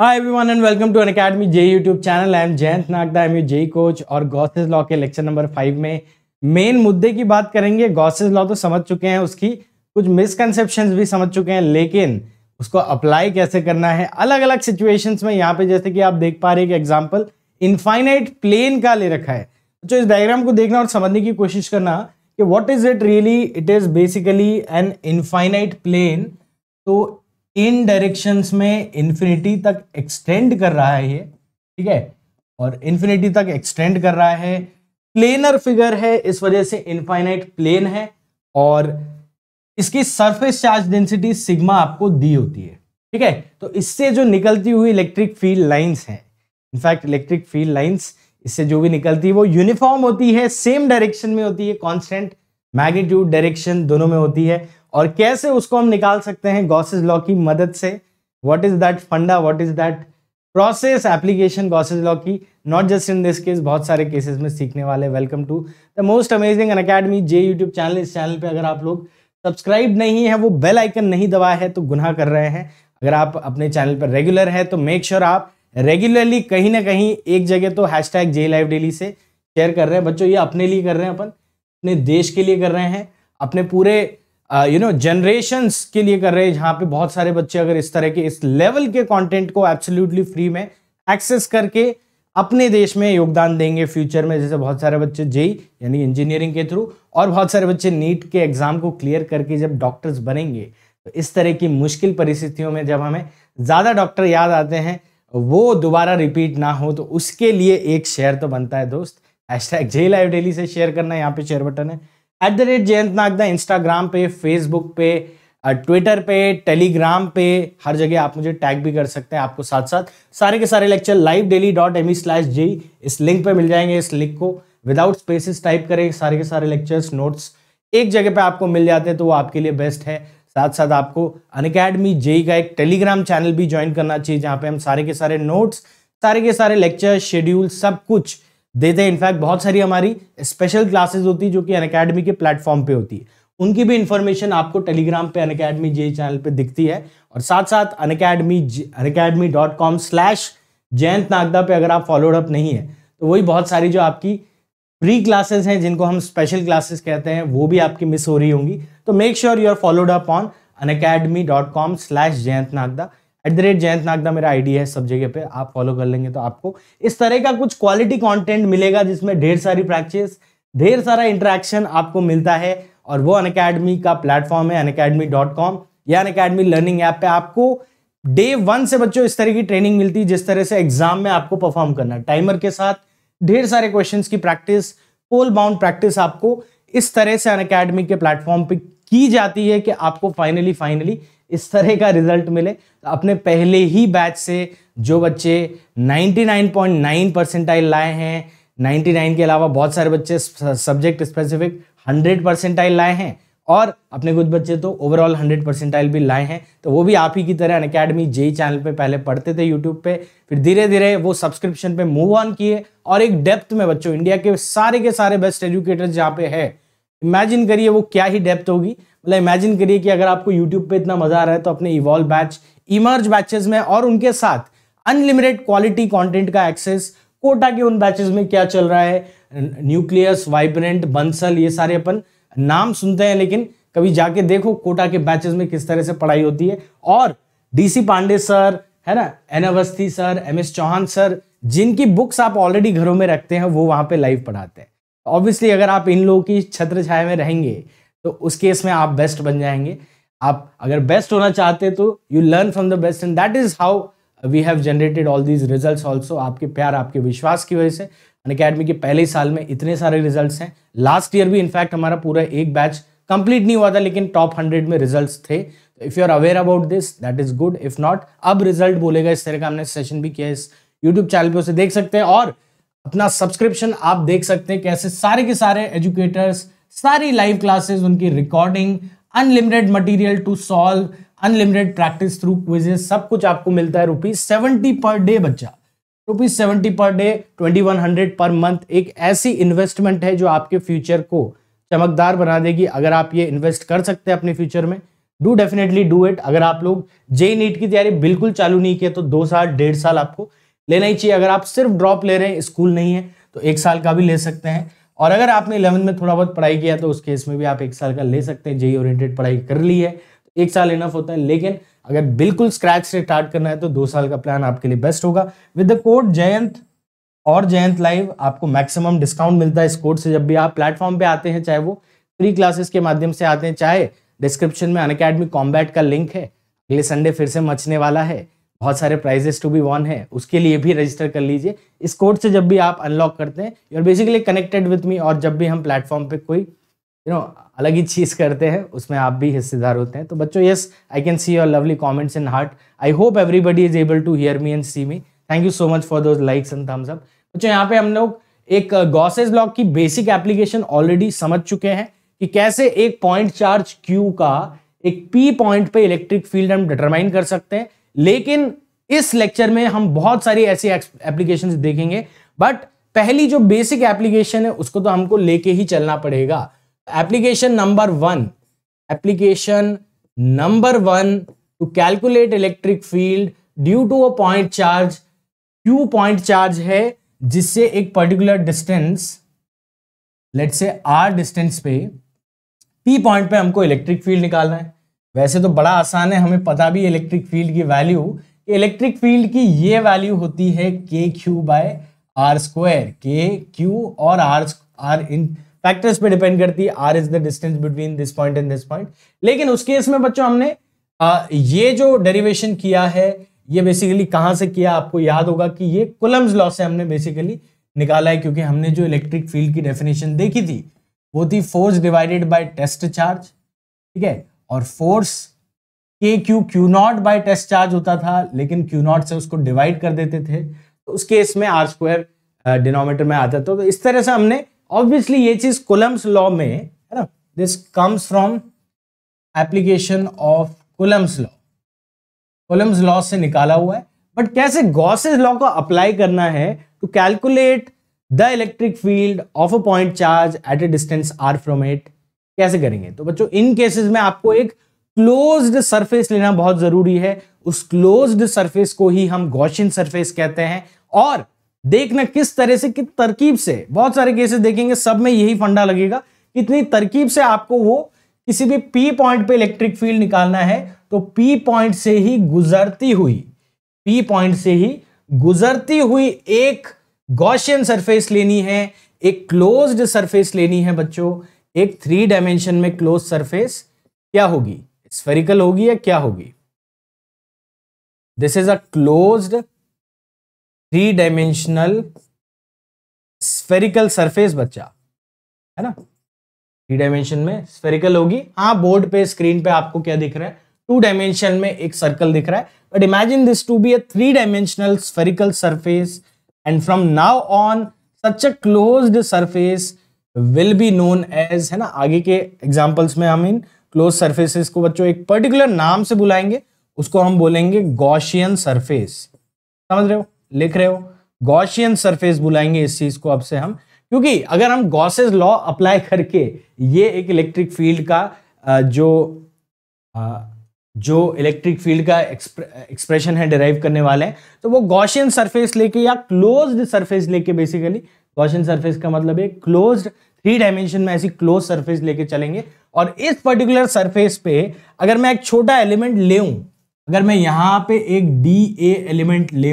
Hi everyone and welcome to an academy J YouTube channel I am Jayant Nagda am your JEE coach और Gauss's law के lecture number five में main मुद्दे की बात करेंगे Gauss's law तो समझ चुके हैं उसकी कुछ मिसकनसेप्शन भी समझ चुके हैं लेकिन उसको अप्लाई कैसे करना है अलग अलग सिचुएशंस में यहाँ पे जैसे कि आप देख पा रहे हैं कि एग्जाम्पल इन्फाइनाइट प्लेन का ले रखा है जो तो इस डायग्राम को देखना और समझने की कोशिश करना कि what is it really it is basically an infinite plane तो इन डायरेक्शंस में इन्फिनिटी तक एक्सटेंड कर रहा है ये ठीक है और इन्फिनिटी तक एक्सटेंड कर रहा है प्लेनर फिगर है इस वजह से इनफाइनाइट प्लेन है और इसकी सरफेस चार्ज डेंसिटी सिग्मा आपको दी होती है ठीक है तो इससे जो निकलती हुई इलेक्ट्रिक फील्ड लाइंस हैं इनफैक्ट इलेक्ट्रिक फील्ड लाइंस इससे जो भी निकलती है वो यूनिफॉर्म होती है सेम डायरेक्शन में होती है कॉन्स्टेंट मैग्नीट्यूड डायरेक्शन दोनों में होती है और कैसे उसको हम निकाल सकते हैं गॉसेज लॉ की मदद से what is that funda what is that process application Gauss's law की not just in this case बहुत सारे केसेस में सीखने वाले welcome to the most amazing Unacademy J YouTube channel इस चैनल पर अगर आप लोग सब्सक्राइब नहीं है वो बेल आइकन नहीं दबाया है तो गुनाह कर रहे हैं अगर आप अपने चैनल पर रेगुलर हैं तो मेक श्योर sure आप रेगुलरली कहीं ना कहीं एक जगह तो hashtag J live daily से शेयर कर रहे हैं बच्चों ये अपने लिए कर रहे हैं अपन अपने देश के लिए कर रहे हैं अपने पूरे यू नो जनरेशन्स के लिए कर रहे हैं जहाँ पे बहुत सारे बच्चे अगर इस तरह के इस लेवल के कंटेंट को एब्सोल्युटली फ्री में एक्सेस करके अपने देश में योगदान देंगे फ्यूचर में जैसे बहुत सारे बच्चे जेई यानी इंजीनियरिंग के थ्रू और बहुत सारे बच्चे नीट के एग्ज़ाम को क्लियर करके जब डॉक्टर्स बनेंगे तो इस तरह की मुश्किल परिस्थितियों में जब हमें ज़्यादा डॉक्टर याद आते हैं वो दोबारा रिपीट ना हो तो उसके लिए एक शेयर तो बनता है दोस्त hashtag J live daily से शेयर करना यहाँ पे शेयर बटन है at the rate Jayant Nagda Instagram पे फेसबुक पे ट्विटर पे टेलीग्राम पे हर जगह आप मुझे टैग भी कर सकते हैं आपको साथ साथ सारे के सारे lecture live daily dot M E slash G इस लिंक पे मिल जाएंगे इस लिंक को विदाउट स्पेसिस टाइप करें सारे के सारे लेक्चर्स नोट्स एक जगह पे आपको मिल जाते हैं तो वो आपके लिए बेस्ट है साथ साथ आपको अन अकेडमी जेई का एक टेलीग्राम चैनल भी ज्वाइन करना चाहिए जहाँ पे हम सारे के सारे नोट्स सारे के सारे लेक्चर शेड्यूल सब कुछ देते हैं इनफैक्ट बहुत सारी हमारी स्पेशल क्लासेस होती है जो कि अन अकेडमी के प्लेटफॉर्म पे होती है उनकी भी इन्फॉर्मेशन आपको टेलीग्राम पे अन अकेडमी जे चैनल पे दिखती है और साथ साथ Unacademy Unacademy dot com slash Jayant Nagda पे अगर आप फॉलोड अप नहीं है तो वही बहुत सारी जो आपकी फ्री क्लासेस हैं जिनको हम स्पेशल क्लासेस कहते हैं वो भी आपकी मिस हो रही होंगी तो make sure you are followed up on Unacademy dot com slash Jayant Nagda at the rate Jayant Nagda मेरा आईडी है सब जगह पे आप फॉलो कर लेंगे तो आपको इस तरह का कुछ क्वालिटी कंटेंट मिलेगा जिसमें ढेर सारी प्रैक्टिस ढेर सारा इंटरेक्शन आपको मिलता है और वो अन का प्लेटफॉर्म है अन या अन लर्निंग ऐप पे आपको डे वन से बच्चों इस तरह की ट्रेनिंग मिलती है जिस तरह से एग्जाम में आपको परफॉर्म करना टाइमर के साथ ढेर सारे क्वेश्चन की प्रैक्टिस पोल बाउंड प्रैक्टिस आपको इस तरह से अन के प्लेटफॉर्म पर की जाती है कि आपको फाइनली फाइनली इस तरह का रिजल्ट मिले अपने पहले ही बैच से जो बच्चे 99.9 परसेंटाइल लाए हैं 99 के अलावा बहुत सारे बच्चे सब्जेक्ट स्पेसिफिक 100 परसेंटाइल लाए हैं और अपने कुछ बच्चे तो ओवरऑल 100 परसेंटाइल भी लाए हैं तो वो भी आप ही की तरह अनकेडमी अकेडमी जेई चैनल पे पहले पढ़ते थे यूट्यूब पे फिर धीरे धीरे वो सब्सक्रिप्शन पे मूव ऑन किए और एक डेप्थ में बच्चों इंडिया के सारे के सारे बेस्ट एजुकेटर्स जहाँ पे है इमेजिन करिए वो क्या ही डेप्थ होगी मतलब इमेजिन करिए कि अगर आपको यूट्यूब पे इतना मजा आ रहा है तो अपने इवॉल्व बैच इमर्ज बैचेस में और उनके साथ अनलिमिटेड क्वालिटी कंटेंट का एक्सेस कोटा के उन बैचेस में क्या चल रहा है न्यूक्लियस वाइब्रेंट बंसल ये सारे अपन नाम सुनते हैं लेकिन कभी जाके देखो कोटा के बैचेस में किस तरह से पढ़ाई होती है और डीसी पांडे सर है ना N Awasthi sir M S Chauhan sir जिनकी बुक्स आप ऑलरेडी घरों में रखते हैं वो वहां पे लाइव पढ़ाते हैं ऑब्वियसली अगर आप इन लोगों की छत्र छाया में रहेंगे तो उस केस में आप बेस्ट बन जाएंगे आप अगर बेस्ट होना चाहते तो you learn from the best and that is how we have generated all these result also आपके प्यार आपके विश्वास की वजह से अकेडमी के पहले साल में इतने सारे रिजल्ट हैं लास्ट ईयर भी इनफैक्ट हमारा पूरा एक बैच कंप्लीट नहीं हुआ था लेकिन टॉप हंड्रेड में रिजल्ट्स थे if you are aware about this that is good if not अब रिजल्ट बोलेगा इस तरह का हमने सेशन भी किया इस यूट्यूब चैनल पे उसे देख सकते हैं और अपना सब्सक्रिप्शन आप देख सकते हैं कैसे सारे के सारे एजुकेटर्स सारी लाइव क्लासेस उनकी recording unlimited material to solve unlimited practice through quizzes सब कुछ आपको मिलता है रुपीज सेवेंटी पर डे बच्चा rupees seventy per day twenty one hundred per month एक ऐसी इन्वेस्टमेंट है जो आपके फ्यूचर को चमकदार बना देगी अगर आप ये इन्वेस्ट कर सकते हैं अपने फ्यूचर में डू डेफिनेटली डू इट अगर आप लोग जे नीट e e की तैयारी बिल्कुल चालू नहीं किया तो दो साल डेढ़ साल आपको लेना ही चाहिए अगर आप सिर्फ ड्रॉप ले रहे हैं स्कूल नहीं है तो एक साल का भी ले सकते हैं और अगर आपने इलेवंथ में थोड़ा बहुत पढ़ाई किया तो उस केस में भी आप एक साल का ले सकते हैं जेई ओरिएंटेड पढ़ाई कर ली है तो एक साल इनफ होता है लेकिन अगर बिल्कुल स्क्रैच से स्टार्ट करना है तो दो साल का प्लान आपके लिए बेस्ट होगा विद द कोड जयंत और जयंत लाइव आपको मैक्सिमम डिस्काउंट मिलता है इस कोड से जब भी आप प्लेटफॉर्म पे आते हैं चाहे वो फ्री क्लासेस के माध्यम से आते हैं चाहे डिस्क्रिप्शन में अन अकेडमी कॉम्बैट का लिंक है अगले संडे फिर से मचने वाला है बहुत सारे प्राइजेस टू बी वॉन है उसके लिए भी रजिस्टर कर लीजिए इस कोड से जब भी आप अनलॉक करते हैं you are basically connected with me और जब भी हम प्लेटफॉर्म पे कोई यू नो अलग ही चीज़ करते हैं उसमें आप भी हिस्सेदार होते हैं तो बच्चों yes I can see your lovely comments in heart I hope everybody is able to hear me and see me thank you so much for those likes and thumbs up बच्चों यहाँ पे हम लोग एक गॉसेज uh, ब्लॉक की basic application already समझ चुके हैं कि कैसे एक पॉइंट चार्ज क्यू का एक पी पॉइंट पे इलेक्ट्रिक फील्ड हम डिटरमाइन कर सकते हैं लेकिन इस लेक्चर में हम बहुत सारी ऐसी एप्लीकेशन देखेंगे बट पहली जो बेसिक एप्लीकेशन है उसको तो हमको लेके ही चलना पड़ेगा application number one application number one to calculate electric field due to a point charge Q point charge है जिससे एक particular distance let say R distance पे पी पॉइंट पे हमको इलेक्ट्रिक फील्ड निकालना है वैसे तो बड़ा आसान है हमें पता भी इलेक्ट्रिक फील्ड की वैल्यू इलेक्ट्रिक फील्ड की ये वैल्यू होती है K Q by R square K Q और आर आर इन फैक्टर्स पे डिपेंड करती है R is the distance between this point and this point लेकिन उस केस में बच्चों हमने आ, ये जो डेरिवेशन किया है ये बेसिकली कहाँ से किया आपको याद होगा कि ये कुलम्स लॉ से हमने बेसिकली निकाला है क्योंकि हमने जो इलेक्ट्रिक फील्ड की डेफिनेशन देखी थी वो थी force divided by test charge ठीक है और force K Q Q naught by test charge होता था लेकिन क्यू नॉट से उसको डिवाइड कर देते थे तो उस केस में आर स्क्वायर डिनोमीटर में आता था तो इस तरह से हमने ऑब्वियसली ये चीज कोलम्स लॉ में है ना this comes from application of Coulomb's law Coulomb's law से निकाला हुआ है बट कैसे गॉसेज लॉ को अप्लाई करना है to calculate the electric field of a point charge at a distance R from it कैसे करेंगे तो बच्चों इन केसेस में आपको एक क्लोज्ड सरफेस लेना बहुत जरूरी है उस क्लोज्ड सरफेस को ही हम गॉशियन सरफेस कहते हैं और देखना किस तरह से किस तरकीब से बहुत सारे केसेस देखेंगे सब में यही फंडा लगेगा कितनी तरकीब से आपको वो किसी भी पी पॉइंट पे इलेक्ट्रिक फील्ड निकालना है तो पी पॉइंट से ही गुजरती हुई पी पॉइंट से ही गुजरती हुई एक गौशियन सरफेस लेनी है एक क्लोज्ड सरफेस लेनी है बच्चों एक थ्री डायमेंशन में क्लोज सरफेस क्या होगी स्फेरिकल होगी या क्या होगी this is a closed three dimensional spherical surface बच्चा है ना थ्री डायमेंशन में स्फेरिकल होगी हाँ बोर्ड पे स्क्रीन पे आपको क्या दिख रहा है टू डायमेंशन में एक सर्कल दिख रहा है but imagine this to be a three dimensional spherical surface and from now on such a closed surface will be known as है ना आगे के एग्जाम्पल्स में हम इन क्लोज सर्फेसिस को बच्चों एक पर्टिकुलर नाम से बुलाएंगे उसको हम बोलेंगे गौशियन सरफेस समझ रहे हो लिख रहे हो गौशियन सरफेस बुलाएंगे इस चीज को अब से हम क्योंकि अगर हम गॉसेज लॉ अप्लाई करके ये एक इलेक्ट्रिक फील्ड का जो जो इलेक्ट्रिक फील्ड का एक्सप्रेशन है डिराइव करने वाले हैं तो वो गॉशियन सरफेस लेके या क्लोज्ड सरफेस लेके बेसिकली गॉशन सरफेस का मतलब है क्लोज्ड थ्री डायमेंशन में ऐसी क्लोज सरफेस लेके चलेंगे और इस पर्टिकुलर सरफेस पे अगर मैं एक छोटा एलिमेंट ले अगर मैं यहाँ पे एक डी ए एलिमेंट ले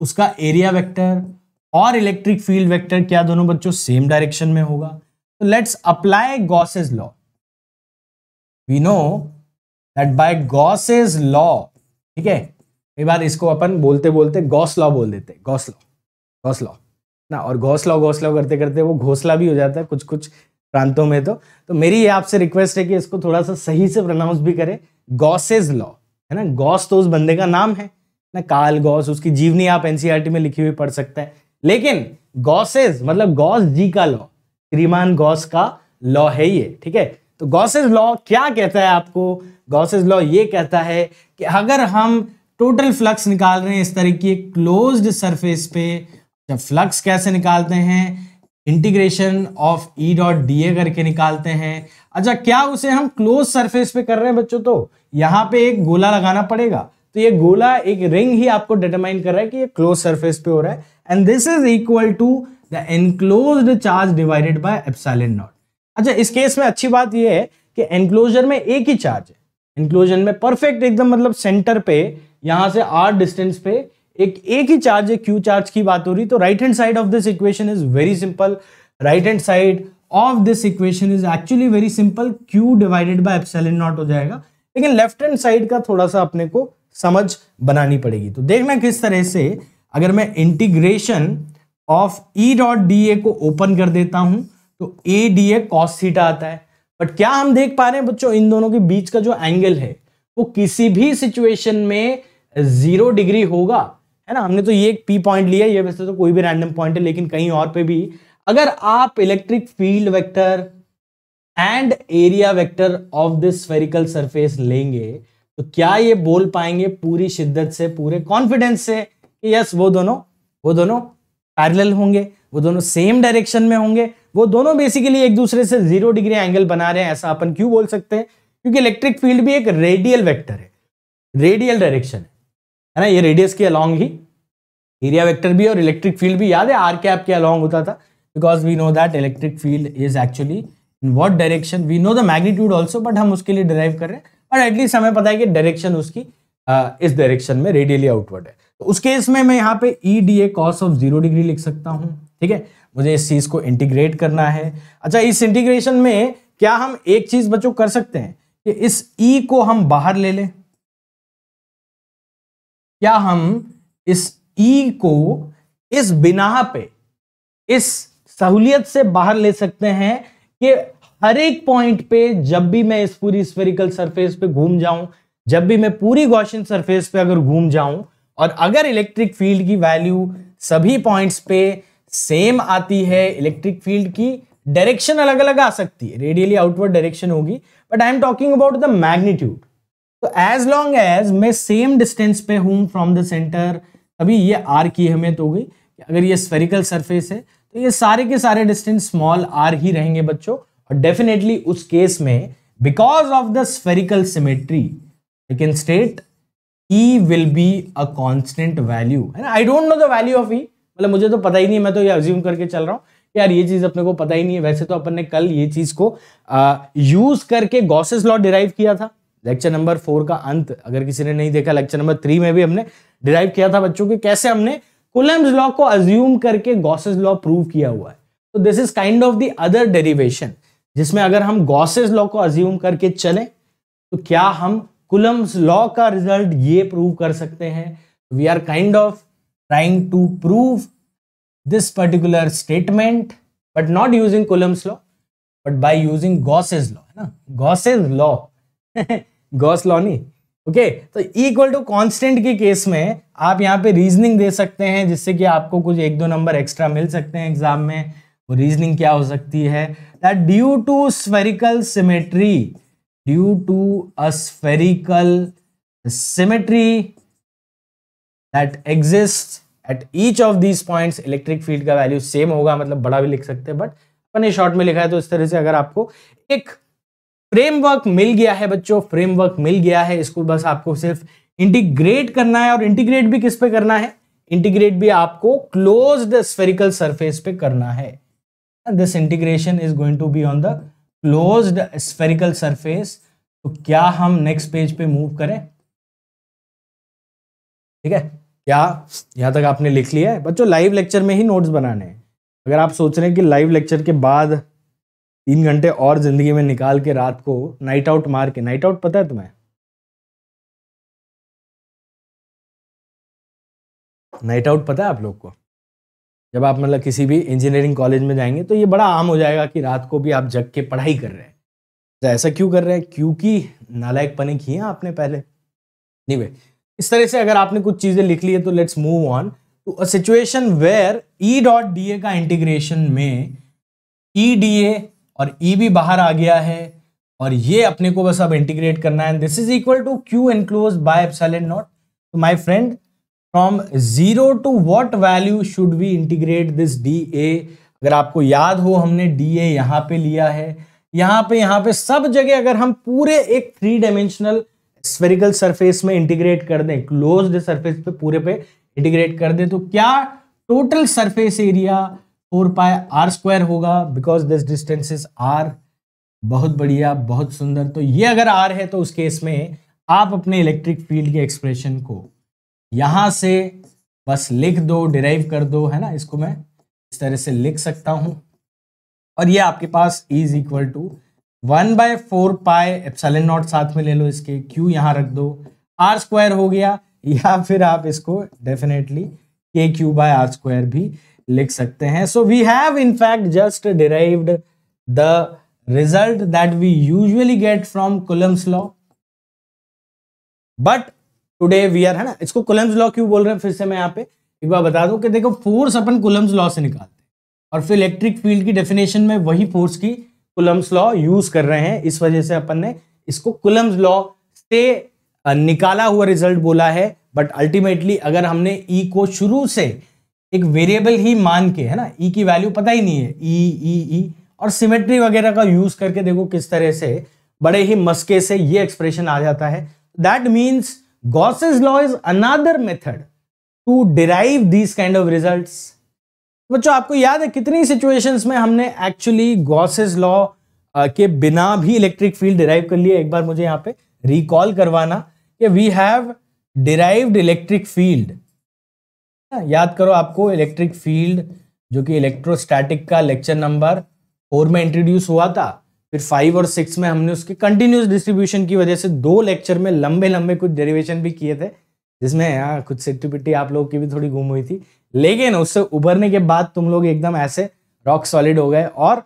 उसका एरिया वेक्टर और इलेक्ट्रिक फील्ड वैक्टर क्या दोनों बच्चों सेम डायरेक्शन में होगा तो let's apply Gauss's law we know that by Gauss's law ठीक है कई बार इसको अपन बोलते बोलते गॉस लॉ बोल देते गॉस लॉ गॉस लॉ ना और घोसला घोसला करते करते वो घोसला भी हो जाता है कुछ कुछ प्रांतों में तो तो मेरी ये आपसे रिक्वेस्ट है कि इसको थोड़ा सा सही से प्रोनाउंस भी करें गॉसेज लॉ है ना गॉस तो उस बंदे का नाम है ना काल गॉस उसकी जीवनी आप एनसीईआरटी e में लिखी हुई पढ़ सकते हैं लेकिन गॉसेज मतलब गॉस जी का लॉ श्रीमान गॉस का लॉ है ये ठीक है तो गॉसेज लॉ क्या कहता है आपको गॉसेज लॉ ये कहता है कि अगर हम टोटल फ्लक्स निकाल रहे हैं इस तरह की क्लोज्ड सरफेस पे जब फ्लक्स कैसे निकालते हैं integration of E dot D A करके निकालते हैं अच्छा क्या उसे हम क्लोज सरफेस पे कर रहे हैं बच्चों तो यहाँ पे एक गोला लगाना पड़ेगा तो ये गोला एक रिंग ही आपको डिटरमाइन कर रहा है कि ये क्लोज सरफेस पे हो रहा है and this is equal to the enclose charge divided by epsilon naught अच्छा इस केस में अच्छी बात यह है कि एनक्लोजर में एक ही चार्ज है एनक्लोजर में परफेक्ट एकदम मतलब सेंटर पे यहां से आर डिस्टेंस पे एक एक ही चार्ज है क्यू चार्ज की बात हो रही तो right hand side of this equation is very simple right hand side of this equation is actually very simple Q divided by epsilon naught हो जाएगा लेकिन लेफ्ट हैंड साइड का थोड़ा सा अपने को समझ बनानी पड़ेगी तो देखना किस तरह से अगर मैं integration of E dot D A को ओपन कर देता हूं तो A D A cos theta आता है बट क्या हम देख पा रहे हैं बच्चों इन दोनों के बीच का जो एंगल है वो किसी भी सिचुएशन में जीरो डिग्री होगा है ना हमने तो ये एक पी पॉइंट लिया ये वैसे तो कोई भी रैंडम पॉइंट है लेकिन कहीं और पे भी अगर आप electric field vector and area vector of this spherical surface लेंगे तो क्या ये बोल पाएंगे पूरी शिद्दत से पूरे कॉन्फिडेंस से कि यस वो दोनों वो दोनों पैरेलल होंगे वो दोनों सेम डायरेक्शन में होंगे वो दोनों बेसिकली एक दूसरे से जीरो डिग्री एंगल बना रहे हैं ऐसा अपन क्यों बोल सकते हैं क्योंकि इलेक्ट्रिक फील्ड भी एक रेडियल वेक्टर है रेडियल डायरेक्शन है है ना ये रेडियस के अलॉन्ग ही एरिया वेक्टर भी और इलेक्ट्रिक फील्ड भी याद है आर कैप के अलॉन्ग होता था because we know that electric field is actually in what direction we know the magnitude also but हम उसके लिए डिराइव कर रहे हैं बट एटलीस्ट हमें पता है कि डायरेक्शन उसकी आ, इस डायरेक्शन में रेडियली आउटवर्ड है तो उस केस में मैं यहाँ पे E D A cos of zero degree लिख सकता हूँ ठीक है मुझे इस चीज़ को इंटीग्रेट करना है अच्छा इस इंटीग्रेशन में क्या हम एक चीज़ बच्चों कर सकते हैं कि इस ई e को हम बाहर ले लें क्या हम इस ई को इस बिना पे इस सहूलियत से बाहर ले सकते हैं कि हर एक पॉइंट पे जब भी मैं इस पूरी स्फेरिकल सरफेस पे घूम जाऊं जब भी मैं पूरी गौशन सरफेस पे अगर घूम जाऊं और अगर इलेक्ट्रिक फील्ड की वैल्यू सभी पॉइंट्स पे सेम आती है इलेक्ट्रिक फील्ड की डायरेक्शन अलग अलग आ सकती है रेडियली आउटवर्ड डायरेक्शन होगी but I am talking about the magnitude तो एज लॉन्ग एज मैं सेम डिस्टेंस पे हूं फ्रॉम द सेंटर अभी ये आर की हमें हो गई अगर ये स्फेरिकल सरफेस है तो ये सारे के सारे डिस्टेंस स्मॉल आर ही रहेंगे बच्चों और डेफिनेटली उस केस में because of the spherical symmetry I can state E will be a constant value है ना I don't know the value of E मतलब मुझे तो पता ही नहीं है मैं तो ये अज्यूम करके चल रहा हूँ यार ये चीज अपने को पता ही नहीं है वैसे तो अपन ने कल ये चीज को यूज करके गॉसेस लॉ डिराइव किया था लेक्चर नंबर फोर का अंत अगर किसी ने नहीं देखा लेक्चर नंबर थ्री में भी हमने डिराइव किया था बच्चों के कैसे हमने कुलम्स लॉ को अज्यूम करके गॉसेज लॉ प्रूव किया हुआ है तो this is kind of the other derivation जिसमें अगर हम गॉसेज लॉ को अज्यूम करके चले तो क्या हम कुलम्स लॉ का रिजल्ट ये प्रूव कर सकते हैं we are kind of trying to prove this particular statement but not using Coulomb's law but by using Gauss's law है ना गॉसेज लॉ गॉस लॉनी ओके तो इक्वल टू कांस्टेंट के केस में आप यहाँ पे रीजनिंग दे सकते हैं जिससे कि आपको कुछ एक दो नंबर एक्स्ट्रा मिल सकते हैं एग्जाम में वो रीजनिंग क्या हो सकती है that due to spherical symmetry due to a spherical symmetry that exist at each of these point electric field का वैल्यू सेम होगा मतलब बड़ा भी लिख सकते हैं बट अपने शॉर्ट में लिखा है तो इस तरह से अगर आपको एक फ्रेमवर्क मिल गया है बच्चों फ्रेमवर्क मिल गया है इसको बस आपको सिर्फ इंटीग्रेट करना है और इंटीग्रेट भी किस पे करना है इंटीग्रेट भी आपको क्लोज्ड स्फेरिकल सरफेस पे करना है this integration is going to be on the closed spherical surface तो क्या हम नेक्स्ट पेज पे मूव करें ठीक है क्या यहां तक आपने लिख लिया है बच्चों लाइव लेक्चर में ही नोट्स बनाने हैं अगर आप सोच रहे हैं कि लाइव लेक्चर के बाद तीन घंटे और ज़िंदगी में निकाल के रात को नाइट आउट मार के नाइट आउट पता है तुम्हें नाइट आउट पता है आप लोग को जब आप मतलब किसी भी इंजीनियरिंग कॉलेज में जाएंगे तो ये बड़ा आम हो जाएगा कि रात को भी आप जग के पढ़ाई कर रहे हैं तो ऐसा क्यों कर रहे हैं क्योंकि नालायक पने किए हैं आपने पहले नहीं इस तरह से अगर आपने कुछ चीज़ें लिख ली है तो let's move on to a situation where E dot D A का इंटीग्रेशन में ई डी ए और ई e भी बाहर आ गया है और ये अपने को बस अब इंटीग्रेट करना है this is equal to Q enclose by epsilon naught तो my friend from zero to what value should we integrate this D A अगर आपको याद हो हमने डी ए यहाँ पे लिया है यहाँ पे यहाँ पे सब जगह अगर हम पूरे एक थ्री डायमेंशनल स्फेरिकल सरफेस में इंटीग्रेट कर दें क्लोज्ड सरफेस पे पूरे पे इंटीग्रेट कर दें तो क्या total surface area four pi are square होगा because this distance is R बहुत बढ़िया बहुत सुंदर तो ये अगर आर है तो उस केस में आप अपने इलेक्ट्रिक फील्ड के एक्सप्रेशन को यहां से बस लिख दो डिराइव कर दो है ना इसको मैं इस तरह से लिख सकता हूँ और ये आपके पास is equal to one by four pi epsilon not साथ में ले लो इसके क्यू यहाँ रख दो आर स्क्वायर हो गया या फिर आप इसको डेफिनेटली के क्यू बाय आर स्क्वायर भी लिख सकते हैं so we have in fact just derived the result that we usually get from Coulomb's law but today we are है ना इसको कुलम्स लॉ क्यों बोल रहे हैं फिर से मैं यहाँ पे एक बार बता दूं कि देखो फोर्स अपन कुलम्स लॉ से निकालते हैं और फिर इलेक्ट्रिक फील्ड की डेफिनेशन में वही फोर्स की कुलम्स लॉ यूज कर रहे हैं इस वजह से अपन ने इसको कुलम्स लॉ से निकाला हुआ रिजल्ट बोला है बट अल्टीमेटली अगर हमने ई e को शुरू से एक वेरिएबल ही मान के है ना ई e की वैल्यू पता ही नहीं है ई ई ई और सिमेट्री वगैरह का यूज करके देखो किस तरह से बड़े ही मस्के से ये एक्सप्रेशन आ जाता है that means Gauss's law is another method to derive these kind of result बच्चों आपको याद है कितनी सिचुएशंस में हमने एक्चुअली गॉसेज लॉ के बिना भी इलेक्ट्रिक फील्ड डिराइव कर लिया एक बार मुझे यहाँ पे रिकॉल करवाना कि we have derived electric field याद करो आपको इलेक्ट्रिक फील्ड जो कि इलेक्ट्रोस्टैटिक का लेक्चर नंबर फोर में इंट्रोड्यूस हुआ था फिर फाइव और सिक्स में हमने उसके कंटिन्यूस डिस्ट्रीब्यूशन की वजह से दो लेक्चर में लंबे लंबे कुछ डेरिवेशन भी किए थे जिसमें यहाँ कुछ सिट्टी पिट्टी आप लोगों की भी थोड़ी गुम हुई थी लेकिन उससे उभरने के बाद तुम लोग एकदम ऐसे रॉक सॉलिड हो गए और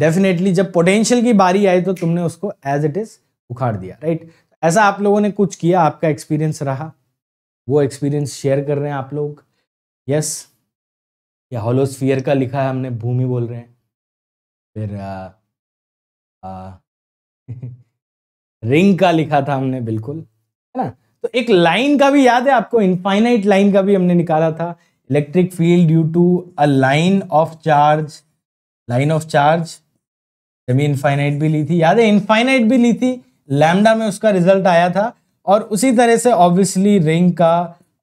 डेफिनेटली जब पोटेंशियल की बारी आई तो तुमने उसको एज इट इज उखाड़ दिया राइट ऐसा आप लोगों ने कुछ किया आपका एक्सपीरियंस रहा वो एक्सपीरियंस शेयर कर रहे हैं आप लोग यस या हॉलोस्फियर का लिखा है हमने भूमि बोल रहे हैं फिर आ, आ, रिंग का लिखा था हमने बिल्कुल है ना तो एक लाइन का भी याद है आपको इनफाइनाइट लाइन का भी हमने निकाला था electric field due to a line of charge line of charge semi infinite भी ली थी याद है इनफाइनाइट भी ली थी लैमडा में उसका रिजल्ट आया था और उसी तरह से ऑब्वियसली रिंग का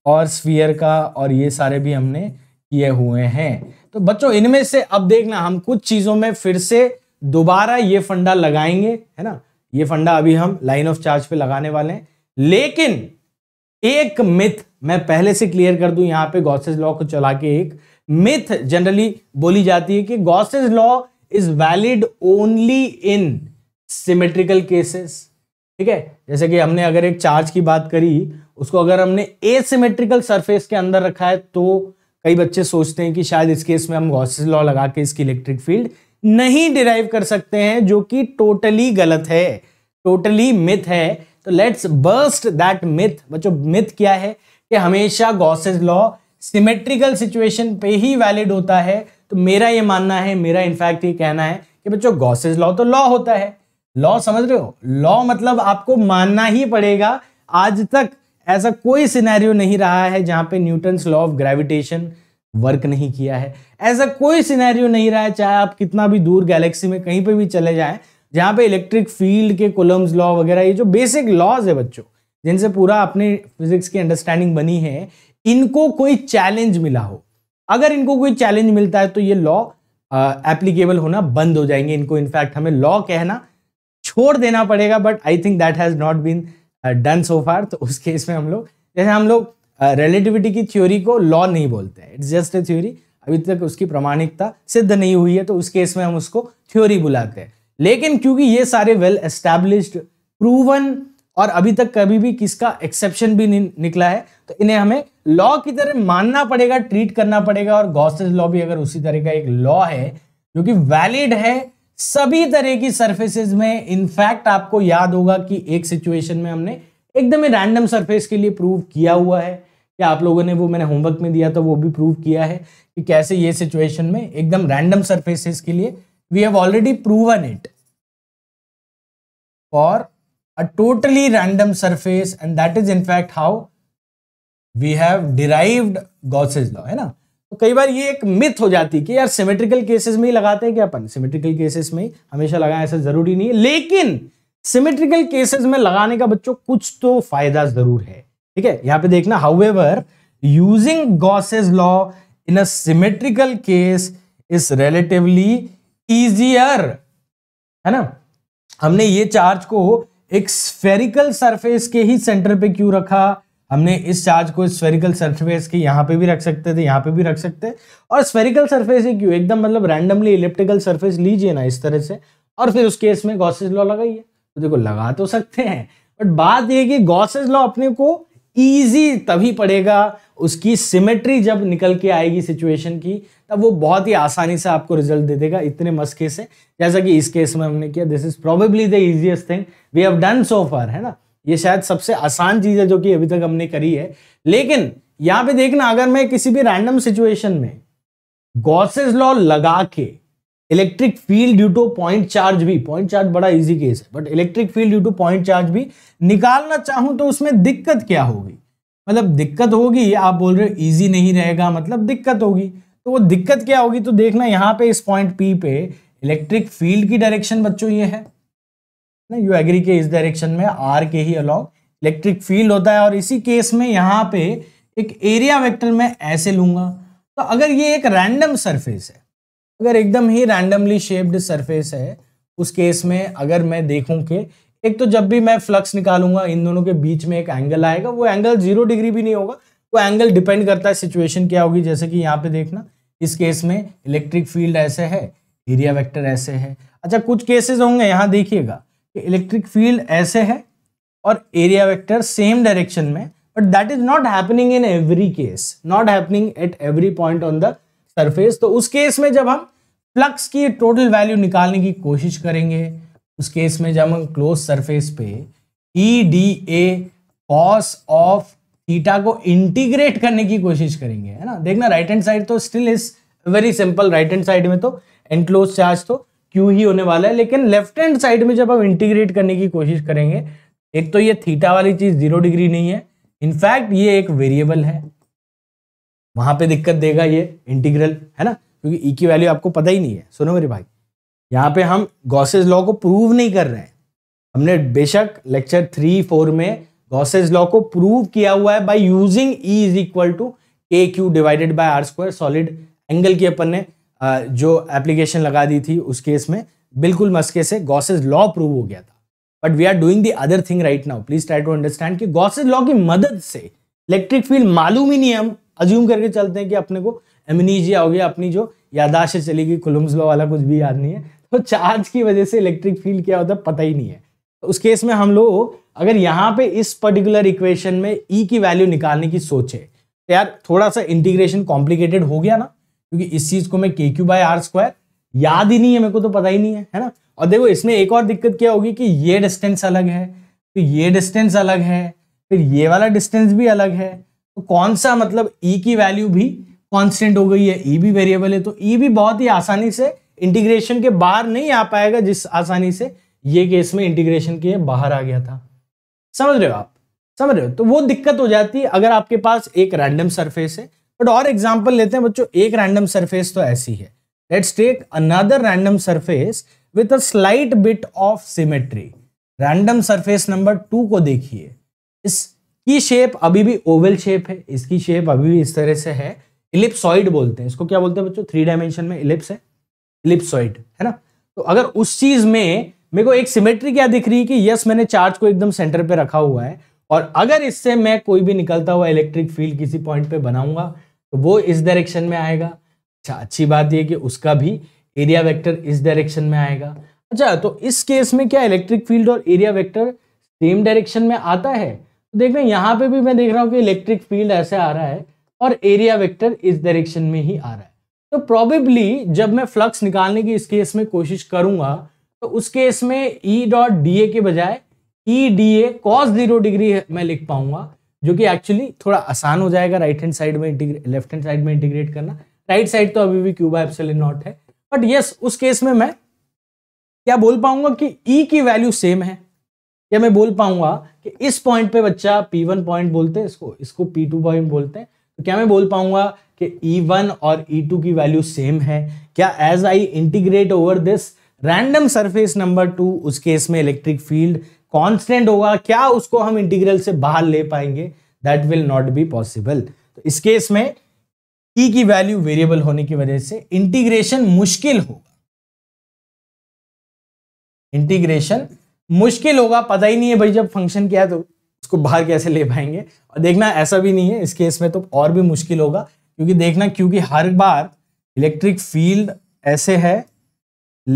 और स्फीयर का और ये सारे भी हमने किए हुए हैं तो बच्चों इनमें से अब देखना हम कुछ चीज़ों में फिर से दोबारा ये फंडा लगाएंगे है ना ये फंडा अभी हम लाइन ऑफ चार्ज पे लगाने वाले हैं लेकिन एक मिथ मैं पहले से क्लियर कर दूं यहां पे गॉसेज लॉ को चला के एक मिथ जनरली बोली जाती है कि Gauss's law is valid only in symmetrical cases ठीक है जैसे कि हमने अगर एक चार्ज की बात करी उसको अगर हमने एसिमेट्रिकल सरफेस के अंदर रखा है तो कई बच्चे सोचते हैं कि शायद इस केस में हम गॉसेज लॉ लगा के इसकी इलेक्ट्रिक फील्ड नहीं डिराइव कर सकते हैं जो कि टोटली गलत है टोटली मिथ है तो लेट्स बर्स्ट दैट मिथ बच्चों मिथ क्या है कि हमेशा गॉसेज लॉ सिमेट्रिकल सिचुएशन पे ही वैलिड होता है तो मेरा ये मानना है मेरा इनफैक्ट ये कहना है कि बच्चों गॉसेज लॉ तो लॉ होता है लॉ समझ रहे हो लॉ मतलब आपको मानना ही पड़ेगा आज तक ऐसा कोई सिनेरियो नहीं रहा है जहां पे Newton law of gravitation work नहीं किया है ऐसा कोई सिनेरियो नहीं रहा है चाहे आप कितना भी दूर गैलेक्सी में कहीं पे भी चले जाए जहां पे इलेक्ट्रिक फील्ड के कोलम्स लॉ वगैरह ये जो बेसिक लॉज है बच्चों जिनसे पूरा अपने फिजिक्स की अंडरस्टैंडिंग बनी है इनको कोई चैलेंज मिला हो अगर इनको कोई चैलेंज मिलता है तो ये लॉ एप्लीकेबल होना बंद हो जाएंगे इनको इनफैक्ट हमें लॉ कहना छोड़ देना पड़ेगा but I think that has not been done so far तो उस केस में हम लोग जैसे हम लोग रिलेटिविटी uh, की थ्योरी को लॉ नहीं बोलते हैं इट्स जस्ट ए थ्योरी अभी तक उसकी प्रमाणिकता सिद्ध नहीं हुई है तो उस केस में हम उसको थ्योरी बुलाते हैं लेकिन क्योंकि ये सारे वेल एस्टैब्लिश्ड प्रूवन और अभी तक कभी भी किसका एक्सेप्शन भी नहीं निकला है तो इन्हें हमें लॉ की तरह मानना पड़ेगा ट्रीट करना पड़ेगा और गॉसेज लॉ भी अगर उसी तरह का एक लॉ है जो कि वैलिड है सभी तरह की सर्फेसिस में इनफैक्ट आपको याद होगा कि एक सिचुएशन में हमने एकदम ही रैंडम सर्फेस के लिए प्रूव किया हुआ है कि आप लोगों ने वो मैंने होमवर्क में दिया था वो भी प्रूव किया है कि कैसे ये सिचुएशन में एकदम रैंडम सर्फेसिस के लिए we have already proven it for a totally random surface and that is in fact how we have derived Gauss's law है ना तो कई बार ये एक मिथ हो जाती है कि यार सिमेट्रिकल केसेस में ही लगाते हैं क्या अपन सिमेट्रिकल केसेस में हमेशा लगाए ऐसा जरूरी नहीं है लेकिन सिमेट्रिकल केसेस में लगाने का बच्चों कुछ तो फायदा जरूर है ठीक है यहाँ पे देखना however using Gauss's law in a symmetrical case is relatively easier है ना हमने ये चार्ज को एक स्फेरिकल सरफेस के ही सेंटर पे क्यों रखा हमने इस चार्ज को स्फेरिकल सरफेस के यहाँ पे भी रख सकते थे यहाँ पे भी रख सकते और स्फेरिकल सरफेस ही क्यों एकदम मतलब रैंडमली इलेप्टिकल सरफेस लीजिए ना इस तरह से और फिर उस केस में गॉसेज लॉ लगाइए तो देखो लगा तो सकते हैं बट बात यह कि गॉसेज लॉ अपने को ईजी तभी पड़ेगा उसकी सिमेट्री जब निकल के आएगी सिचुएशन की तब वो बहुत ही आसानी से आपको रिजल्ट दे देगा इतने मस्के से जैसा कि इस केस में हमने किया this is probably the easiest thing we have done so far है ना ये शायद सबसे आसान चीज़ है जो कि अभी तक हमने करी है लेकिन यहां पे देखना अगर मैं किसी भी रैंडम सिचुएशन में गॉसेज लॉ लगा के electric field due to point charge भी पॉइंट चार्ज बड़ा इजी केस है but electric field due to point charge भी निकालना चाहूं तो उसमें दिक्कत क्या होगी मतलब दिक्कत होगी आप बोल रहे हो ईजी नहीं रहेगा मतलब दिक्कत होगी तो वो दिक्कत क्या होगी तो देखना यहां पे इस पॉइंट पी पे इलेक्ट्रिक फील्ड की डायरेक्शन बच्चों ये है ना यू एग्री के इस डायरेक्शन में आर के ही अलॉन्ग इलेक्ट्रिक फील्ड होता है और इसी केस में यहाँ पे एक एरिया वेक्टर मैं ऐसे लूँगा तो अगर ये एक रैंडम सरफेस है अगर एकदम ही रैंडमली शेप्ड सरफेस है उस केस में अगर मैं देखूँ कि एक तो जब भी मैं फ्लक्स निकालूंगा इन दोनों के बीच में एक एंगल आएगा वो एंगल जीरो डिग्री भी नहीं होगा वो एंगल डिपेंड करता है सिचुएशन क्या होगी जैसे कि यहाँ पे देखना इस केस में इलेक्ट्रिक फील्ड ऐसे है एरिया वैक्टर ऐसे है अच्छा कुछ केसेस होंगे यहाँ देखिएगा कि इलेक्ट्रिक फील्ड ऐसे है और एरिया वेक्टर सेम डायरेक्शन में but that is not happening in every case not happening at every point on the surface तो उस केस में जब हम फ्लक्स की टोटल वैल्यू निकालने की कोशिश करेंगे उस केस में जब हम क्लोज सरफेस पे E D A cos of theta को इंटीग्रेट करने की कोशिश करेंगे है ना देखना राइट हैंड साइड तो still is very simple right hand side में तो एनक्लोज चार्ज तो क्यू ही होने वाला है लेकिन लेफ्ट हैंड साइड में जब हम इंटीग्रेट करने की कोशिश करेंगे एक तो ये थीटा वाली चीज जीरो डिग्री नहीं है इनफैक्ट ये एक वेरिएबल है वहां पे दिक्कत देगा ये इंटीग्रल है ना क्योंकि ई e की वैल्यू आपको पता ही नहीं है सुनो मेरे भाई यहाँ पे हम गॉसेज लॉ को प्रूव नहीं कर रहे हैं हमने बेशक लेक्चर थ्री फोर में गॉसेज लॉ को प्रूव किया हुआ है by using E is equal to A Q divided by R square solid angle की अपन ने जो एप्लीकेशन लगा दी थी उस केस में बिल्कुल मस्के से गॉसेज लॉ प्रूव हो गया था but we are doing the other thing right now please try to understand कि गॉसेज लॉ की मदद से इलेक्ट्रिक फील्ड मालूम ही नहीं हम अज्यूम करके चलते हैं कि अपने को एमिनीजिया हो गया अपनी जो यादाश्त चली गई कुलम्स लॉ वाला कुछ भी याद नहीं है तो चार्ज की वजह से इलेक्ट्रिक फील्ड क्या होता है पता ही नहीं है तो उस केस में हम लोग अगर यहाँ पे इस पर्टिकुलर इक्वेशन में ई e की वैल्यू निकालने की सोचे तो यार थोड़ा सा इंटीग्रेशन कॉम्प्लिकेटेड हो गया ना क्योंकि इस चीज को मैं के क्यू बाय आर स्क्वायर याद ही नहीं है मेरे को तो पता ही नहीं है है ना और देखो इसमें एक और दिक्कत क्या होगी कि ये डिस्टेंस अलग है फिर ये डिस्टेंस अलग है फिर ये वाला डिस्टेंस भी अलग है तो कौन सा मतलब ई e की वैल्यू भी कॉन्स्टेंट हो गई है ई e भी वेरिएबल है तो ई e भी बहुत ही आसानी से इंटीग्रेशन के बाहर नहीं आ पाएगा जिस आसानी से ये केस में इंटीग्रेशन के बाहर आ गया था समझ रहे हो आप समझ रहे हो तो वो दिक्कत हो जाती है अगर आपके पास एक रैंडम सरफेस है बट और एग्जाम्पल लेते हैं बच्चों एक रैंडम सरफेस तो ऐसी है let's take another random surface with a slight bit of symmetry random surface number two को देखिए इसकी शेप अभी भी ओवल शेप है इसकी शेप अभी भी इस तरह से है इलिप्सॉइड बोलते हैं इसको क्या बोलते हैं बच्चों थ्री डायमेंशन में इलिप्स है इलिप्सॉइड है ना तो अगर उस चीज में मेरे को एक सिमेट्री क्या दिख रही है कि यस मैंने चार्ज को एकदम सेंटर पे रखा हुआ है और अगर इससे मैं कोई भी निकलता हुआ इलेक्ट्रिक फील्ड किसी पॉइंट पे बनाऊंगा तो वो इस डायरेक्शन में आएगा अच्छा अच्छी बात यह कि उसका भी एरिया वेक्टर इस डायरेक्शन में आएगा अच्छा तो इस केस में क्या इलेक्ट्रिक फील्ड और एरिया वेक्टर सेम डायरेक्शन में आता है तो देख रहे यहाँ पे भी मैं देख रहा हूँ कि इलेक्ट्रिक फील्ड ऐसे आ रहा है और एरिया वेक्टर इस डायरेक्शन में ही आ रहा है तो प्रॉबेबली जब मैं फ्लक्स निकालने की इस केस में कोशिश करूंगा तो उस केस में ई डॉट डी ए के बजाय E D A cos zero degree मैं लिख पाऊंगा जो कि एक्चुअली थोड़ा आसान हो जाएगा राइट हैंड साइड में लेफ्ट हैंड साइड में इंटीग्रेट करना राइट साइड तो अभी भी क्यूबा एप्सिलन नॉट है बट यस उस केस में मैं क्या बोल पाऊंगा कि ई e की वैल्यू सेम है या मैं बोल पाऊंगा कि इस पॉइंट पे बच्चा पी वन पॉइंट बोलते हैं इसको इसको पी टू पॉइंट बोलते हैं तो क्या मैं बोल पाऊंगा कि ई e वन और ई e टू की वैल्यू सेम है क्या as I integrate over this random surface number two उस केस में इलेक्ट्रिक फील्ड कांस्टेंट होगा क्या उसको हम इंटीग्रल से बाहर ले पाएंगे that will not be possible तो इस केस में ई e की वैल्यू वेरिएबल होने की वजह से इंटीग्रेशन मुश्किल होगा इंटीग्रेशन मुश्किल होगा पता ही नहीं है भाई जब फंक्शन क्या है तो उसको बाहर कैसे ले पाएंगे और देखना ऐसा भी नहीं है इस केस में तो और भी मुश्किल होगा क्योंकि देखना क्योंकि हर बार इलेक्ट्रिक फील्ड ऐसे है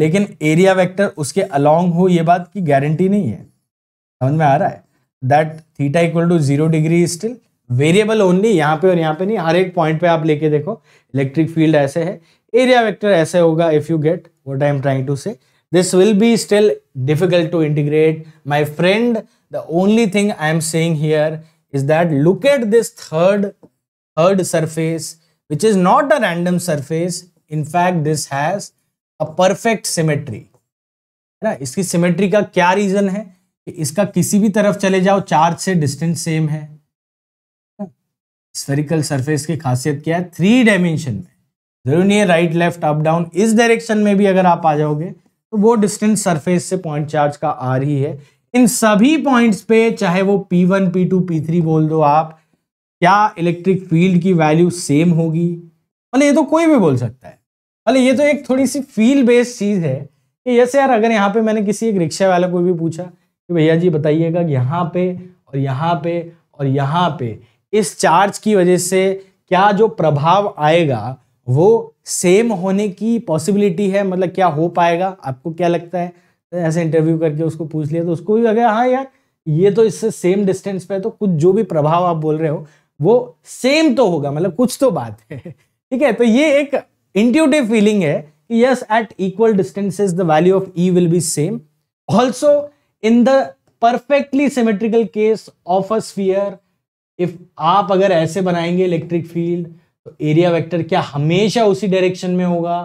लेकिन एरिया वेक्टर उसके अलोंग हो ये बात की गारंटी नहीं है समझ में आ रहा है that theta equal to zero degree still variable only यहाँ पे और यहाँ पे नहीं हर एक पॉइंट पे आप लेके देखो इलेक्ट्रिक फील्ड ऐसे है एरिया वेक्टर ऐसे होगा if you get what I am trying to say this will be still difficult to integrate my friend the only thing I am saying here is that look at this third third surface which is not a random surface in fact this has a perfect symmetry है ना इसकी symmetry का क्या reason है इसका किसी भी तरफ चले जाओ चार्ज से डिस्टेंस सेम है स्फेरिकल सरफेस की खासियत क्या है थ्री डायमेंशन में जरूर नहीं है राइट लेफ्ट अप डाउन इस डायरेक्शन में भी अगर आप आ जाओगे तो वो डिस्टेंस सरफेस से पॉइंट चार्ज का आ रही है इन सभी पॉइंट्स पे चाहे वो P1, P2, P3 बोल दो आप क्या इलेक्ट्रिक फील्ड की वैल्यू सेम होगी मतलब ये तो कोई भी बोल सकता है मतलब ये तो एक थोड़ी सी फील बेस्ड चीज़ है कि जैसे यार अगर यहाँ पे मैंने किसी एक रिक्शा वाले को भी पूछा भैया जी बताइएगा कि यहाँ पे और यहाँ पे और यहाँ पे इस चार्ज की वजह से क्या जो प्रभाव आएगा वो सेम होने की पॉसिबिलिटी है मतलब क्या हो पाएगा आपको क्या लगता है तो ऐसे इंटरव्यू करके उसको पूछ लिया तो उसको भी लगा हाँ यार ये तो इससे सेम डिस्टेंस पे है तो कुछ जो भी प्रभाव आप बोल रहे हो वो सेम तो होगा मतलब कुछ तो बात है ठीक है तो ये एक इंट्यूटिव फीलिंग है कि yes at equal distances the value of E will be same also in the perfectly symmetrical case of a sphere if आप अगर ऐसे बनाएंगे इलेक्ट्रिक फील्ड तो एरिया वेक्टर क्या हमेशा उसी डायरेक्शन में होगा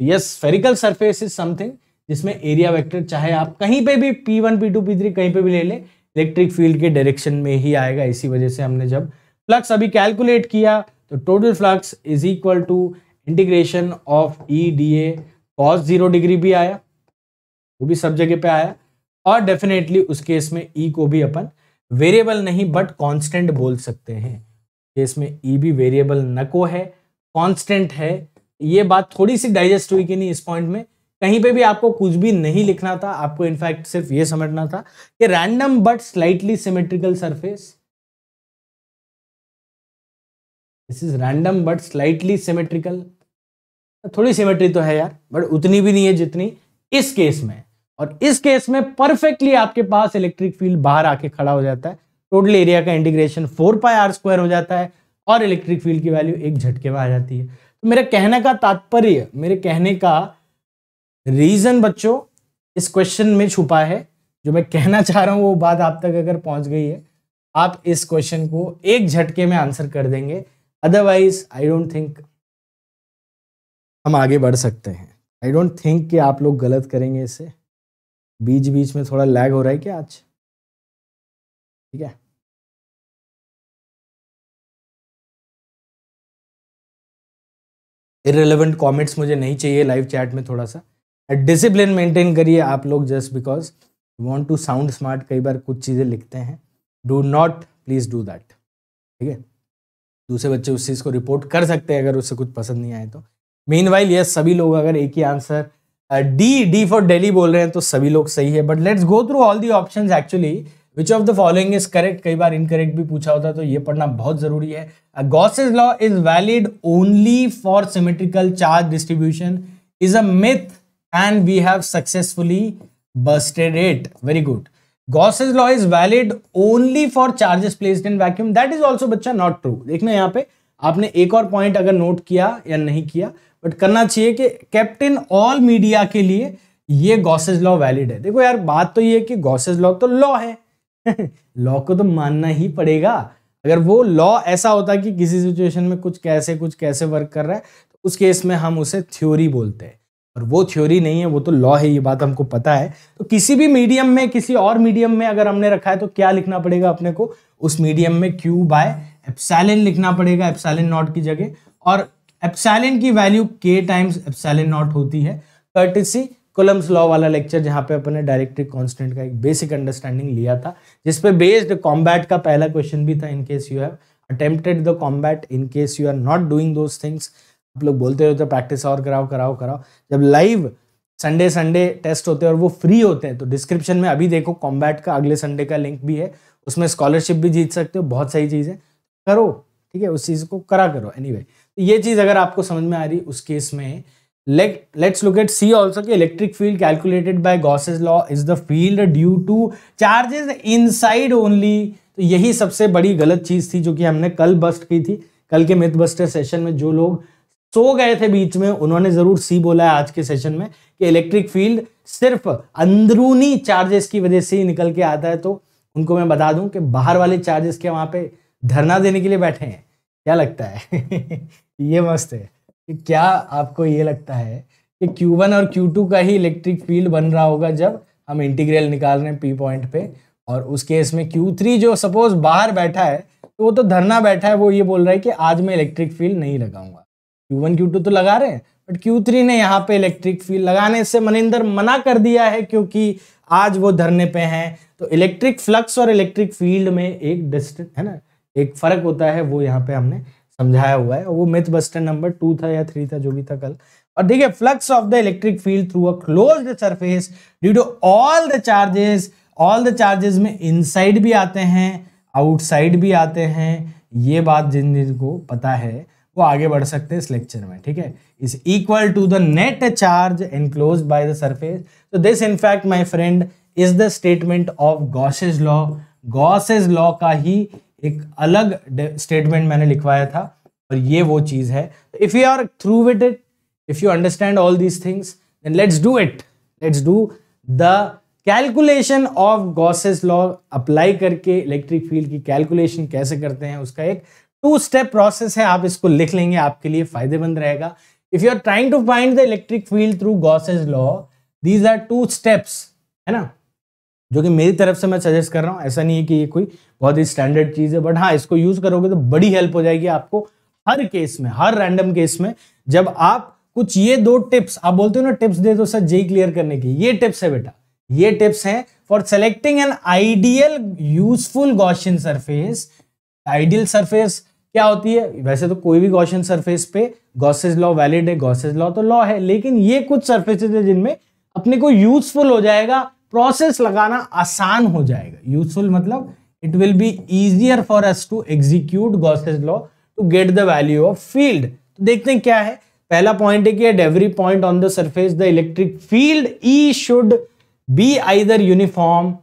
yes spherical surface is something जिसमें एरिया वेक्टर चाहे आप कहीं पे भी P one P two P three कहीं पे भी ले ले इलेक्ट्रिक फील्ड के डायरेक्शन में ही आएगा इसी वजह से हमने जब फ्लक्स अभी कैलकुलेट किया तो total flux is equal to integration of E D A cos zero degree भी आया वो भी सब जगह पे आया और डेफिनेटली उस केस में ई e को भी अपन वेरिएबल नहीं बट कांस्टेंट बोल सकते हैं केस में ई e भी वेरिएबल नको है कांस्टेंट है ये बात थोड़ी सी डाइजेस्ट हुई कि नहीं इस पॉइंट में कहीं पे भी आपको कुछ भी नहीं लिखना था आपको इनफैक्ट सिर्फ ये समझना था कि random but slightly symmetrical surface this is random but slightly symmetrical थोड़ी सिमेट्री तो है यार बट उतनी भी नहीं है जितनी इस केस में और इस केस में परफेक्टली आपके पास इलेक्ट्रिक फील्ड बाहर आके खड़ा हो जाता है टोटल एरिया का integration four pi are square हो जाता है और इलेक्ट्रिक फील्ड की वैल्यू एक झटके में आ जाती है तो मेरे कहने का तात्पर्य मेरे कहने का रीजन बच्चों इस क्वेश्चन में छुपा है जो मैं कहना चाह रहा हूँ वो बात आप तक अगर पहुंच गई है आप इस क्वेश्चन को एक झटके में आंसर कर देंगे अदरवाइज आई डोंट थिंक हम आगे बढ़ सकते हैं आई डोंट थिंक कि आप लोग गलत करेंगे इसे बीच बीच में थोड़ा लैग हो रहा है क्या आज ठीक है इरेलीवेंट कमेंट्स मुझे नहीं चाहिए लाइव चैट में थोड़ा सा डिसिप्लिन मेंटेन करिए आप लोग just because want to sound smart कई बार कुछ चीज़ें लिखते हैं do not please do that ठीक है दूसरे बच्चे उस चीज़ को रिपोर्ट कर सकते हैं अगर उससे कुछ पसंद नहीं आए तो मेन वाइल यस सभी लोग अगर एक ही answer D D for daily बोल रहे हैं तो सभी लोग सही है but let's go through all the option actually which of the following is correct कई बार इनकरेक्ट भी पूछा होता है तो ये पढ़ना बहुत जरूरी है Gauss's law is valid only for symmetrical charge distribution is a myth and we have successfully busted it very good Gauss's law is valid only for charges placed in vacuum that is also बच्चा not true देखना यहाँ पे आपने एक और point अगर note किया या नहीं किया बट करना चाहिए कि कैप्टन ऑल मीडिया के लिए ये गॉसेज लॉ वैलिड है देखो यार बात तो ये है कि गॉसेज लॉ तो लॉ है लॉ को तो मानना ही पड़ेगा अगर वो लॉ ऐसा होता कि किसी सिचुएशन में कुछ कैसे कुछ कैसे वर्क कर रहा है तो उस केस में हम उसे थ्योरी बोलते हैं और वो थ्योरी नहीं है वो तो लॉ है ये बात हमको पता है तो किसी भी मीडियम में किसी और मीडियम में अगर हमने रखा है तो क्या लिखना पड़ेगा अपने को उस मीडियम में क्यू बाय एप्सैलिन लिखना पड़ेगा एप्सैलिन नॉट की जगह और एप्सैलिन की वैल्यू के टाइम्स एप्सैलिन नॉट होती है कर्टिसी कोलम्स लॉ वाला लेक्चर जहाँ पे अपने डायरेक्ट्रिक कांस्टेंट का एक बेसिक अंडरस्टैंडिंग लिया था जिस पे बेस्ड कॉम्बैट का पहला क्वेश्चन भी था in case you have attempted the combat in case you are not doing those things आप लोग बोलते हो प्रैक्टिस और कराओ कराओ कराओ जब लाइव संडे संडे टेस्ट होते हैं और वो फ्री होते हैं तो डिस्क्रिप्शन में अभी देखो कॉम्बैट का अगले संडे का लिंक भी है उसमें स्कॉलरशिप भी जीत सकते हो बहुत सारी चीज़ें करो ठीक है उस चीज़ को करा करो एनी anyway, ये चीज़ अगर आपको समझ में आ रही उस केस में let's look at see also कि electric field calculated by Gauss's law is the field due to charges inside only तो यही सबसे बड़ी गलत चीज़ थी जो कि हमने कल बस्ट की थी कल के मिथ बस्टर सेशन में जो लोग सो गए थे बीच में उन्होंने ज़रूर सी बोला है आज के सेशन में कि इलेक्ट्रिक फील्ड सिर्फ अंदरूनी चार्जेस की वजह से ही निकल के आता है तो उनको मैं बता दूं कि बाहर वाले चार्जेस के वहाँ पे धरना देने के लिए बैठे हैं क्या लगता है ये मस्त है कि क्या आपको ये लगता है कि Q1 और Q2 का ही इलेक्ट्रिक फील्ड बन रहा होगा जब हम इंटीग्रल निकाल रहे हैं पी पॉइंट पे और उस केस में Q3 जो सपोज बाहर बैठा है तो वो तो धरना बैठा है वो ये बोल रहा है कि आज मैं इलेक्ट्रिक फील्ड नहीं लगाऊंगा Q1 Q2 तो लगा रहे हैं बट Q3 ने यहाँ पे इलेक्ट्रिक फील्ड लगाने से मनिंदर मना कर दिया है क्योंकि आज वो धरने पे हैं तो इलेक्ट्रिक फ्लक्स और इलेक्ट्रिक फील्ड में एक डिस्टेंस है ना एक फर्क होता है वो यहाँ पे हमने समझाया हुआ है वो मिथ बस्टर नंबर टू था या थ्री था जो भी था कल और देखिए flux of the electric field through a closed surface due to all the charges all the charges में इनसाइड भी आते हैं आउटसाइड भी आते हैं ये बात जिन जिनको पता है वो आगे बढ़ सकते हैं इस लेक्चर में ठीक है is equal to the net charge enclose by the surface तो this in fact my friend is the statement of Gauss's law Gauss's law का ही एक अलग स्टेटमेंट मैंने लिखवाया था और ये वो चीज़ है if you are through with it if you understand all these things then let's do it let's do the calculation of Gauss's law apply करके इलेक्ट्रिक फील्ड की कैलकुलेशन कैसे करते हैं उसका एक टू स्टेप प्रोसेस है आप इसको लिख लेंगे आपके लिए फायदेमंद रहेगा if you are trying to find the electric field through Gauss's law these are two steps है ना जो कि मेरी तरफ से मैं सजेस्ट कर रहा हूँ ऐसा नहीं है कि ये कोई बहुत ही स्टैंडर्ड चीज़ है बट हाँ इसको यूज़ करोगे तो बड़ी हेल्प हो जाएगी आपको हर केस में हर रैंडम केस में जब आप कुछ ये दो टिप्स आप बोलते हो ना टिप्स दे दो सर जेई क्लियर करने की ये टिप्स है बेटा ये टिप्स हैं for selecting an ideal useful Gaussian surface ideal surface क्या होती है वैसे तो कोई भी गॉशियन सरफेस पे गॉसेज लॉ वैलिड है गॉसेज लॉ तो लॉ है लेकिन ये कुछ सरफेसेज है जिनमें अपने को यूजफुल हो जाएगा प्रोसेस लगाना आसान हो जाएगा यूजफुल मतलब it will be easier for us to execute Gauss's law to get the value of field तो देखते हैं क्या है पहला पॉइंट है कि at every point on the surface the electric field E should be either uniform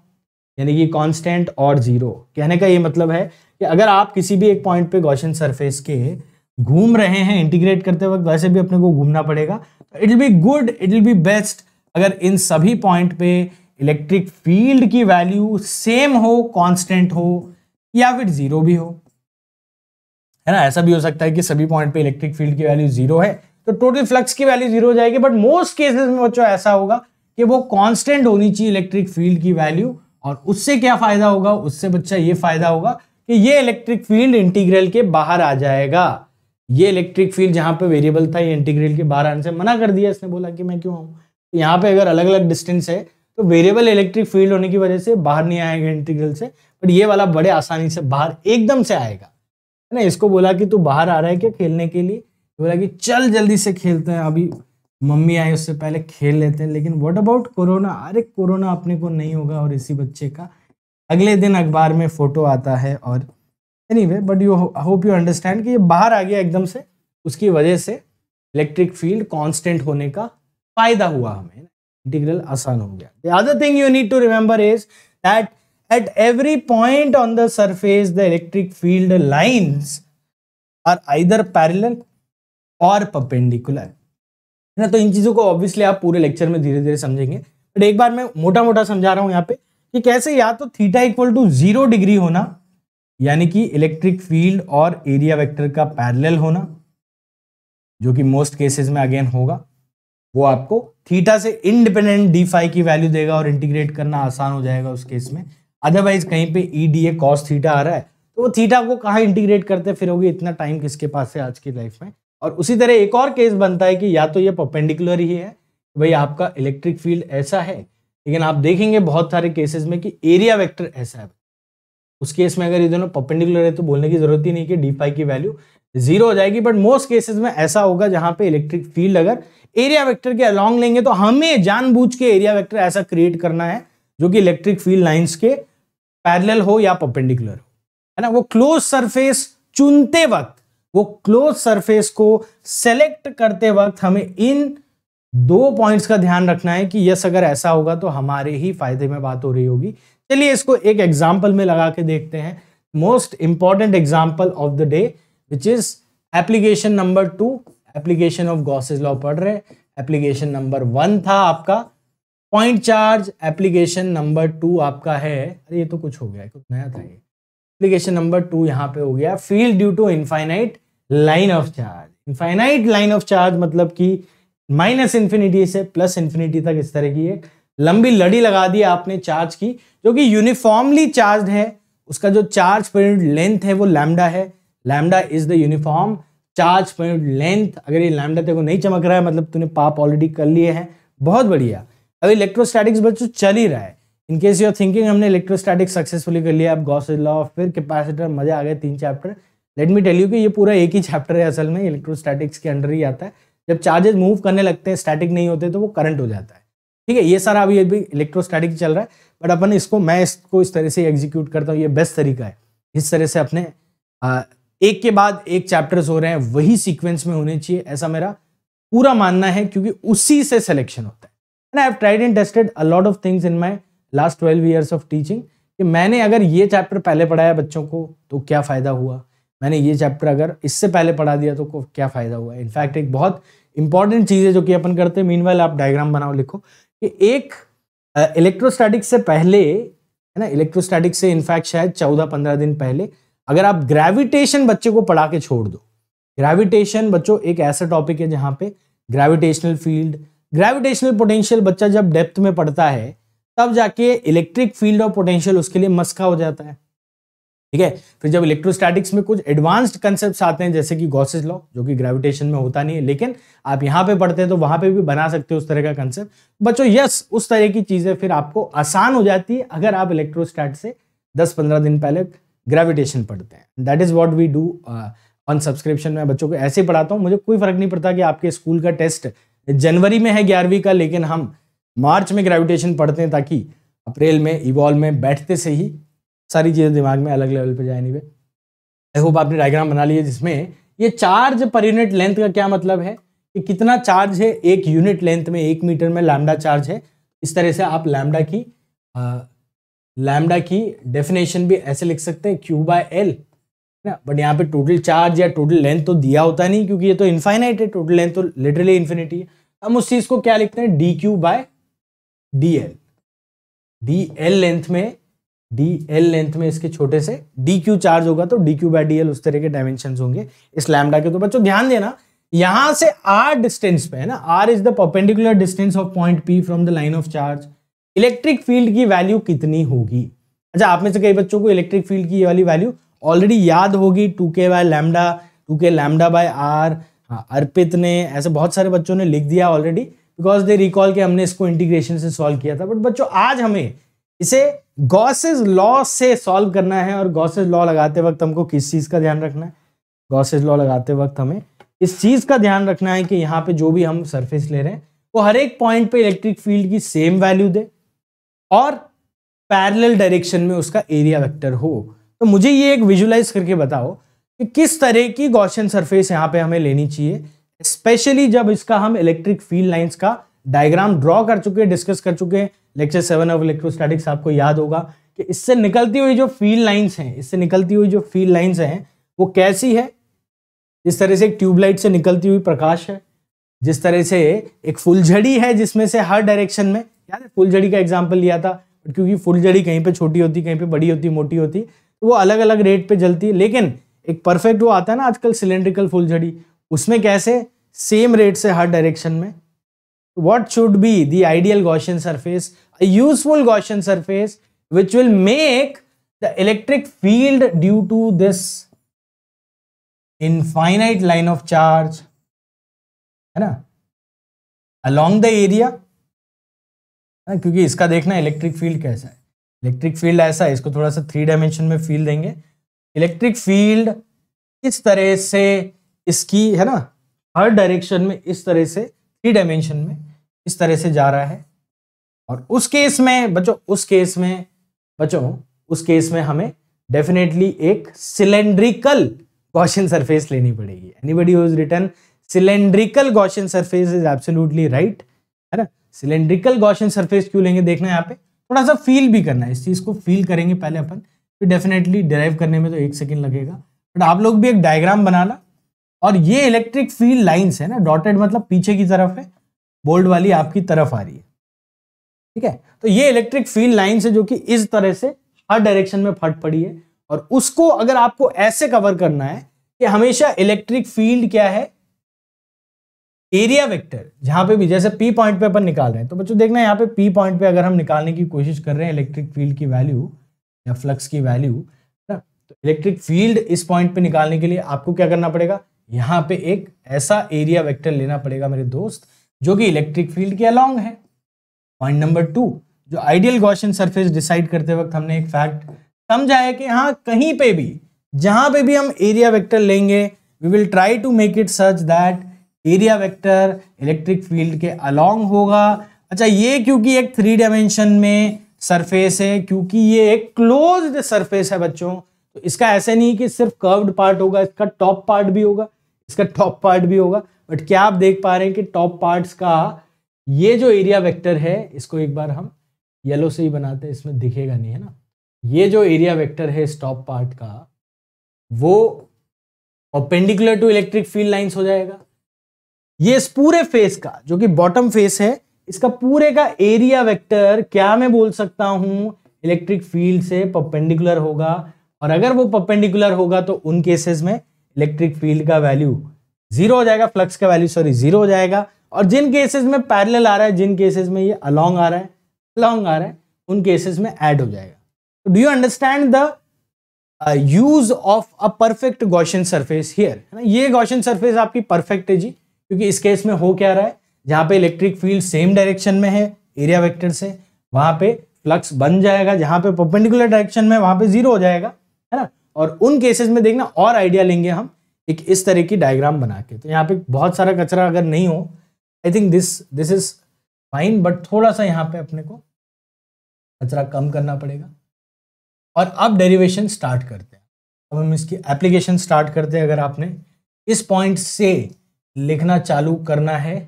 यानी कि कॉन्स्टेंट और जीरो कहने का ये मतलब है कि अगर आप किसी भी एक पॉइंट पे गॉशन सरफेस के घूम रहे हैं इंटीग्रेट करते वक्त वैसे भी अपने को घूमना पड़ेगा it will be good it will be best अगर इन सभी पॉइंट पे इलेक्ट्रिक फील्ड की वैल्यू सेम हो कांस्टेंट हो या फिर जीरो भी हो है ना ऐसा भी हो सकता है कि सभी पॉइंट पे इलेक्ट्रिक फील्ड की वैल्यू जीरो है तो टोटल फ्लक्स की वैल्यू जीरो हो जाएगी बट मोस्ट केसेस में बच्चों ऐसा होगा कि वो कांस्टेंट होनी चाहिए इलेक्ट्रिक फील्ड की वैल्यू और उससे क्या फायदा होगा उससे बच्चा ये फायदा होगा कि ये इलेक्ट्रिक फील्ड इंटीग्रल के बाहर आ जाएगा ये इलेक्ट्रिक फील्ड जहां पे वेरिएबल था ये इंटीग्रल के बाहर आने से मना कर दिया इसने बोला कि मैं क्यों आऊँ यहाँ पे अगर अलग अलग डिस्टेंस है तो वेरिएबल इलेक्ट्रिक फील्ड होने की वजह से बाहर नहीं आएगा इंटीग्रल से बट ये वाला बड़े आसानी से बाहर एकदम से आएगा है ना इसको बोला कि तू बाहर आ रहा है क्या खेलने के लिए बोला कि चल जल्दी से खेलते हैं अभी मम्मी आई उससे पहले खेल लेते हैं लेकिन व्हाट अबाउट कोरोना अरे कोरोना अपने को नहीं होगा और इसी बच्चे का अगले दिन अखबार में फ़ोटो आता है और anyway but you hope you understand कि ये बाहर आ गया एकदम से उसकी वजह से इलेक्ट्रिक फील्ड कांस्टेंट होने का फ़ायदा हुआ हमें इंटीग्रल आसान हो गया the other thing you need to remember is that at every point on the surface the electric field lines are either parallel और perpendicular ना तो इन चीज़ों को ऑब्वियसली आप पूरे लेक्चर में धीरे धीरे समझेंगे बट एक बार मैं मोटा मोटा समझा रहा हूं यहाँ पे कि कैसे या तो theta equal to zero degree होना यानी कि इलेक्ट्रिक फील्ड और एरिया वेक्टर का पैरेलल होना जो कि मोस्ट केसेस में अगेन होगा वो आपको थीटा से इंडिपेंडेंट डी फाई की वैल्यू देगा और इंटीग्रेट करना आसान हो जाएगा उस केस में अदरवाइज कहीं पे E D A cos theta आ रहा है तो वो थीटा को कहाँ इंटीग्रेट करते फिरोगे इतना टाइम किसके पास है आज की लाइफ में और उसी तरह एक और केस बनता है कि या तो ये पर्पेंडिकुलर ही है भाई आपका इलेक्ट्रिक फील्ड ऐसा है लेकिन आप देखेंगे बहुत सारे केसेस में कि एरिया वेक्टर ऐसा है उस केस में अगर ये दोनों पर्पेंडिकुलर है तो बोलने की जरूरत ही नहीं कि डी फाई की वैल्यू जीरो हो जाएगी बट मोस्ट केसेस में ऐसा होगा जहां पे इलेक्ट्रिक फील्ड अगर एरिया वेक्टर के अलॉन्ग लेंगे तो हमें जानबूझ के एरिया वेक्टर ऐसा क्रिएट करना है जो कि इलेक्ट्रिक फील्ड लाइंस के पैरेलल हो या परपेंडिकुलर हो है ना वो क्लोज सरफेस चुनते वक्त वो क्लोज सरफेस को सेलेक्ट करते वक्त हमें इन दो पॉइंट्स का ध्यान रखना है कि यस अगर ऐसा होगा तो हमारे ही फायदे में बात हो रही होगी चलिए इसको एक एग्जाम्पल में लगा के देखते हैं most important example of the day which is application number two application of Gauss's law पढ़ रहे एप्लीकेशन नंबर वन था आपका point charge application number two आपका है अरे ये तो कुछ हो गया कुछ नया था ये एप्लीकेशन नंबर टू यहाँ पे हो गया field due to infinite line of charge infinite line of charge मतलब कि माइनस इन्फिनिटी से प्लस इन्फिनिटी तक इस तरह की एक लंबी लड़ी लगा दी आपने चार्ज की जो कि यूनिफॉर्मली चार्ज है उसका जो चार्ज पर लेंथ है वो लैमडा है lambda is the uniform charge point length अगर ये लैमडा तेरे को नहीं चमक रहा है मतलब तूने पाप ऑलरेडी कर लिए हैं बहुत बढ़िया अब इलेक्ट्रोस्टैटिक्स बच्चों चल ही रहा है इन केस यूर थिंकिंग हमने इलेक्ट्रोस्टैटिक सक्सेसफुली कर लिया अब गॉस लॉ फिर कैपेसिटर मजा आ गया तीन chapter let me tell you कि ये पूरा एक ही चैप्टर है असल में इलेक्ट्रोस्टैटिक्स के अंडर ही आता है जब चार्जेस मूव करने लगते हैं स्टैटिक नहीं होते तो वो करंट हो जाता है ठीक है ये सारा अभी अभी इलेक्ट्रोस्टैटिक चल रहा है बट अपन इसको मैं इसको इस तरह से एग्जीक्यूट करता हूँ ये बेस्ट तरीका है इस तरह से अपने एक के बाद एक चैप्टर्स हो रहे हैं वही सीक्वेंस में होने चाहिए ऐसा मेरा पूरा मानना है क्योंकि उसी से सिलेक्शन होता है and I have tried and tested a lot of things in my last twelve years of teaching कि मैंने अगर ये चैप्टर पहले पढ़ाया बच्चों को तो क्या फ़ायदा हुआ मैंने ये चैप्टर अगर इससे पहले पढ़ा दिया तो क्या फ़ायदा हुआ इनफैक्ट एक बहुत इंपॉर्टेंट चीज़ है जो कि अपन करते हैं मीन आप डायग्राम बनाओ लिखो कि एक इलेक्ट्रोस्टैटिक्स से पहले है ना इलेक्ट्रोस्टैटिक्स से इनफैक्ट शायद चौदह पंद्रह दिन पहले अगर आप ग्रेविटेशन बच्चे को पढ़ा के छोड़ दो ग्रेविटेशन बच्चों एक ऐसा टॉपिक है जहां पे ग्रेविटेशनल फील्ड ग्रेविटेशनल पोटेंशियल बच्चा जब डेप्थ में पढ़ता है तब जाके इलेक्ट्रिक फील्ड और पोटेंशियल उसके लिए मस्का हो जाता है ठीक है फिर जब इलेक्ट्रोस्टैटिक्स में कुछ एडवांस्ड कंसेप्ट आते हैं जैसे कि गॉसेज लॉ जो कि ग्रेविटेशन में होता नहीं है लेकिन आप यहाँ पे पढ़ते हैं तो वहां पर भी बना सकते हो उस तरह का कंसेप्ट बच्चों यस उस तरह की चीजें फिर आपको आसान हो जाती है अगर आप इलेक्ट्रोस्टैट से दस पंद्रह दिन पहले ग्रेविटेशन पढ़ते हैं that is what we do on subscription मैं बच्चों को ऐसे ही पढ़ाता हूँ मुझे कोई फर्क नहीं पड़ता कि आपके स्कूल का टेस्ट जनवरी में है ग्यारहवीं का लेकिन हम मार्च में ग्रेविटेशन पढ़ते हैं ताकि अप्रैल में इवॉल्व में बैठते से ही सारी चीज़ें दिमाग में अलग लेवल पर जाए नहीं आई होप आपने डायग्राम बना लिया जिसमें ये चार्ज पर यूनिट लेंथ का क्या मतलब है कि कितना चार्ज है एक यूनिट लेंथ में एक मीटर में लैमडा चार्ज है इस तरह से आप लैमडा की uh, लैमडा की डेफिनेशन भी ऐसे लिख सकते हैं क्यू बाय एल है ना बट यहाँ पे टोटल चार्ज या टोटल लेंथ तो दिया होता नहीं क्योंकि ये तो इन्फाइनाइट है टोटल लेंथ तो लिटरली इन्फिनिटी है हम उस चीज़ को क्या लिखते हैं D Q by D L D L length में डी एल लेंथ में इसके छोटे से डी क्यू चार्ज होगा तो D Q by D L उस तरह के डायमेंशन होंगे इस लैमडा के तो बच्चों ध्यान देना यहां से आर डिस्टेंस पे है ना R is the perpendicular distance of point P from the line of charge electric field की वैल्यू कितनी होगी अच्छा आप में से कई बच्चों को इलेक्ट्रिक फील्ड की ये वाली वैल्यू ऑलरेडी याद होगी two K by lambda two के लैमडा बाय आर हाँ, अर्पित ने ऐसे बहुत सारे बच्चों ने लिख दिया ऑलरेडी बिकॉज दे रिकॉल के हमने इसको इंटीग्रेशन से सॉल्व किया था बट बच्चों आज हमें इसे गॉसेज लॉ से सॉल्व करना है और गॉसेज लॉ लगाते वक्त हमको किस चीज़ का ध्यान रखना है गॉसेज लॉ लगाते वक्त हमें इस चीज़ का ध्यान रखना है कि यहाँ पे जो भी हम सरफेस ले रहे हैं वो हर एक पॉइंट पे इलेक्ट्रिक फील्ड की सेम वैल्यू दे और पैरेलल डायरेक्शन में उसका एरिया वेक्टर हो तो मुझे ये एक विजुलाइज करके बताओ कि किस तरह की गॉशन सरफेस यहाँ पे हमें लेनी चाहिए स्पेशली जब इसका हम इलेक्ट्रिक फील्ड लाइन्स का डायग्राम ड्रॉ कर चुके हैं डिस्कस कर चुके हैं लेक्चर सेवन ऑफ इलेक्ट्रोस्टैटिक्स आपको याद होगा कि इससे निकलती हुई जो फील्ड लाइन्स हैं इससे निकलती हुई जो फील्ड लाइन्स हैं वो कैसी है जिस तरह से एक ट्यूबलाइट से निकलती हुई प्रकाश है जिस तरह से एक फुलझड़ी है जिसमें से हर डायरेक्शन में याद है फुलझड़ी का एग्जाम्पल लिया था क्योंकि फुलझड़ी कहीं पर छोटी होती कहीं पर बड़ी होती मोटी होती तो वो अलग अलग रेट पर जलती है लेकिन एक परफेक्ट वो आता है ना आजकल सिलेंड्रिकल फुलझड़ी उसमें कैसे सेम रेट से हर डायरेक्शन में what should be the ideal Gaussian surface useful Gaussian surface which will make the electric field due to this infinite line of charge है ना अलोंग द एरिया ना हाँ, क्योंकि इसका देखना इलेक्ट्रिक फील्ड कैसा है इलेक्ट्रिक फील्ड ऐसा है इसको थोड़ा सा थ्री डायमेंशन में फील्ड देंगे इलेक्ट्रिक फील्ड इस तरह से इसकी है ना हर डायरेक्शन में इस तरह से थ्री डायमेंशन में इस तरह से जा रहा है और उस केस में बच्चों उस केस में बच्चों उस केस में हमें डेफिनेटली एक सिलेंड्रिकल गॉशियन सरफेस लेनी पड़ेगी anybody who's written cylindrical Gaussian surface is absolutely right cylindrical Gaussian surface क्यों लेंगे देखना है यहाँ पे थोड़ा सा फील भी करना है इस चीज़ को फील करेंगे पहले अपन फिर डेफिनेटली डिराइव करने में तो एक सेकेंड लगेगा बट आप लोग भी एक डायग्राम बनाना और ये इलेक्ट्रिक फील्ड लाइन्स है ना डॉटेड मतलब पीछे की तरफ है बोल्ड वाली आपकी तरफ आ रही है ठीक है तो ये इलेक्ट्रिक फील्ड लाइन्स है जो कि इस तरह से हर डायरेक्शन में फट पड़ी है और उसको अगर आपको ऐसे कवर करना है कि हमेशा इलेक्ट्रिक फील्ड क्या है एरिया वेक्टर जहां पे भी जैसे पी पॉइंट पे अपन निकाल रहे हैं तो बच्चों देखना यहाँ पे पी पॉइंट पे अगर हम निकालने की कोशिश कर रहे हैं इलेक्ट्रिक फील्ड की वैल्यू या फ्लक्स की वैल्यू ना तो इलेक्ट्रिक फील्ड इस पॉइंट पे निकालने के लिए आपको क्या करना पड़ेगा यहाँ पे एक ऐसा एरिया वेक्टर लेना पड़ेगा मेरे दोस्त जो कि इलेक्ट्रिक फील्ड के अलॉन्ग है पॉइंट नंबर टू जो आइडियल गॉशन सरफेस डिसाइड करते वक्त हमने एक फैक्ट समझा है कि हाँ कहीं पे भी जहां पे भी हम एरिया वेक्टर लेंगे we will try to make it such that area vector electric field के अलोंग होगा अच्छा ये क्योंकि एक थ्री डायमेंशन में सरफेस है क्योंकि ये एक क्लोज्ड सरफेस है बच्चों तो इसका ऐसे नहीं कि सिर्फ कर्व्ड पार्ट होगा इसका टॉप पार्ट भी होगा इसका टॉप पार्ट भी होगा बट क्या आप देख पा रहे हैं कि टॉप पार्ट्स का ये जो एरिया वेक्टर है इसको एक बार हम येलो से ही बनाते हैं इसमें दिखेगा नहीं है ना ये जो एरिया वेक्टर है इस टॉप पार्ट का वो perpendicular to electric field lines हो जाएगा ये इस पूरे फेस का जो कि बॉटम फेस है इसका पूरे का एरिया वेक्टर क्या मैं बोल सकता हूं इलेक्ट्रिक फील्ड से परपेंडिकुलर होगा और अगर वो पपेंडिकुलर होगा तो उन केसेस में इलेक्ट्रिक फील्ड का वैल्यू जीरो हो जाएगा फ्लक्स का वैल्यू सॉरी जीरो हो जाएगा और जिन केसेस में पैरेलल आ रहा है जिन केसेस में ये अलोंग आ रहा है अलोंग आ रहा है उन केसेस में ऐड हो जाएगा तो do you understand the use of a perfect Gaussian surface here है ना ये गॉशन सरफेस आपकी परफेक्ट है जी क्योंकि इस केस में हो क्या रहा है जहाँ पे इलेक्ट्रिक फील्ड सेम डायरेक्शन में है एरिया वेक्टर से वहाँ पे फ्लक्स बन जाएगा जहाँ पे परपेंडिकुलर डायरेक्शन में वहाँ पे जीरो हो जाएगा है ना और उन केसेस में देखना और आइडिया लेंगे हम एक इस तरह की डायग्राम बना के तो यहाँ पे बहुत सारा कचरा अगर नहीं हो I think this this is fine but थोड़ा सा यहाँ पे अपने को कचरा कम करना पड़ेगा और अब डेरिवेशन स्टार्ट करते हैं अब हम इसकी एप्लीकेशन स्टार्ट करते हैं अगर आपने इस पॉइंट से लिखना चालू करना है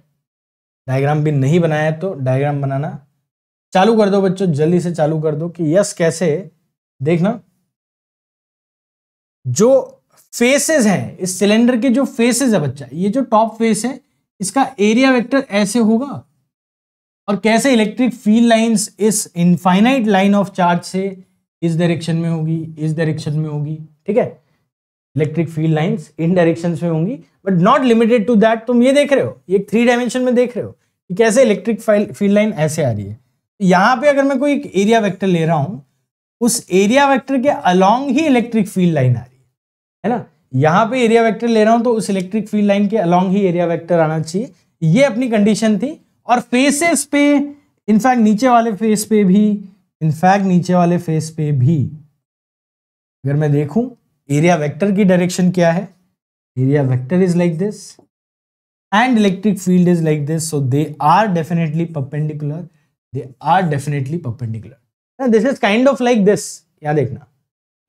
डायग्राम भी नहीं बनाया तो डायग्राम बनाना चालू कर दो बच्चों जल्दी से चालू कर दो कि यस कैसे देखना जो फेसेस हैं इस सिलेंडर के जो फेसेस है बच्चा ये जो टॉप फेस है इसका एरिया वेक्टर ऐसे होगा और कैसे इलेक्ट्रिक फील्ड लाइंस इस इनफाइनाइट लाइन ऑफ चार्ज से इस डायरेक्शन में होगी इस डायरेक्शन में होगी ठीक है इलेक्ट्रिक फील्ड लाइंस इन डायरेक्शंस में होंगी but not limited to that तुम ये देख रहे हो ये थ्री डायमेंशन में देख रहे हो कि कैसे इलेक्ट्रिक फील्ड लाइन ऐसे आ रही है तो यहाँ पे अगर मैं कोई एक एरिया वेक्टर ले रहा हूँ उस एरिया वेक्टर के अलोंग ही इलेक्ट्रिक फील्ड लाइन आ रही है है ना यहाँ पे एरिया वेक्टर ले रहा हूँ तो उस इलेक्ट्रिक फील्ड लाइन के अलॉन्ग ही एरिया वैक्टर आना चाहिए ये अपनी कंडीशन थी और फेसेस पे इनफैक्ट नीचे वाले फेस पे भी इनफैक्ट नीचे वाले फेस पे भी अगर मैं देखूं एरिया वेक्टर की डायरेक्शन क्या है area vector is like this and electric field is like this so they are definitely perpendicular they are definitely perpendicular this is kind of like this यहाँ देखना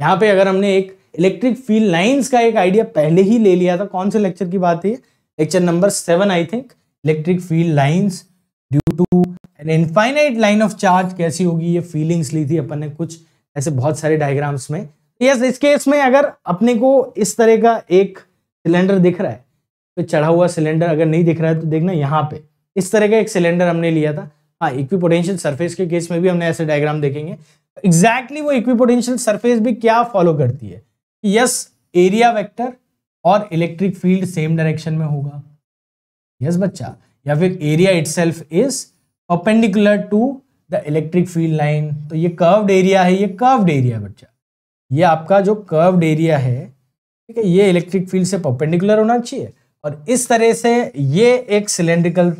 यहाँ पे अगर हमने एक इलेक्ट्रिक फील्ड लाइंस का एक आइडिया पहले ही ले लिया था कौन से लेक्चर की बात है lecture number seven I think electric field lines due to an infinite line of charge कैसी होगी ये फीलिंग्स ली थी अपन ने कुछ ऐसे बहुत सारे डायग्राम्स में यस इस केस में अगर अपने को इस तरह का एक सिलेंडर दिख रहा है तो चढ़ा हुआ सिलेंडर अगर नहीं दिख रहा है तो देखना यहाँ पे इस तरह का एक सिलेंडर हमने लिया था हाँ इक्विपोटेंशियल सरफेस के केस में भी हमने ऐसे डायग्राम देखेंगे एग्जैक्टली exactly वो इक्विपोटेंशियल सरफेस भी क्या फॉलो करती है यस एरिया वेक्टर और इलेक्ट्रिक फील्ड सेम डायरेक्शन में होगा यस बच्चा या फिर area self is perpendicular to the electric field line तो ये कर्व्ड एरिया है ये कर्व्ड एरिया बच्चा ये आपका जो कर्व्ड एरिया है ठीक है ये इलेक्ट्रिक फील्ड से परपेंडिकुलर होना चाहिए और इस तरह से ये एक सिलेंड्रिकल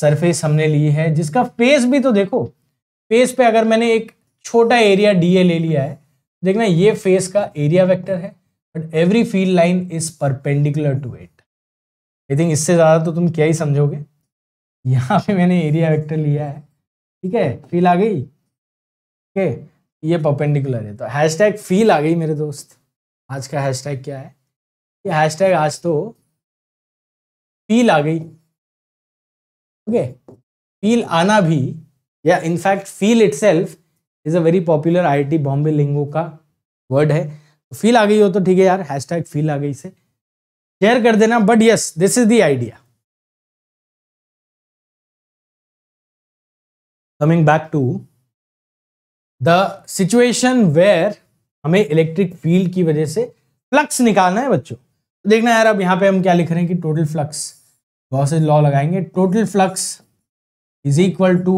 सरफेस हमने ली है जिसका फेस भी तो देखो फेस पे अगर मैंने एक छोटा एरिया डी ले लिया है देखना ये फेस का एरिया वेक्टर है but every field line is perpendicular to it I think इससे ज़्यादा तो तुम क्या ही समझोगे यहाँ पे मैंने एरिया वेक्टर लिया है ठीक है फील आ गई ठीक okay. ये परपेंडिकुलर है तो हैशटैग फील आ गई मेरे दोस्त आज का हैशटैग क्या है ये हैशटैग आज तो फील आ गई ओके फील आना भी या in fact feel itself is a very popular I T Bombay lingo का वर्ड है फील तो आ गई हो तो ठीक है यार हैशटैग फील आ गई से शेयर कर देना but yes this is the idea coming back to the situation where हमें इलेक्ट्रिक फील्ड की वजह से फ्लक्स निकालना है बच्चों तो देखना यार अब यहाँ पे हम क्या लिख रहे हैं कि टोटल फ्लक्स बहुत से लॉ लगाएंगे total flux is equal to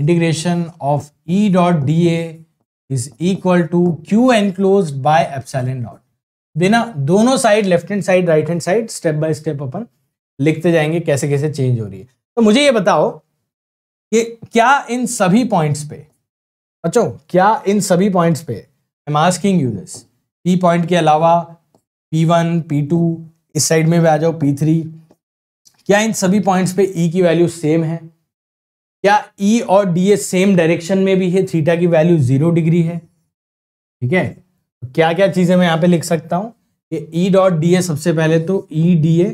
integration of E dot D A is equal to Q enclose by epsilon dot बिना दोनों side left hand side right hand side step by step अपन लिखते जाएंगे कैसे कैसे चेंज हो रही है तो मुझे ये बताओ कि क्या इन सभी पॉइंट्स पे बच्चों क्या इन सभी पॉइंट्स पे I am asking you this P point के अलावा पी वन पी टू इस साइड में भी आ जाओ पी थ्री क्या इन सभी पॉइंट्स पे ई e की वैल्यू सेम है क्या ई e और डी ए सेम डायरेक्शन में भी है थीटा की वैल्यू जीरो डिग्री है ठीक है तो क्या क्या चीज़ें मैं यहाँ पे लिख सकता हूँ कि ई डॉट डी ए सबसे पहले तो E D A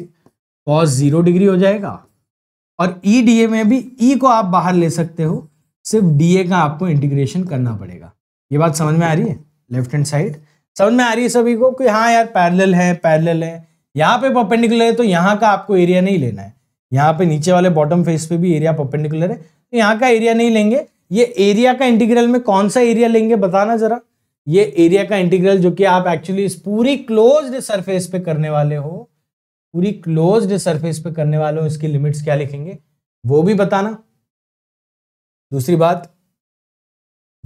cos zero degree हो जाएगा और ई डी ए में भी ई e को आप बाहर ले सकते हो सिर्फ डी का आपको इंटीग्रेशन करना पड़ेगा ये बात समझ में आ रही है लेफ्ट हैंड साइड समझ में आ रही है सभी को कि हाँ यार पैरेलल है पैरेलल है यहाँ पे परपेंडिकुलर है तो यहाँ का आपको एरिया नहीं लेना है यहाँ पे नीचे वाले बॉटम फेस पे भी एरिया परपेंडिकुलर है तो यहाँ का एरिया नहीं लेंगे ये एरिया का इंटीग्रल में कौन सा एरिया लेंगे बताना जरा ये एरिया का इंटीग्रल जो कि आप एक्चुअली इस पूरी क्लोज्ड सरफेस पे करने वाले हो पूरी क्लोज सरफेस पे करने वाले हो इसकी लिमिट्स क्या लिखेंगे वो भी बताना दूसरी बात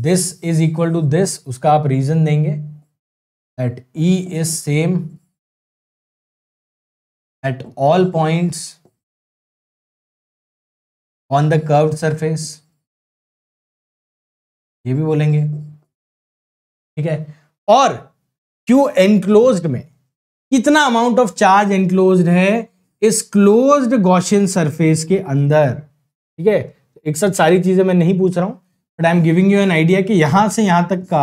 this is equal to this उसका आप रीजन देंगे at E is same at all points on the curve surface ये भी बोलेंगे ठीक है और क्यू एनक्लोज्ड में कितना अमाउंट ऑफ चार्ज एनक्लोज्ड है इस क्लोज्ड गॉशियन सरफेस के अंदर ठीक है एक साथ सारी चीज़ें मैं नहीं पूछ रहा हूँ but I am giving you an idea कि यहाँ से यहाँ तक का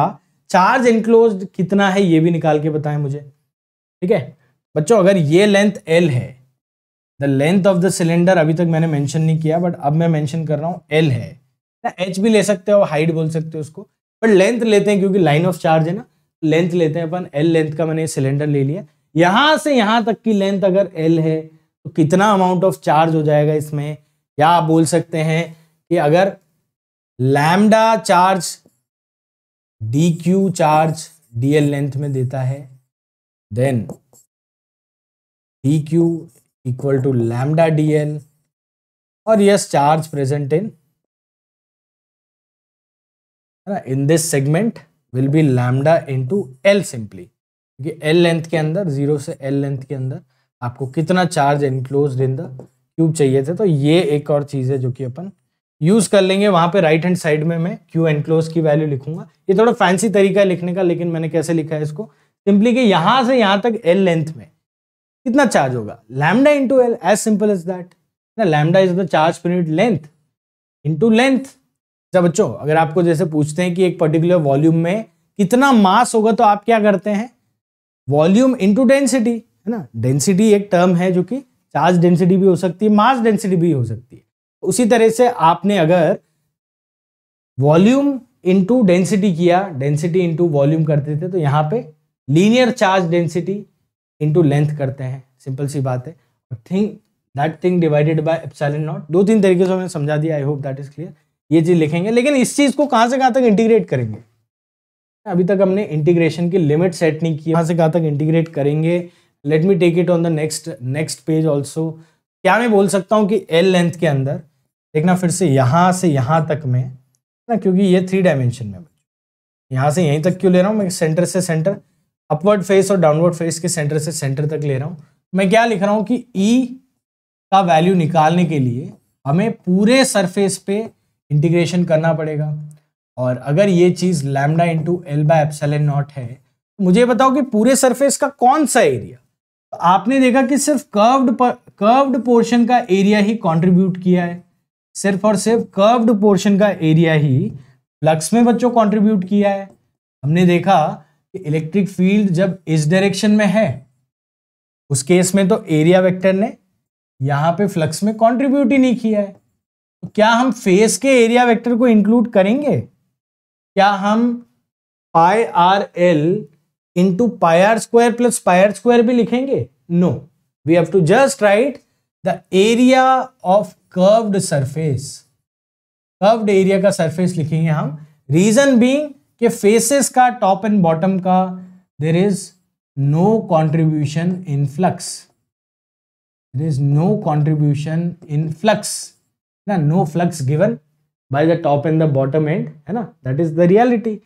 चार्ज इनक्लोज कितना है ये भी निकाल के बताएं मुझे ठीक है बच्चों अगर ये लेंथ एल है the length of the cylinder अभी तक मैंने मैंशन नहीं किया बट अब मैं मैंशन कर रहा हूँ एल है ना एच भी ले सकते हो हाइट बोल सकते हो उसको बट लेंथ लेते हैं क्योंकि लाइन ऑफ चार्ज है ना लेंथ लेते हैं अपन एल लेंथ का मैंने सिलेंडर ले लिया यहाँ से यहाँ तक की लेंथ अगर एल है तो कितना अमाउंट ऑफ चार्ज हो जाएगा इसमें या आप बोल सकते हैं कि अगर lambda charge d Q charge dl length में देता है then d q equal to lambda d L और yes charge present in in this segment will be in into L simply क्योंकि एल लेंथ के अंदर जीरो से L length के अंदर आपको कितना charge enclose in the cube चाहिए थे तो ये एक और चीज़ है जो कि अपन यूज कर लेंगे वहां पे राइट हैंड साइड में मैं क्यू एनक्लोज की वैल्यू लिखूंगा ये थोड़ा फैंसी तरीका है लिखने का लेकिन मैंने कैसे लिखा है इसको सिंपली कि यहां से यहां तक एल लेंथ में कितना चार्ज होगा lambda into L as simple as that lambda is the charge per unit length into length जब बच्चों अगर आपको जैसे पूछते हैं कि एक पर्टिकुलर वॉल्यूम में कितना मास होगा तो आप क्या करते हैं वॉल्यूम इंटू डेंसिटी है ना डेंसिटी एक टर्म है जो कि चार्ज डेंसिटी भी हो सकती है मास डेंसिटी भी हो सकती है उसी तरह से आपने अगर वॉल्यूम इंटू डेंसिटी किया डेंसिटी इंटू वॉल्यूम करते थे तो यहाँ पे linear charge density into length करते हैं सिंपल सी बात है thing that thing divided by epsilon naught दो तीन तरीके से मैंने समझा दिया I hope that is clear ये चीज़ लिखेंगे लेकिन इस चीज़ को कहाँ से कहाँ तक इंटीग्रेट करेंगे अभी तक हमने इंटीग्रेशन की लिमिट सेट नहीं की कहाँ से कहाँ तक इंटीग्रेट करेंगे let me take it on the next next page also क्या मैं बोल सकता हूँ कि एल लेंथ के अंदर देखना फिर से यहाँ से यहाँ तक में ना क्योंकि ये थ्री डायमेंशन में यहाँ से यहीं तक क्यों ले रहा हूँ मैं सेंटर से सेंटर अपवर्ड फेस और डाउनवर्ड फेस के सेंटर से सेंटर तक ले रहा हूँ मैं क्या लिख रहा हूँ कि ई e का वैल्यू निकालने के लिए हमें पूरे सरफेस पे इंटीग्रेशन करना पड़ेगा और अगर ये चीज़ lambda into L by naught है तो मुझे बताओ कि पूरे सरफेस का कौन सा एरिया तो आपने देखा कि सिर्फ कर्व्ड पर कर्व्ड पोर्शन का एरिया ही कंट्रीब्यूट किया है सिर्फ और सिर्फ कर्व्ड पोर्शन का एरिया ही फ्लक्स में बच्चों कंट्रीब्यूट किया है हमने देखा कि इलेक्ट्रिक फील्ड जब इस डायरेक्शन में है उस केस में तो एरिया वेक्टर ने यहाँ पे फ्लक्स में कंट्रीब्यूट ही नहीं किया है तो क्या हम फेस के एरिया वेक्टर को इंक्लूड करेंगे क्या हम pi r L into pi are square plus pi are square भी लिखेंगे no no. we have to just write the area of curved surface curved area का सरफेस लिखेंगे हम रीजन बीइंग कि फेसेस का टॉप एंड बॉटम का there is no contribution in flux there is no contribution in flux ना no flux given by the top and the bottom and है ना that is the reality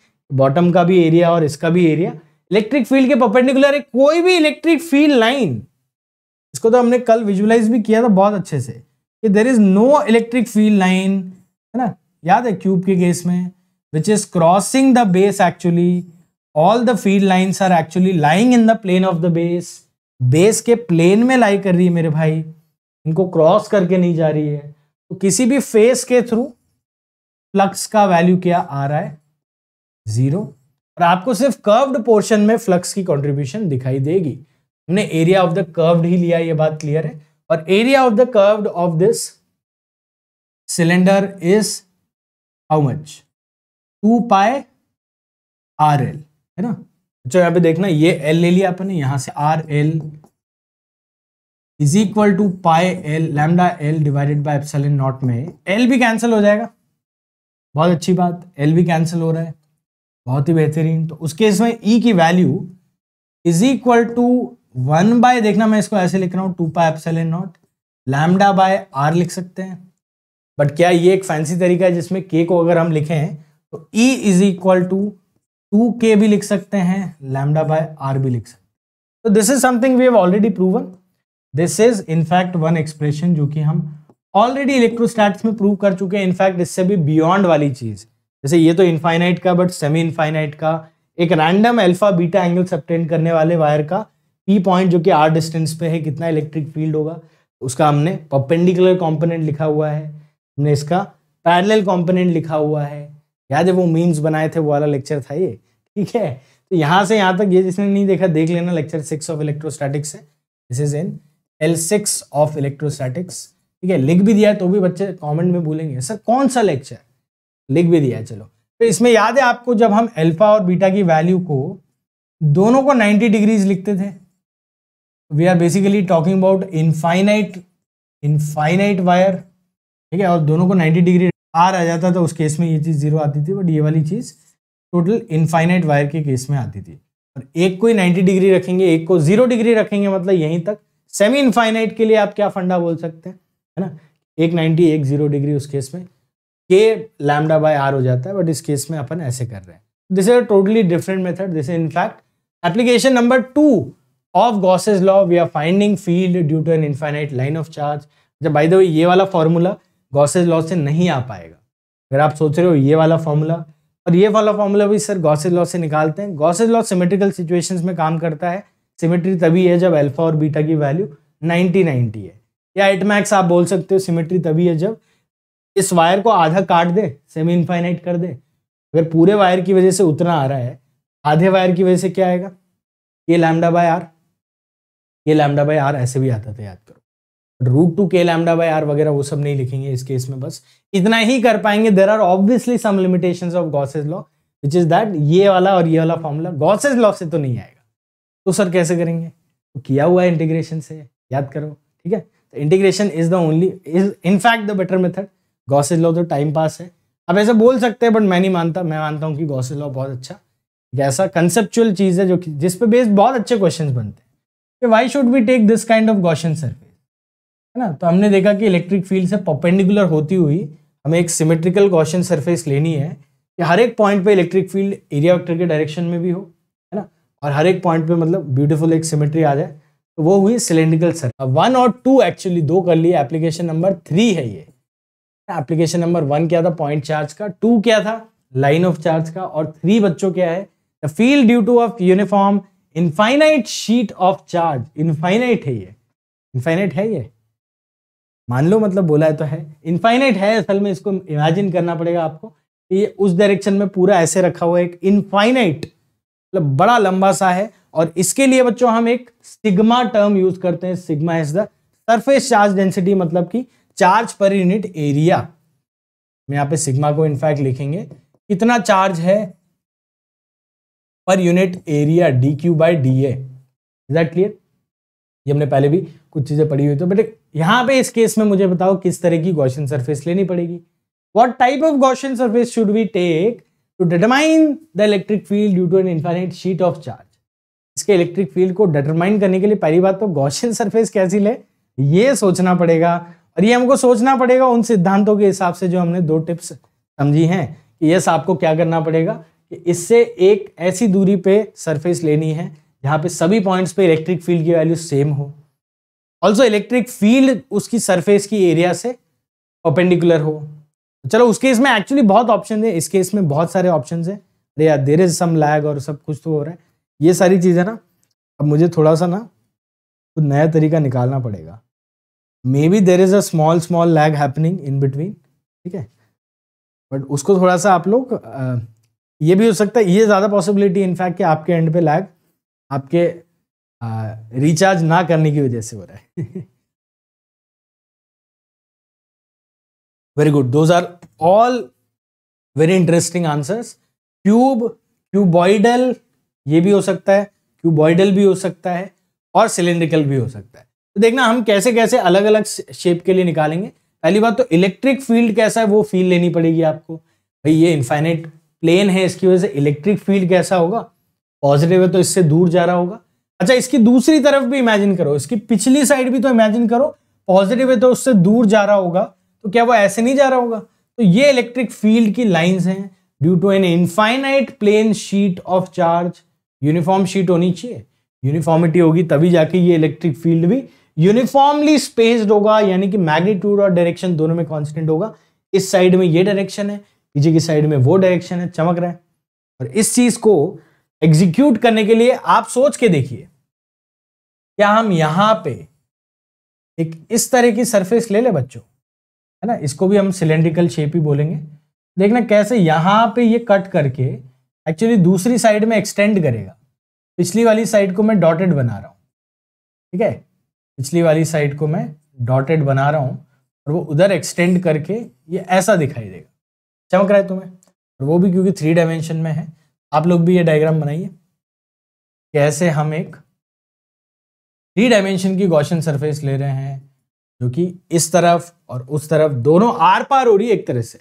bottom का भी area और इसका भी area electric field के perpendicular है कोई भी इलेक्ट्रिक फील्ड लाइन इसको तो हमने कल विजुअलाइज भी किया था बहुत अच्छे से कि there is no electric field line है ना याद है क्यूब के केस में which is crossing the base actually all the field lines are actually lying in the plane of the base base के प्लेन में लाई कर रही है मेरे भाई इनको क्रॉस करके नहीं जा रही है तो किसी भी फेस के थ्रू फ्लक्स का वैल्यू क्या आ रहा है जीरो और आपको सिर्फ कर्व्ड पोर्शन में फ्लक्स की कंट्रीब्यूशन दिखाई देगी हमने एरिया ऑफ द कर्व्ड ही लिया ये बात क्लियर है और area of the curved of this cylinder is how much two pi r L है ना अच्छा यहाँ पे देखना ये एल ले लिया आपने यहां से r L is equal to pi L lambda L divided by epsilon naught में एल भी कैंसिल हो जाएगा बहुत अच्छी बात एल भी कैंसिल हो रहा है बहुत ही बेहतरीन तो उस केस में ई e की value is equal to one by देखना मैं इसको ऐसे लिख रहा हूँ two pi epsilon naught lambda by r लिख सकते हैं बट क्या ये एक फैंसी तरीका है जिसमें के को अगर हम लिखें तो E is equal to two k भी लिख सकते हैं लैमडा बाय आर भी लिख सकते हैं तो this is something we have already proven this is in fact one expression जो कि हम ऑलरेडी इलेक्ट्रोस्टैटिक्स में प्रूव कर चुके हैं इनफैक्ट इससे भी बियॉन्ड वाली चीज़ जैसे ये तो इनफाइनाइट का बट सेमी इनफाइनाइट का एक random alpha beta angle subtend करने वाले वायर का पी पॉइंट जो कि आर डिस्टेंस पे है कितना इलेक्ट्रिक फील्ड होगा उसका हमने पपेंडिकुलर कॉम्पोनेंट लिखा हुआ है हमने इसका पैरेलल कॉम्पोनेंट लिखा हुआ है याद है वो मीम्स बनाए थे वो वाला लेक्चर था ये ठीक है तो यहाँ से यहाँ तक ये जिसने नहीं देखा देख लेना लेक्चर सिक्स ऑफ इलेक्ट्रोस्टैटिक्स है this is in L six of electrostatics ठीक है लिख भी दिया है तो भी बच्चे कॉमेंट में भूलेंगे सर कौन सा लेक्चर लिख भी दिया है चलो तो इसमें याद है आपको जब हम एल्फा और बीटा की वैल्यू को दोनों को 90 डिग्रीज लिखते थे we are basically talking about infinite infinite wire ठीक है और दोनों को 90 डिग्री आर आ जाता था उस केस में ये चीज़ जीरो आती थी बट ये वाली चीज़ टोटल इनफाइनाइट वायर के केस में आती थी और एक को ही नाइन्टी डिग्री रखेंगे एक को जीरो डिग्री रखेंगे मतलब यहीं तक सेमी इनफाइनाइट के लिए आप क्या फंडा बोल सकते हैं है ना एक नाइन्टी एक जीरो डिग्री उस केस में के लैमडा बाय आर हो जाता है बट इस केस में अपन ऐसे कर रहे हैं this is a totally different method this is in fact application number two of Gauss's law we are finding field due to an infinite line of charge जब बाई द ये वाला फॉर्मूला गॉसेज लॉ से नहीं आ पाएगा अगर आप सोच रहे हो ये वाला फॉर्मूला और ये वाला फॉर्मूला भी सर गॉसेज लॉ से निकालते हैं गॉसेज लॉ सिमेट्रिकल सिचुएशन में काम करता है सिमेट्री तभी है जब एल्फा और बीटा की वैल्यू 90 90 है या एट मैक्स आप बोल सकते हो सिमेट्री तभी है जब इस वायर को आधा काट दे सेमी इन्फाइनाइट कर दे अगर पूरे वायर की वजह से उतना आ रहा है आधे वायर की वजह से क्या आएगा ये लैमडा बाय आर ये लैमडा बाई आर ऐसे भी आता था याद करो रूट टू के लैमडा बाई आर वगैरह वो सब नहीं लिखेंगे इस केस में बस इतना ही कर पाएंगे there are obviously some limitation of Gauss's law which is that ये वाला और ये वाला फॉर्मूला गॉसेज लॉ से तो नहीं आएगा तो सर कैसे करेंगे तो किया हुआ है इंटीग्रेशन से याद करो ठीक है तो integration is the only is in fact the better method Gauss's law तो टाइम पास है अब ऐसा बोल सकते हैं बट मैं नहीं मानता मैं मानता हूँ कि गॉसेज लॉ बहुत अच्छा ऐसा कंसेप्चुअल चीज़ है जो जिसपे जिस पे बेस्ड बहुत अच्छे क्वेश्चन बनते हैं कि why should be take this kind of Gaussian surface है ना तो हमने देखा कि इलेक्ट्रिक फील्ड से पर्पेंडिकुलर होती हुई हमें एक सिमेट्रिकल गॉशन सरफेस लेनी है कि हर एक पॉइंट पे इलेक्ट्रिक फील्ड एरिया वेक्टर के डायरेक्शन में भी हो है ना और हर एक पॉइंट पे मतलब ब्यूटीफुल एक सिमेट्री आ जाए तो वो हुई सिलेंड्रिकल सर वन और टू एक्चुअली दो कर लिए एप्लीकेशन नंबर थ्री है ये एप्लीकेशन नंबर वन क्या था पॉइंट चार्ज का टू क्या था लाइन ऑफ चार्ज का और थ्री बच्चों क्या है field due to of uniform infinite sheet of charge infinite है ये इनफाइनाइट है ये मान लो मतलब बोला है तो है इनफाइनाइट है असल में इसको इमेजिन करना पड़ेगा आपको कि ये उस डायरेक्शन में पूरा ऐसे रखा हुआ है एक इनफाइनाइट मतलब बड़ा लंबा सा है और इसके लिए बच्चों हम एक सिग्मा टर्म यूज करते हैं sigma is the surface charge density मतलब कि चार्ज पर यूनिट एरिया मैं यहाँ पे सिग्मा को इनफैक्ट लिखेंगे कितना चार्ज है per unit area d Q by D A that clear ये हमने पहले भी कुछ चीज़ें पढ़ी हुई तो बट यहाँ पे इस केस में मुझे बताओ किस तरह की गॉशियन सर्फेस लेनी पड़ेगी what type of Gaussian surface should we take to determine the electric field due to an infinite sheet of charge इसके इलेक्ट्रिक फील्ड को डिटरमाइन करने के लिए पहली बात तो गॉशियन सरफेस कैसी ले ये सोचना पड़ेगा और ये हमको सोचना पड़ेगा उन सिद्धांतों के हिसाब से जो हमने दो टिप्स समझी हैं कि यस आपको क्या करना पड़ेगा कि इससे एक ऐसी दूरी पे सरफेस लेनी है जहाँ पे सभी पॉइंट्स पे इलेक्ट्रिक फील्ड की वैल्यू सेम हो ऑल्सो इलेक्ट्रिक फील्ड उसकी सरफेस की एरिया से ओपेंडिकुलर हो चलो उस केस में एक्चुअली बहुत ऑप्शन है इस केस में बहुत सारे ऑप्शन है अरे यार देर इज सम लैग और सब कुछ तो हो रहा है ये सारी चीज़ें ना अब मुझे थोड़ा सा ना कुछ नया तरीका निकालना पड़ेगा maybe there is a small small lag happening in between ठीक है बट उसको थोड़ा सा आप लोग ये भी हो सकता है ये ज़्यादा पॉसिबिलिटी इनफैक्ट कि आपके एंड पे लैग आपके आ, रिचार्ज ना करने की वजह से हो रहा है very good those are all very interesting answers cube cuboidal ये भी हो सकता है क्यूबॉइडल भी हो सकता है और सिलेंड्रिकल भी हो सकता है तो देखना हम कैसे कैसे अलग अलग शेप के लिए निकालेंगे पहली बात तो इलेक्ट्रिक फील्ड कैसा है वो फील लेनी पड़ेगी आपको भाई ये इन्फाइनेट प्लेन है इसकी वजह से इलेक्ट्रिक फील्ड कैसा होगा पॉजिटिव है तो इससे दूर जा रहा होगा अच्छा इसकी दूसरी तरफ भी इमेजिन करो इसकी पिछली साइड भी तो इमेजिन करो पॉजिटिव है तो उससे दूर जा रहा होगा तो क्या वो ऐसे नहीं जा रहा होगा तो ये इलेक्ट्रिक फील्ड की लाइंस हैं due to an infinite plane sheet of charge uniform sheet होनी चाहिए यूनिफॉर्मिटी होगी तभी जाके ये इलेक्ट्रिक फील्ड भी यूनिफॉर्मली स्पेस्ड होगा यानी कि मैग्नीट्यूड और डायरेक्शन दोनों में कॉन्स्टेंट होगा इस साइड में ये डायरेक्शन है पीछे की साइड में वो डायरेक्शन है चमक रहा है और इस चीज को एग्जीक्यूट करने के लिए आप सोच के देखिए क्या हम यहां पे एक इस तरह की सरफेस ले ले बच्चों है ना इसको भी हम सिलेंड्रिकल शेप ही बोलेंगे देखना कैसे यहां पे ये कट करके एक्चुअली दूसरी साइड में एक्सटेंड करेगा पिछली वाली साइड को मैं डॉटेड बना रहा हूँ ठीक है पिछली वाली साइड को मैं डॉटेड बना रहा हूँ और वो उधर एक्सटेंड करके ये ऐसा दिखाई देगा चमक रहा है तुम्हें और वो भी क्योंकि थ्री डायमेंशन में है आप लोग भी ये डायग्राम बनाइए कैसे हम एक थ्री डायमेंशन की गौशन सरफेस ले रहे हैं जो कि इस तरफ और उस तरफ दोनों आर पार हो रही है एक तरह से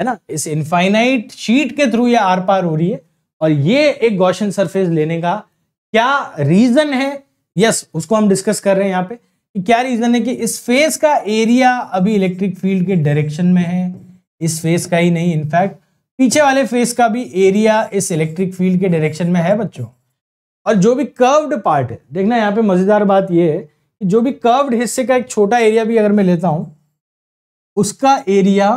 है ना इस इनफाइनाइट शीट के थ्रू ये आर पार हो रही है और ये एक गौशन सरफेस लेने का क्या रीजन है यस yes, उसको हम डिस्कस कर रहे हैं यहाँ पे कि क्या रीजन है कि इस फेस का एरिया अभी इलेक्ट्रिक फील्ड के डायरेक्शन में है इस फेस का ही नहीं इनफैक्ट पीछे वाले फेस का भी एरिया इस इलेक्ट्रिक फील्ड के डायरेक्शन में है बच्चों और जो भी कर्व्ड पार्ट है देखना यहाँ पे मज़ेदार बात यह है कि जो भी कर्व्ड हिस्से का एक छोटा एरिया भी अगर मैं लेता हूं उसका एरिया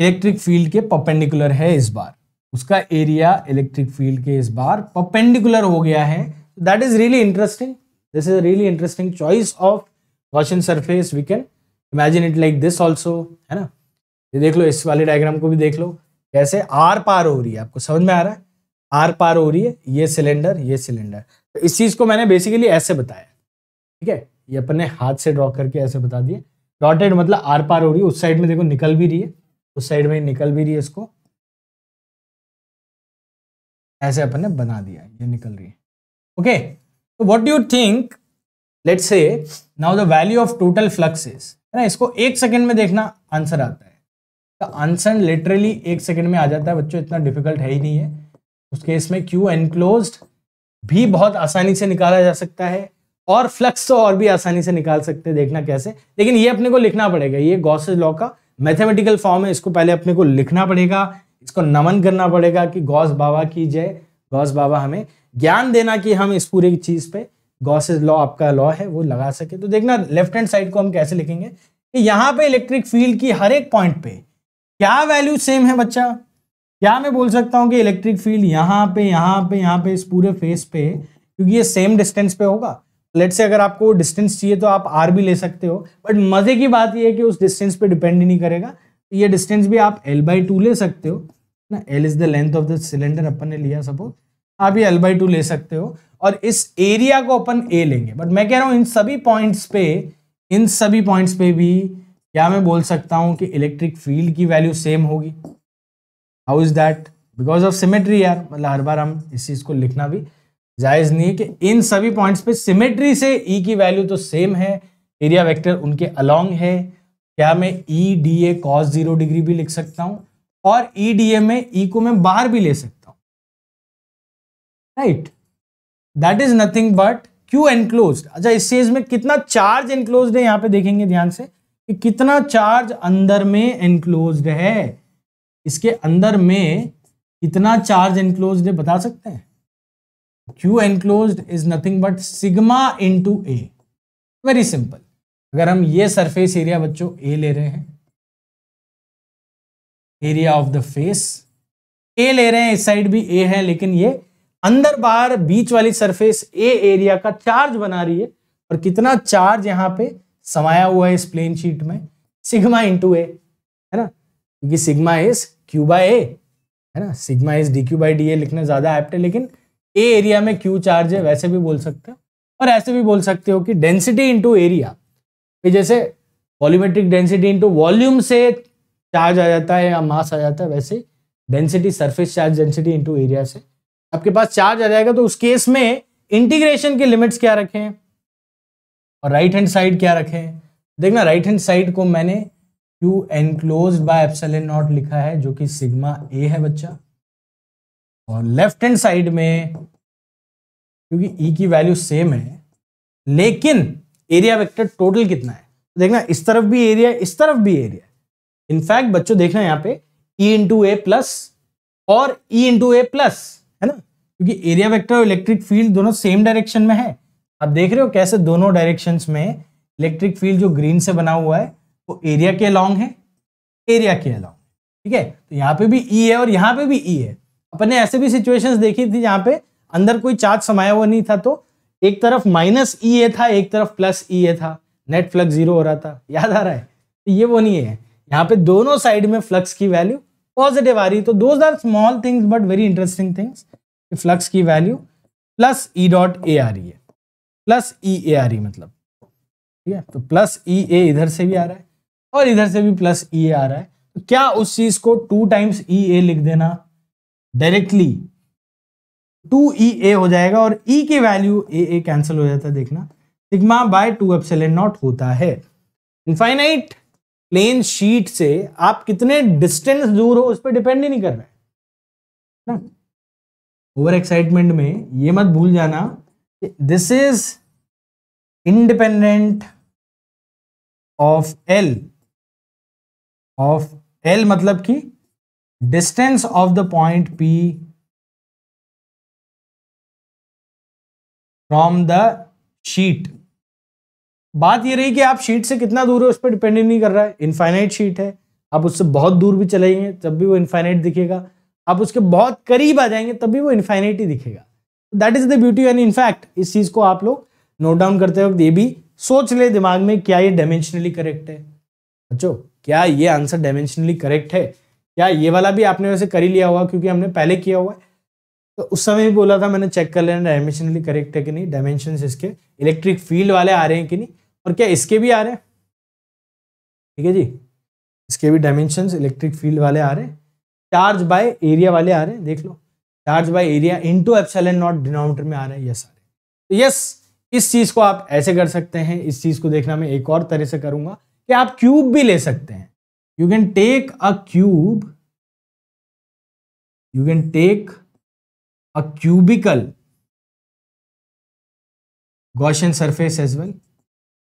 इलेक्ट्रिक फील्ड के पपेंडिकुलर है इस बार उसका एरिया इलेक्ट्रिक फील्ड के इस बार पपेंडिकुलर हो गया है that is really interesting this is really interesting choice of Gaussian surface we can imagine it like this also है ना ये देख लो इस वाले डायग्राम को भी देख लो कैसे आर पार हो रही है आपको समझ में आ रहा है आर पार हो रही है ये सिलेंडर ये सिलेंडर तो इस चीज़ को मैंने बेसिकली ऐसे बताया ठीक है ये अपने हाथ से ड्रॉ करके ऐसे बता दिए डॉटेड मतलब आर पार हो रही है उस साइड में देखो निकल भी रही है उस साइड में निकल भी रही है इसको ऐसे अपन ने बना दिया ये निकल रही है ओके तो what do you think let's say now the value of total flux is है ना इसको एक सेकंड में देखना आंसर आता है का आंसर लिटरली एक सेकेंड में आ जाता है बच्चों इतना डिफिकल्ट है ही नहीं है उस केस में क्यू एनक्लोज भी बहुत आसानी से निकाला जा सकता है और फ्लक्स तो और भी आसानी से निकाल सकते हैं देखना कैसे लेकिन ये अपने को लिखना पड़ेगा ये गॉसेज लॉ का मैथमेटिकल फॉर्म है इसको पहले अपने को लिखना पड़ेगा इसको नमन करना पड़ेगा कि गौस बाबा की जय गौस बाबा हमें ज्ञान देना कि हम इस पूरी चीज़ पे गॉसेज लॉ आपका लॉ है वो लगा सके तो देखना लेफ्ट हैंड साइड को हम कैसे लिखेंगे कि यहाँ पे इलेक्ट्रिक फील्ड की हर एक पॉइंट पे क्या वैल्यू सेम है बच्चा क्या मैं बोल सकता हूँ कि इलेक्ट्रिक फील्ड यहाँ पे यहाँ पे यहाँ पे इस पूरे फेस पे क्योंकि ये सेम डिस्टेंस पे होगा लेट से अगर आपको डिस्टेंस चाहिए तो आप आर भी ले सकते हो बट मज़े की बात यह है कि उस डिस्टेंस पे डिपेंड ही नहीं करेगा तो ये डिस्टेंस भी आप एल बाई टू ले सकते हो ना L is the length of the cylinder अपन ने लिया सपोज आप ये एल बाई टू ले सकते हो और इस एरिया को अपन ए लेंगे बट मैं कह रहा हूँ इन सभी पॉइंट्स पे इन सभी पॉइंट्स पे भी क्या मैं बोल सकता हूं कि इलेक्ट्रिक फील्ड की वैल्यू सेम होगी how is that because of symmetry यार मतलब हर बार हम इस चीज़ को लिखना भी जायज़ नहीं है कि इन सभी पॉइंट्स पे सिमेट्री से ई e की वैल्यू तो सेम है एरिया वेक्टर उनके अलोंग है क्या मैं E D A cos zero degree भी लिख सकता हूं और ई डी ए में ई e को मैं बाहर भी ले सकता हूं right that is nothing but q enclose अच्छा इस चीज में कितना चार्ज एनक्लोज है यहां पे देखेंगे ध्यान से कि कितना चार्ज अंदर में एनक्लोज है इसके अंदर में कितना चार्ज एनक्लोज है बता सकते हैं Q enclosed is nothing but sigma into A very simple अगर हम ये सरफेस एरिया बच्चों ए ले रहे हैं area of the face A ले रहे हैं इस साइड भी ए है लेकिन ये अंदर बाहर बीच वाली सरफेस ए एरिया का चार्ज बना रही है और कितना चार्ज यहां पे समाया हुआ है इस प्लेन शीट में सिग्मा इंटू ए है ना क्योंकि sigma is Q by A है ना sigma is D Q by D A लिखना ज़्यादा एप्ट है लेकिन ए एरिया में क्यू चार्ज है वैसे भी बोल सकते हो और ऐसे भी बोल सकते हो कि डेंसिटी इंटू एरिया जैसे वॉल्यूमेट्रिक डेंसिटी इंटू वॉल्यूम से चार्ज आ जाता है या मास आ जाता है वैसे density surface charge density into area से आपके पास चार्ज आ जाएगा तो उस केस में इंटीग्रेशन के लिमिट्स क्या रखे हैं और राइट हैंड साइड क्या रखें देखना राइट हैंड साइड को मैंने Q enclose by epsilon naught लिखा है जो कि सिग्मा ए है बच्चा और लेफ्ट हैंड साइड में क्योंकि ई e की वैल्यू सेम है लेकिन एरिया वेक्टर टोटल कितना है देखना इस तरफ भी एरिया इस तरफ भी एरिया इनफैक्ट बच्चों देखना यहाँ पे ई इंटू ए प्लस और ई इंटू ए प्लस है ना क्योंकि एरिया वेक्टर और इलेक्ट्रिक फील्ड दोनों सेम डायरेक्शन में है आप देख रहे हो कैसे दोनों डायरेक्शंस में इलेक्ट्रिक फील्ड जो ग्रीन से बना हुआ है वो एरिया के अलॉन्ग है एरिया के अलॉन्ग ठीक है तो यहाँ पे भी ई e है और यहाँ पे भी ई e है अपने ऐसे भी सिचुएशन देखी थी जहाँ पे अंदर कोई चार्ज समाया हुआ नहीं था तो एक तरफ माइनस ई ए था एक तरफ प्लस ई ए था नेट फ्लक्स जीरो हो रहा था याद आ रहा है तो ये वो नहीं है यहाँ पे दोनों साइड में फ्लक्स की वैल्यू पॉजिटिव आ रही तो those are small things but very interesting things flux की value plus E dot A आ रही है तो प्लस ई ए आ रही मतलब ठीक है तो प्लस ई ए इधर से भी आ रहा है और इधर से भी प्लस ई ए आ रहा है तो क्या उस चीज को टू टाइम्स ई ए लिख देना डायरेक्टली टू ई ए हो जाएगा और ई e के वैल्यू ए ए कैंसिल हो जाता है देखना sigma by two epsilon naught होता है इनफाइनाइट प्लेन शीट से आप कितने डिस्टेंस दूर हो उस पर डिपेंड ही नहीं कर रहे ओवर एक्साइटमेंट में ये मत भूल जाना this is independent of L of L मतलब कि distance of the point P from the sheet बात ये रही कि आप शीट से कितना दूर है उस पर डिपेंड नहीं कर रहा है इनफाइनाइट शीट है आप उससे बहुत दूर भी चलेंगे तब भी वो इनफाइनाइट दिखेगा आप उसके बहुत करीब आ जाएंगे तब भी वो इनफाइनाइट ही दिखेगा that is the beauty and in fact इस चीज़ को आप लोग नोट डाउन करते वक्त ये भी सोच ले दिमाग में क्या ये डायमेंशनली करेक्ट है बच्चों क्या ये आंसर डायमेंशनली करेक्ट है क्या ये वाला भी आपने वैसे कर ही लिया हुआ क्योंकि हमने पहले किया हुआ है तो उस समय भी बोला था मैंने चेक कर लेना डायमेंशनली करेक्ट है कि नहीं डायमेंशन इसके इलेक्ट्रिक फील्ड वाले आ रहे हैं कि नहीं और क्या इसके भी आ रहे हैं ठीक है जी इसके भी डायमेंशन इलेक्ट्रिक फील्ड वाले आ रहे हैं चार्ज बाय एरिया वाले आ रहे हैं देख लो charge by area into epsilon naught denominator में आ रहे हैं ये सारे तो यस इस चीज को आप ऐसे कर सकते हैं इस चीज को देखना मैं एक और तरह से करूंगा कि आप क्यूब भी ले सकते हैं you can take a cube you can take a cubical Gaussian surface as well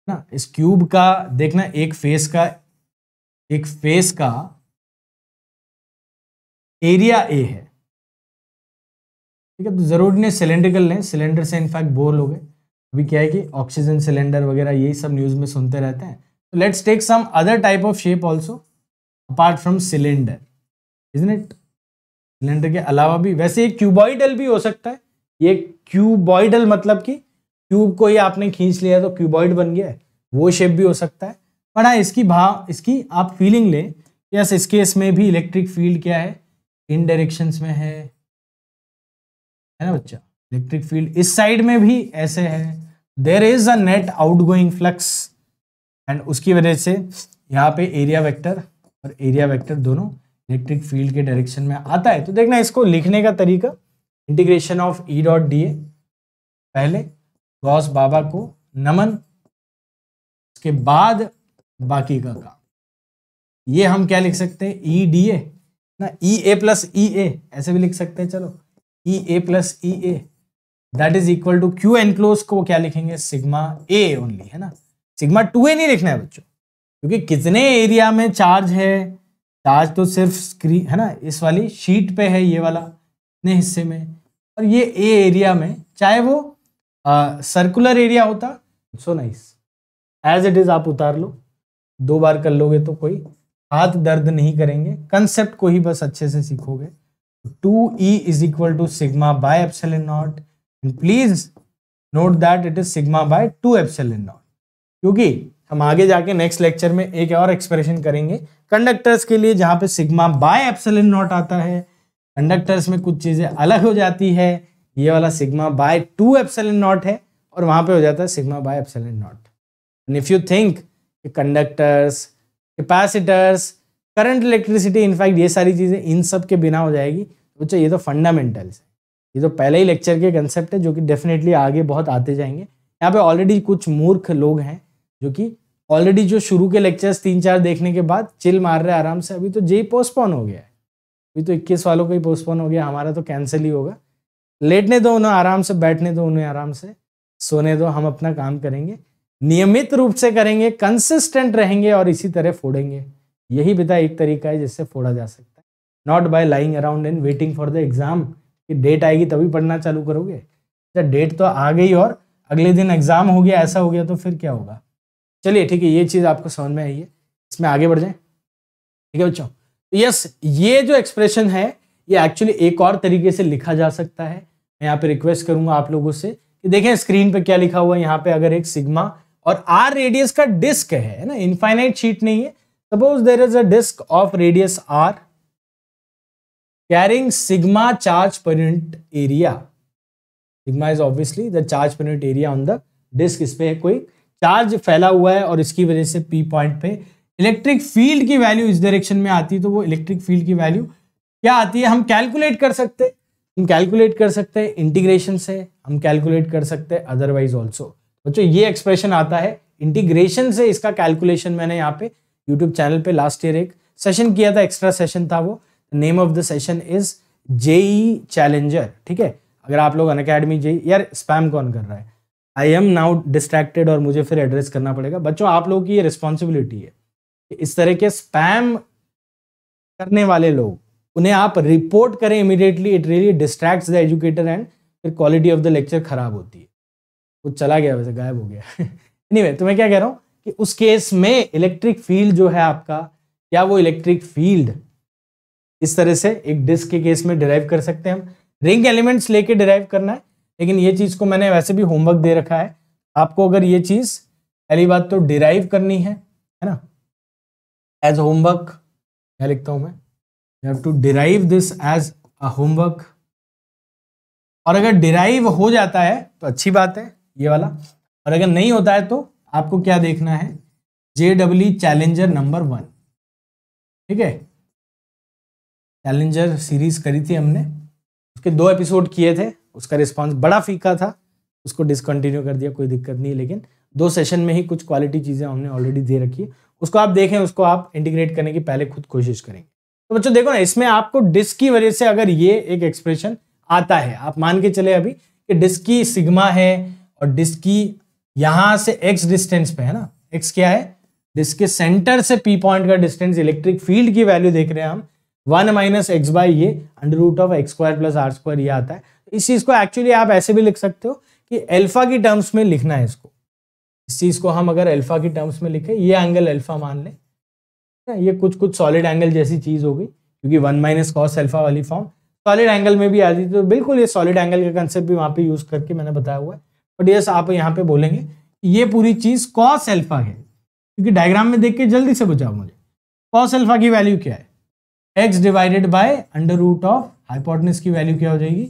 ना इस क्यूब का देखना एक फेस का एक फेस का एरिया ए है ठीक है तो ज़रूर ने सिलेंड्रिकल लें सिलेंडर से इनफैक्ट बोर गए अभी क्या है कि ऑक्सीजन सिलेंडर वगैरह यही सब न्यूज़ में सुनते रहते हैं तो let's take some other type of shape also apart from cylinder is it cylinder के अलावा भी वैसे एक क्यूबॉइडल भी हो सकता है ये क्यूबॉइडल मतलब कि क्यूब को ही आपने खींच लिया तो क्यूबॉइड बन गया है वो शेप भी हो सकता है पर हाँ इसकी भाव इसकी आप फीलिंग लें यस इस केस में भी इलेक्ट्रिक फील्ड क्या है इन डायरेक्शंस में है है ना बच्चा इलेक्ट्रिक फील्ड इस साइड में भी ऐसे है there is a net outgoing flux and उसकी वजह से यहाँ पे एरिया वेक्टर और एरिया वेक्टर दोनों इलेक्ट्रिक फील्ड के डायरेक्शन में आता है तो देखना इसको लिखने का तरीका integration of E dot D A पहले गॉस बाबा को नमन उसके बाद बाकी का काम ये हम क्या लिख सकते हैं ई डी ए ना ई ए प्लस ई ए ऐसे भी लिख सकते हैं चलो E A plus E A that is equal to Q enclose को क्या लिखेंगे सिग्मा ए ओनली है ना सिग्मा टू ए नहीं लिखना है बच्चों क्योंकि कितने एरिया में चार्ज है चार्ज तो सिर्फ स्क्रीन है ना इस वाली शीट पे है ये वाला इतने हिस्से में और ये ए एरिया में चाहे वो आ, सर्कुलर एरिया होता so nice as it is आप उतार लो दो बार कर लोगे तो कोई हाथ दर्द नहीं करेंगे कंसेप्ट को ही बस अच्छे से सीखोगे two 2E is equal to sigma in naught and please note that it is sigma by two epsilon naught क्योंकि हम आगे जाके नेक्स्ट लेक्चर में एक और एक्सप्रेशन करेंगे कंडक्टर्स के लिए जहाँ पे सिग्मा बाय इन नॉट आता है कंडक्टर्स में कुछ चीज़ें अलग हो जाती है ये वाला sigma by two epsilon naught है और वहाँ पे हो जाता है sigma by epsilon naught and if you think conductors capacitors current electricity in fact ये सारी चीज़ें इन सब के बिना हो जाएगी बच्चों तो ये तो फंडामेंटल्स है ये तो पहले ही लेक्चर के कंसेप्ट है जो कि डेफिनेटली आगे बहुत आते जाएंगे यहाँ पे ऑलरेडी कुछ मूर्ख लोग हैं जो कि ऑलरेडी जो शुरू के लेक्चर्स तीन चार देखने के बाद चिल मार रहे आराम से अभी तो जे पोस्टपोन हो गया है अभी तो इक्कीस वालों का ही पोस्टपोन हो गया हमारा तो कैंसिल ही होगा लेटने दो उन्हें आराम से बैठने दो उन्हें आराम से सोने दो हम अपना काम करेंगे नियमित रूप से करेंगे कंसिस्टेंट रहेंगे और इसी तरह फोड़ेंगे यही बिता एक तरीका है जिससे फोड़ा जा सकता है not by lying around and waiting for the exam कि डेट आएगी तभी पढ़ना चालू करोगे जब अच्छा, डेट तो आ गई और अगले दिन एग्ज़ाम हो गया ऐसा हो गया तो फिर क्या होगा चलिए ठीक है ये चीज़ आपको समझ में आई है इसमें आगे बढ़ जाए ठीक है बच्चों यस तो ये जो एक्सप्रेशन है ये एक्चुअली एक और तरीके से लिखा जा सकता है मैं यहाँ पे रिक्वेस्ट करूंगा आप लोगों से कि देखें स्क्रीन पे क्या लिखा हुआ है यहाँ पे अगर एक सिग्मा और आर रेडियस का डिस्क है ना इनफाइनाइट शीट नहीं है suppose there is a disc of radius R carrying sigma charge per unit area sigma is obviously the charge per unit area on the disk इस पे कोई charge फैला हुआ है और इसकी वजह से पी पॉइंट पे इलेक्ट्रिक फील्ड की वैल्यू इस डायरेक्शन में आती है तो वो इलेक्ट्रिक फील्ड की वैल्यू क्या आती है हम कैलकुलेट कर सकते हैं हम कैलकुलेट कर सकते हैं इंटीग्रेशन से हम कैलकुलेट कर सकते हैं अदरवाइज ऑल्सो बच्चों ये एक्सप्रेशन आता है इंटीग्रेशन से इसका कैलकुलेशन मैंने यहाँ पे यूट्यूब चैनल पे लास्ट ईयर एक सेशन किया था एक्स्ट्रा सेशन था वो name of the session is JEE challenger ठीक है अगर आप लोग अन अकेडमी जेई यार स्पैम कौन कर रहा है आई एम नाउ डिस्ट्रैक्टेड और मुझे फिर एड्रेस करना पड़ेगा बच्चों आप लोगों की ये रिस्पॉन्सिबिलिटी है इस तरह के स्पैम करने वाले लोग उन्हें आप रिपोर्ट करें immediately it really distract the educator and फिर क्वालिटी ऑफ द लेक्चर खराब होती है वो चला गया वैसे गायब हो गया नहीं anyway, तो मैं क्या कह रहा हूँ कि उस केस में इलेक्ट्रिक फील्ड जो है आपका क्या वो इलेक्ट्रिक फील्ड इस तरह से एक डिस्क के केस में डिराइव कर सकते हैं हम रिंग एलिमेंट्स लेके डिराइव करना है लेकिन ये चीज़ को मैंने वैसे भी होमवर्क दे रखा है आपको अगर ये चीज़ पहली बात तो डिराइव करनी है है ना एज होमवर्क क्या लिखता हूँ मैं you have to derive this as a homework और अगर डिराइव हो जाता है तो अच्छी बात है ये वाला और अगर नहीं होता है तो आपको क्या देखना है J W challenger number one ठीक है चैलेंजर सीरीज़ करी थी हमने उसके दो एपिसोड किए थे उसका रिस्पॉन्स बड़ा फीका था उसको डिसकंटिन्यू कर दिया कोई दिक्कत नहीं लेकिन दो सेशन में ही कुछ क्वालिटी चीज़ें हमने ऑलरेडी दे रखी है उसको आप देखें उसको आप इंटीग्रेट करने की पहले खुद कोशिश करेंगे तो बच्चों देखो ना इसमें आपको डिस्क की वजह से अगर ये एक एक्सप्रेशन आता है आप मान के चले अभी कि डिस्क की सिग्मा है और डिस्क की यहाँ से एक्स डिस्टेंस पे है ना एक्स क्या है डिस्क के सेंटर से पी पॉइंट का डिस्टेंस इलेक्ट्रिक फील्ड की वैल्यू देख रहे हैं हम वन माइनस एक्स बाई ये under root of X square plus R square ये आता है तो इस चीज़ को एक्चुअली आप ऐसे भी लिख सकते हो कि एल्फा की टर्म्स में लिखना है इसको इस चीज़ को हम अगर एल्फा की टर्म्स में लिखें ये एंगल एल्फा मान लें ये कुछ कुछ सॉलिड एंगल जैसी चीज़ हो गई क्योंकि वन माइनस कॉस एल्फा वाली फॉर्म सॉलिड एंगल में भी आती है तो बिल्कुल ये सॉलिड एंगल का कंसेप्ट भी वहाँ पर यूज़ करके मैंने बताया हुआ है बट यस आप यहाँ पे बोलेंगे ये पूरी चीज़ कॉस एल्फा है क्योंकि डायग्राम में देख के जल्दी से बुझाओ मुझे कॉस एल्फा की वैल्यू क्या है x divided by under root of hypotenuse की वैल्यू क्या हो जाएगी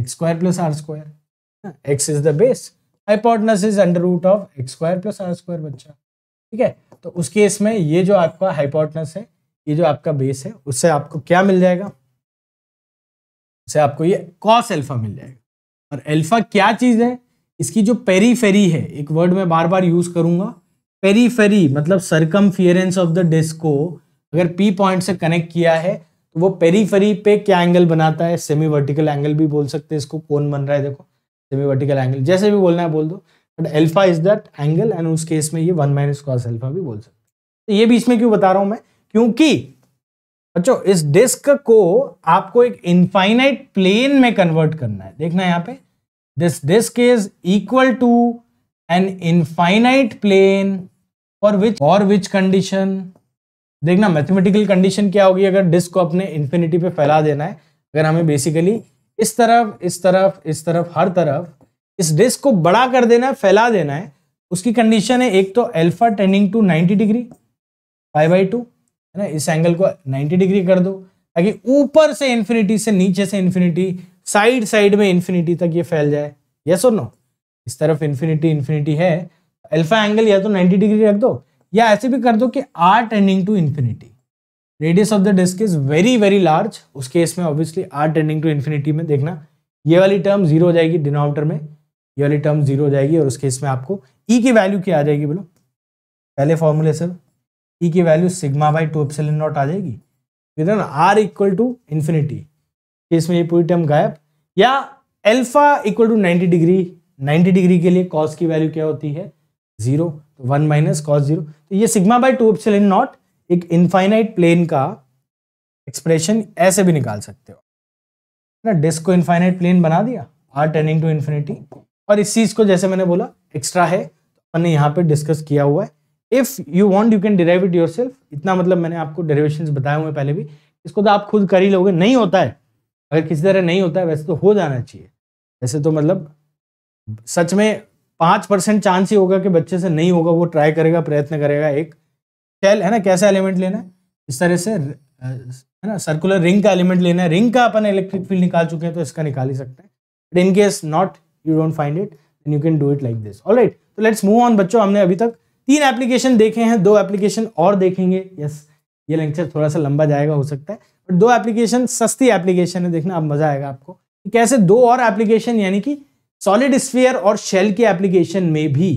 X square plus R square X is the base hypotenuse is under root of X square plus R square बच्चा ठीक है तो उस केस में ये जो आपका हाइपोटनस है ये जो आपका बेस है उससे आपको क्या मिल जाएगा उससे आपको ये कॉस एल्फा मिल जाएगा और एल्फा क्या चीज़ है इसकी जो पेरीफेरी है एक वर्ड में बार बार यूज करूंगा पेरीफेरी मतलब सरकम ऑफ द डिस्क को अगर पी पॉइंट से कनेक्ट किया है तो वो पेरीफरी पे क्या एंगल बनाता है सेमी वर्टिकल एंगल भी बोल सकते हैं इसको कौन बन रहा है देखो सेमी वर्टिकल एंगल जैसे भी बोलना है बोल दो but alpha is that angle and उस केस में ये वन माइनस कॉस एल्फा भी बोल सकते तो ये भी इसमें क्यों बता रहा हूं मैं क्योंकि अच्छो इस डिस्क को आपको एक इनफाइनाइट प्लेन में कन्वर्ट करना है देखना यहाँ पे this disc is equal to an infinite plane for which और विच कंडीशन देखना मैथमेटिकल कंडीशन क्या होगी अगर डिस्क को अपने इन्फिनिटी पे फैला देना है अगर हमें बेसिकली इस तरफ इस तरफ इस तरफ हर तरफ इस डिस्क को बड़ा कर देना है फैला देना है उसकी कंडीशन है एक तो alpha tending to 90 degree five by two है ना इस एंगल को 90 डिग्री कर दो ताकि ऊपर से इन्फिनिटी से नीचे से इन्फिनिटी साइड साइड में इन्फिनिटी तक ये फैल जाए यस और नो इस तरफ इन्फिनिटी इन्फिनिटी है अल्फा एंगल या तो नाइन्टी डिग्री रख दो या ऐसे भी कर दो कि R tending to infinity radius of the disc is very very large उस केस में obviously R tending to infinity में देखना ये वाली टर्म जीरो हो जाएगी डिनोमिनेटर में ये वाली टर्म जीरो हो जाएगी और उस केस में आपको ई e की वैल्यू क्या आ जाएगी बोलो पहले फॉर्मूले सर ई e की value sigma by two epsilon naught आ जाएगी इधर R equal to infinity case में ये पूरी टर्म गायब या alpha equal to ninety degree ninety degree के लिए कॉस की वैल्यू क्या होती है जीरो तो वन माइनस कॉस जीरो तो ये sigma by two epsilon naught एक इनफाइनाइट प्लेन का एक्सप्रेशन ऐसे भी निकाल सकते हो ना डिस्क को इनफाइनाइट प्लेन बना दिया आर टेनिंग टू इन्फिनिटी और इस चीज़ को जैसे मैंने बोला एक्स्ट्रा है अपन तो ने यहाँ पे डिस्कस किया हुआ है if you want you can derive it your इतना मतलब मैंने आपको डेरिवेशन बताए हुए पहले भी इसको तो आप खुद कर ही लोगे नहीं होता है अगर किसी तरह नहीं होता है वैसे तो हो जाना चाहिए वैसे तो मतलब सच में पांच परसेंट चांस ही होगा कि बच्चे से नहीं होगा वो ट्राई करेगा प्रयत्न करेगा एक शेल है ना कैसा एलिमेंट लेना है इस तरह से है ना सर्कुलर रिंग का एलिमेंट लेना है रिंग का अपन इलेक्ट्रिक फील्ड निकाल चुके हैं तो इसका निकाल ही सकते हैं but in case not you don't find it and you can do it like this alright तो लेट्स मूव ऑन बच्चों हमने अभी तक तीन एप्लीकेशन देखे हैं दो एप्लीकेशन और देखेंगे यस ये लेक्चर थोड़ा सा लंबा जाएगा हो सकता है बट दो एप्लीकेशन सस्ती एप्लीकेशन है देखना अब मजा आएगा आपको कैसे दो और एप्लीकेशन यानी कि सॉलिड स्फीयर और शेल के एप्लीकेशन में भी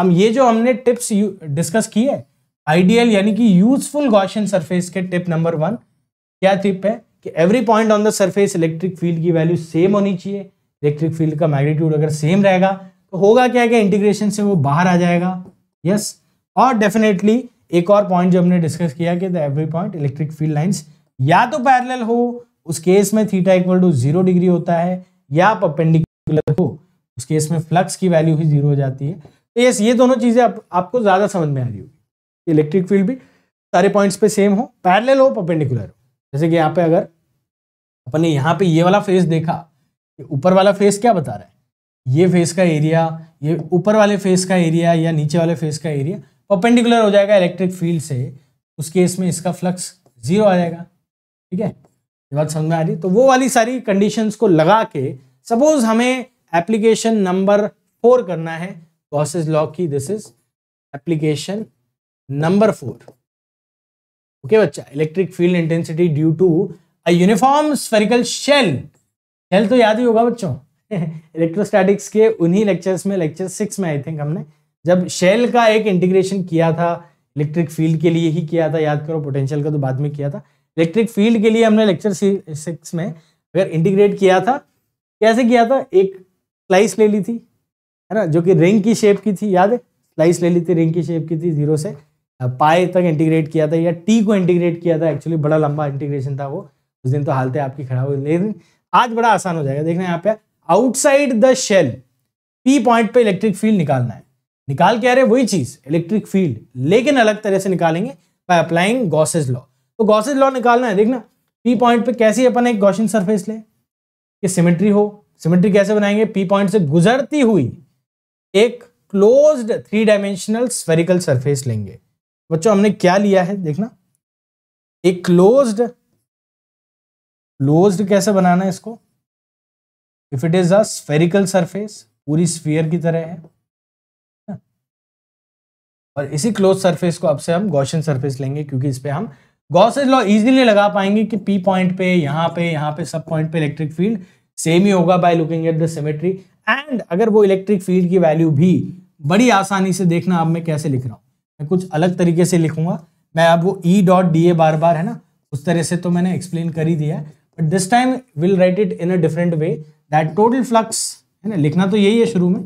हम ये जो हमने टिप्स डिस्कस की है आइडियल यानी कि यूजफुल गॉशन सरफेस के टिप नंबर वन क्या टिप है कि every point on the surface electric field की वैल्यू सेम होनी चाहिए इलेक्ट्रिक फील्ड का मैग्नीट्यूड अगर सेम रहेगा तो होगा क्या क्या इंटीग्रेशन से वो बाहर आ जाएगा यस yes. और डेफिनेटली एक और पॉइंट जो हमने डिस्कस किया कि the every point electric field lines या तो पैरल हो उस केस में theta equal to zero degree होता है या पपेंडिकुलर हो उस केस में फ्लक्स की वैल्यू भी जीरो हो जाती है तो यस ये दोनों चीज़ें आप, आपको ज़्यादा समझ में आ रही होगी इलेक्ट्रिक फील्ड भी सारे पॉइंट्स पे सेम हो पैरेलल हो परपेंडिकुलर हो जैसे कि यहाँ पे अगर अपन ने यहाँ पे ये वाला फेस देखा ऊपर वाला फेस क्या बता रहा है ये फेस का एरिया ये ऊपर वाले फेस का एरिया या नीचे वाले फेस का एरिया परपेंडिकुलर हो जाएगा इलेक्ट्रिक फील्ड से उस केस में इसका फ्लक्स जीरो आ जाएगा ठीक है ये बात समझ में आ रही तो वो वाली सारी कंडीशंस को लगा के सपोज हमें एप्लीकेशन नंबर फोर करना है गॉसेज लॉ की this is application number four okay बच्चा electric field intensity due to a uniform spherical shell shell तो याद ही होगा बच्चों इलेक्ट्रोस्टैटिक्स के उन्हीं लेक्चर्स में लेक्चर सिक्स में आई थिंक हमने जब शेल का एक इंटीग्रेशन किया था इलेक्ट्रिक फील्ड के लिए ही किया था याद करो पोटेंशियल का तो बाद में किया था इलेक्ट्रिक फील्ड के लिए हमने लेक्चर सिक्स में अगर इंटीग्रेट किया था कैसे किया था एक स्लाइस ले ली थी है ना जो कि रिंग की शेप की थी याद है स्लाइस ले ली थी रिंग की शेप की थी जीरो से पाए तक इंटीग्रेट किया था या टी को इंटीग्रेट किया था एक्चुअली बड़ा लंबा इंटीग्रेशन था वो उस दिन तो हालत आपकी खराब हुई लेकिन आज बड़ा आसान हो जाएगा देखना यहाँ पे outside the shell P point पे इलेक्ट्रिक फील्ड निकालना है निकाल के आ रहे वही चीज इलेक्ट्रिक फील्ड लेकिन अलग तरह से निकालेंगे बाय अप्लाइंग गॉसेज लॉ तो गॉसेज लॉ निकालना है देखना पी पॉइंट पे कैसी अपन एक गॉशियन सरफेस ले कि सिमेट्री हो सिमेट्री कैसे बनाएंगे पी पॉइंट से गुजरती हुई एक closed three dimensional spherical surface लेंगे बच्चों हमने क्या लिया है देखना एक क्लोज्ड क्लोज्ड कैसे बनाना है इसको if it is a spherical surface पूरी स्फीयर की तरह है हाँ। और इसी क्लोज सरफेस को अब से हम गौशन सरफेस लेंगे क्योंकि इस पर हम गॉसेज लॉ इजीली लगा पाएंगे कि पी पॉइंट पे यहाँ पे यहाँ पे सब पॉइंट पे इलेक्ट्रिक फील्ड सेम ही होगा by looking at the symmetry and अगर वो इलेक्ट्रिक फील्ड की वैल्यू भी बड़ी आसानी से देखना अब मैं कैसे लिख रहा हूँ मैं कुछ अलग तरीके से लिखूंगा मैं अब वो ई डॉट डी ए बार बार है ना उस तरह से तो मैंने एक्सप्लेन कर ही दिया है but this time will write it in a different way that total flux है ना लिखना तो यही है शुरू में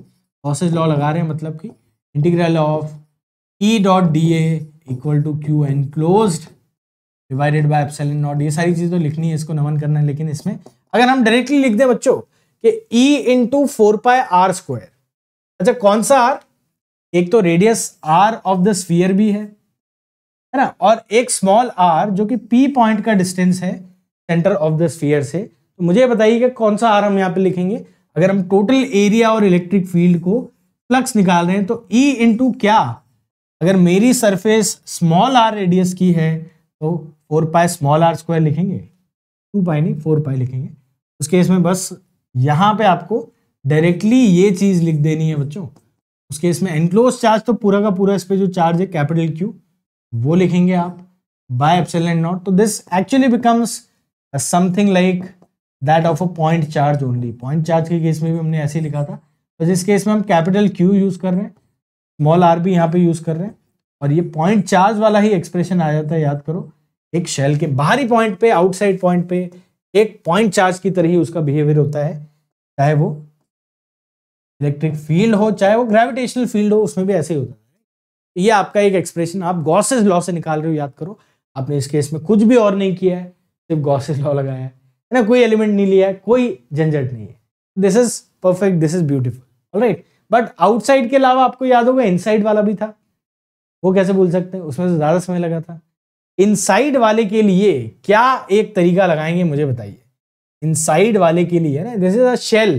लॉसेज लॉ लगा रहे हैं मतलब कि integral of E dot D A equal to Q enclose divided by epsilon naught ये सारी चीज़ तो लिखनी है इसको नमन करना है लेकिन इसमें अगर हम डायरेक्टली लिख दें बच्चों कि e into four pi R square अच्छा कौन सा आर एक तो radius R of the sphere भी है है ना और एक स्मॉल आर जो कि पी पॉइंट का डिस्टेंस है सेंटर ऑफ द स्फीयर से तो मुझे बताइएगा कौन सा आर हम यहाँ पे लिखेंगे अगर हम टोटल एरिया और इलेक्ट्रिक फील्ड को फ्लक्स निकाल रहे हैं तो E इंटू क्या अगर मेरी सरफेस स्मॉल आर रेडियस की है तो four pi small are square लिखेंगे टू पाई नहीं फोर पाए लिखेंगे उस केस में बस यहाँ पे आपको डायरेक्टली ये चीज़ लिख देनी है बच्चों उस केस में एनक्लोज चार्ज तो पूरा का पूरा इस पर जो चार्ज है कैपिटल क्यू वो लिखेंगे आप बाय एप्सलेंट नॉट तो this actually becomes something like that of a point charge only point charge के केस में भी हमने ऐसे लिखा था तो जिस केस में हम कैपिटल क्यू यूज़ कर रहे हैं स्मॉल आर भी यहाँ पे यूज़ कर रहे हैं और ये पॉइंट चार्ज वाला ही एक्सप्रेशन आ जाता है याद करो एक शेल के बाहरी पॉइंट पे आउटसाइड पॉइंट पे एक पॉइंट चार्ज की तरह ही उसका बिहेवियर होता है चाहे वो इलेक्ट्रिक फील्ड हो चाहे वो ग्रेविटेशनल फील्ड हो उसमें भी ऐसे ही होता है ये आपका एक एक्सप्रेशन आप गॉसेज लॉ से निकाल रहे हो याद करो आपने इस केस में कुछ भी और नहीं किया है सिर्फ गॉसेज लॉ लगाया है ना कोई एलिमेंट नहीं लिया है कोई झंझट नहीं है this is perfect this is beautiful right but outside के अलावा आपको याद होगा इनसाइड वाला भी था वो कैसे भूल सकते हैं उसमें से ज़्यादा समय लगा था इनसाइड वाले के लिए क्या एक तरीका लगाएंगे मुझे बताइए इनसाइड वाले के लिए ना this is a shell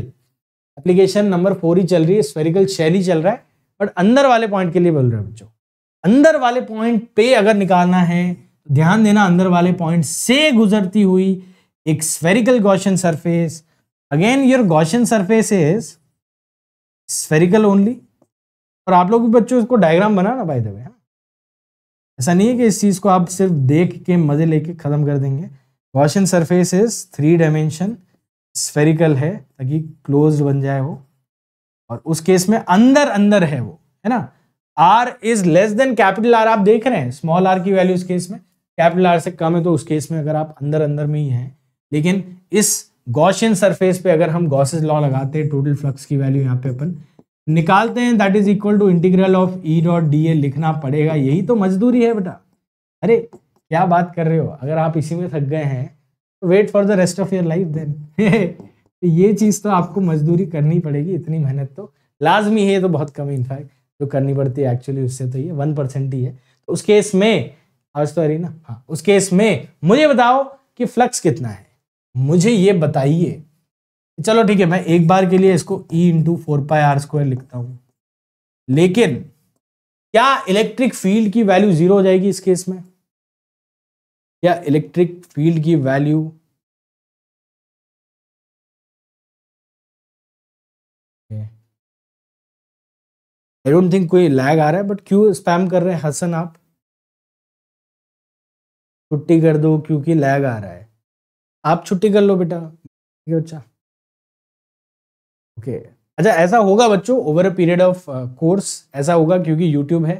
application number four ही चल रही है स्फेरिकल शेल ही चल रहा है बट अंदर वाले पॉइंट के लिए बोल रहे हैं बच्चों अंदर वाले पॉइंट पे अगर निकालना है तो ध्यान देना अंदर वाले पॉइंट से गुजरती हुई एक spherical Gaussian surface again your Gaussian surface is spherical only और आप लोग भी बच्चों इसको डायग्राम बनाना बाय द वे ऐसा नहीं है कि इस चीज़ को आप सिर्फ देख के मज़े लेके ख़त्म कर देंगे Gaussian surface is three dimension spherical है ताकि क्लोज बन जाए वो और उस केस में अंदर अंदर है वो है ना R is less than capital R आप देख रहे हैं स्मॉल आर की वैल्यू इस केस में कैपिटल आर से कम है तो उस केस में अगर आप अंदर अंदर में ही हैं लेकिन इस गॉशियन सरफेस पे अगर हम गॉसेज लॉ लगाते हैं टोटल फ्लक्स की वैल्यू यहाँ पे अपन निकालते हैं that is equal to integral of E dot D A लिखना पड़ेगा यही तो मजदूरी है बेटा अरे क्या बात कर रहे हो अगर आप इसी में थक गए हैं तो wait for the rest of your life then ये चीज़ तो आपको मजदूरी करनी पड़ेगी इतनी मेहनत तो लाजमी है तो बहुत कम इनफैक्ट जो करनी पड़ती है एक्चुअली उससे तो ये वन परसेंट ही है तो उस केस में आज तो अरे ना हाँ उस केस में मुझे बताओ कि फ्लक्स कितना है मुझे ये बताइए चलो ठीक है मैं एक बार के लिए इसको E into four pi are square लिखता हूं लेकिन क्या इलेक्ट्रिक फील्ड की वैल्यू जीरो हो जाएगी इस केस में क्या इलेक्ट्रिक फील्ड की वैल्यू आई डोंट थिंक कोई लैग आ रहा है बट क्यों स्पैम कर रहे हैं हसन आप छुट्टी कर दो क्योंकि लैग आ रहा है आप छुट्टी कर लो बेटा अच्छा ओके अच्छा ऐसा होगा बच्चों over a period of course ऐसा होगा क्योंकि यूट्यूब है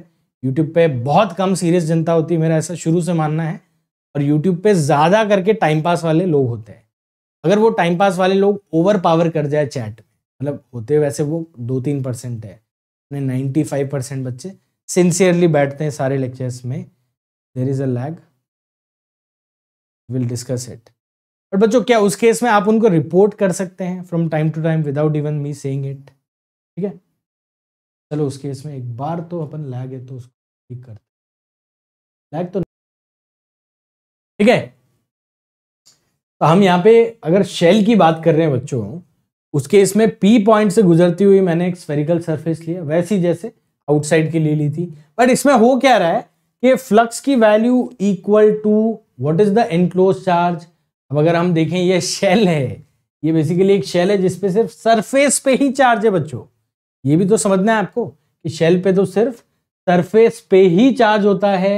यूट्यूब पे बहुत कम सीरियस जनता होती है मेरा ऐसा शुरू से मानना है और यूट्यूब पे ज़्यादा करके टाइम पास वाले लोग होते हैं अगर वो टाइम पास वाले लोग ओवर पावर कर जाए चैट में मतलब होते वैसे वो दो तीन परसेंट है नाइन्टी फाइव परसेंट बच्चे सिंसियरली बैठते हैं सारे लेक्चर्स में there is a lag will discuss it but बच्चों क्या उस केस में आप उनको रिपोर्ट कर सकते हैं from time to time without even me saying it ठीक है चलो उस केस में एक बार तो अपन लैग है तो उसको ठीक करते लैग तो ठीक है तो हम यहाँ पे अगर शेल की बात कर रहे हैं बच्चों उस केस में पी पॉइंट से गुजरती हुई मैंने एक स्फेरिकल सरफेस लिया वैसी जैसे आउटसाइड की ले ली थी बट इसमें हो क्या रहा है कि फ्लक्स की value equal to what is the enclose charge अब अगर हम देखें ये शेल है ये बेसिकली एक शेल है जिसपे सिर्फ सरफेस पे ही चार्ज है बच्चों ये भी तो समझना है आपको कि शेल पे तो सिर्फ सरफेस पे ही चार्ज होता है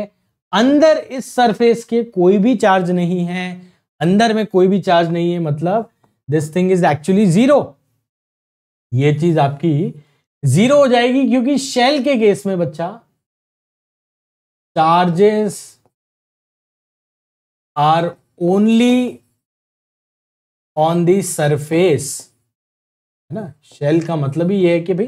अंदर इस सरफेस के कोई भी चार्ज नहीं है अंदर में कोई भी चार्ज नहीं है मतलब this thing is actually zero ये चीज आपकी जीरो हो जाएगी क्योंकि शेल के केस में बच्चा charges are only on the surface है ना शेल का मतलब ही ये है कि भाई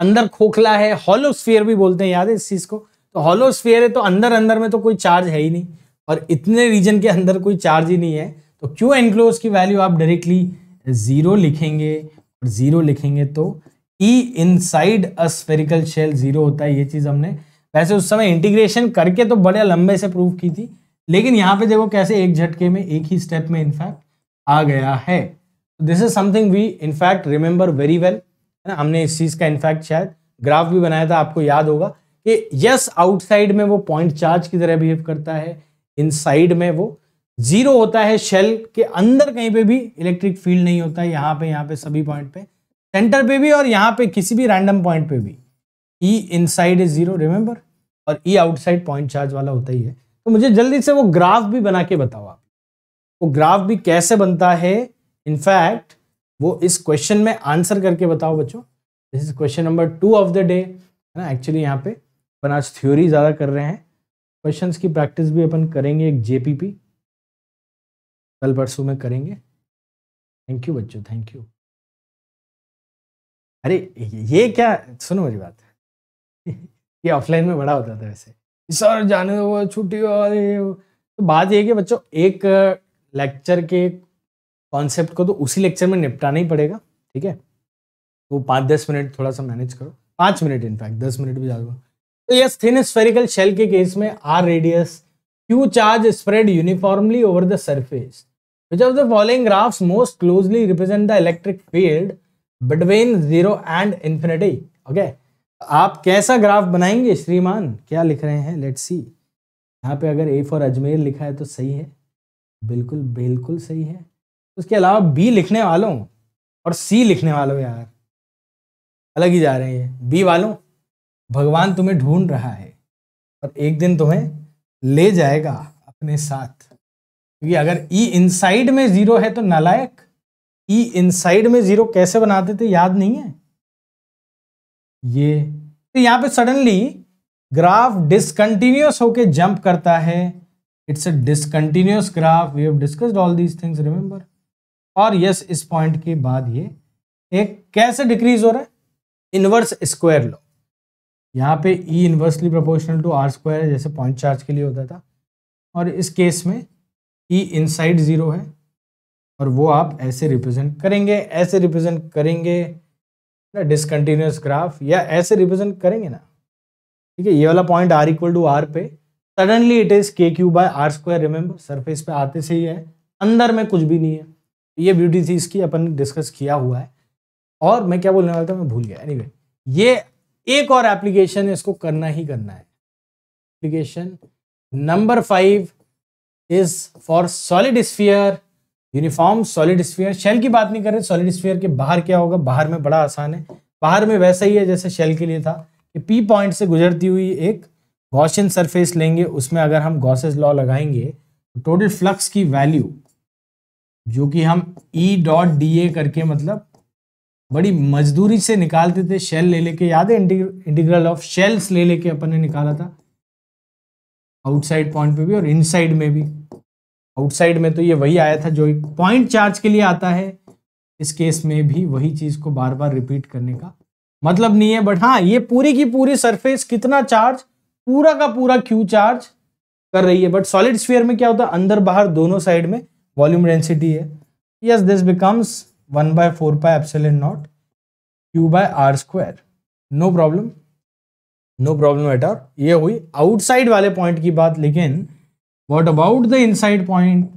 अंदर खोखला है हॉलोस्फीयर भी बोलते हैं याद है इस चीज को तो हॉलोस्फीयर है तो अंदर अंदर में तो कोई चार्ज है ही नहीं और इतने रीजन के अंदर कोई चार्ज ही नहीं है तो क्यों एनक्लोज की वैल्यू आप डायरेक्टली जीरो लिखेंगे और जीरो लिखेंगे तो E inside a spherical shell zero होता है ये चीज हमने वैसे उस समय इंटीग्रेशन करके तो बड़े लंबे से प्रूव की थी लेकिन यहाँ पे देखो कैसे एक झटके में एक ही स्टेप में इनफैक्ट आ गया है this is something we in fact remember very well है ना हमने इस चीज़ का इनफैक्ट शायद ग्राफ भी बनाया था आपको याद होगा कि यस आउटसाइड में वो पॉइंट चार्ज की तरह बिहेव करता है इनसाइड में वो जीरो होता है शेल के अंदर कहीं पे भी इलेक्ट्रिक फील्ड नहीं होता है यहाँ पे यहाँ पे सभी पॉइंट पे सेंटर पे भी और यहाँ पे किसी भी रैंडम पॉइंट पे भी E inside is zero remember और ई आउटसाइड पॉइंट चार्ज वाला होता ही है तो मुझे जल्दी से वो ग्राफ भी बना के बताओ आप वो ग्राफ भी कैसे बनता है इनफैक्ट वो इस क्वेश्चन में आंसर करके बताओ बच्चों this is question number two of the day है ना एक्चुअली यहाँ पे अपन आज थ्योरी ज़्यादा कर रहे हैं क्वेश्चंस की प्रैक्टिस भी अपन करेंगे एक जेपीपी कल परसों में करेंगे थैंक यू बच्चों थैंक यू अरे ये क्या सुनो मेरी बात ये ऑफलाइन में बड़ा होता था वैसे सर जाने दो छुट्टी और ये तो बात ये कि बच्चों एक लेक्चर के कॉन्सेप्ट को तो उसी लेक्चर में निपटाना ही पड़ेगा ठीक है तो पाँच दस मिनट थोड़ा सा मैनेज करो पाँच मिनट इनफैक्ट दस मिनट भी ज़्यादा तो यस थिन स्फेरिकल शेल के केस में R radius Q charge spread uniformly over the surface which of the following graphs most closely represent the electric field between zero and infinity okay आप कैसा graph बनाएंगे श्रीमान क्या लिख रहे हैं लेट्स सी यहाँ पे अगर ए फॉर अजमेर लिखा है तो सही है बिल्कुल बिल्कुल सही है उसके अलावा बी लिखने वालों और सी लिखने वालों यार अलग ही जा रहे हैं बी वालों भगवान तुम्हें ढूंढ रहा है और एक दिन तुम्हें ले जाएगा अपने साथ क्योंकि अगर ई e इनसाइड में ज़ीरो है तो नालायक ई e इनसाइड में ज़ीरो कैसे बनाते थे याद नहीं है ये तो यहाँ पे सडनली ग्राफ डिसकंटिन्यूस होके जंप करता है it's a discontinuous graph we have discussed all these things remember और यस yes, इस पॉइंट के बाद ये एक कैसे डिक्रीज हो रहा है इनवर्स स्क्वायर लो यहाँ पे E inversely proportional to R square है जैसे पॉइंट चार्ज के लिए होता था और इस केस में ई इनसाइड ज़ीरो है और वो आप ऐसे रिप्रेजेंट करेंगे ऐसे रिप्रेजेंट करेंगे ना डिसकंटिन्यूस ग्राफ या ऐसे रिप्रेजेंट करेंगे ना ठीक है ये वाला point R equal to R पे suddenly it is K Q by R square remember surface पे आते से ही है अंदर में कुछ भी नहीं है ये ब्यूटी थी इसकी अपन ने डिस्कस किया हुआ है और मैं क्या बोलने वाला था मैं भूल गया एनीवे anyway, ये एक और एप्लीकेशन है इसको करना ही करना है application number five is for solid sphere uniform solid sphere shell की बात नहीं कर रहे सॉलिड स्फीयर के बाहर क्या होगा बाहर में बड़ा आसान है बाहर में वैसा ही है जैसे शेल के लिए था कि पी पॉइंट से गुजरती हुई एक गॉशियन सरफेस लेंगे उसमें अगर हम गॉसेज लॉ लगाएंगे तो टोटल फ्लक्स की वैल्यू जो कि हम ई डॉट डी ए करके मतलब बड़ी मजदूरी से निकालते थे शेल ले लेके याद है इंटीग्रल ऑफ शेल्स ले लेके अपन ने निकाला था आउटसाइड पॉइंट पे भी और इनसाइड में भी आउटसाइड में तो ये वही आया था जो एक पॉइंट चार्ज के लिए आता है इस केस में भी वही चीज़ को बार बार रिपीट करने का मतलब नहीं है बट हाँ ये पूरी की पूरी सरफेस कितना चार्ज पूरा का पूरा क्यू चार्ज कर रही है बट सॉलिड स्फीयर में क्या होता है अंदर बाहर दोनों साइड में वॉल्यूम डेंसिटी है yes this becomes one by four pi epsilon naught Q by R square no problem no problem at और ये हुई आउटसाइड वाले पॉइंट की बात लेकिन what about the inside point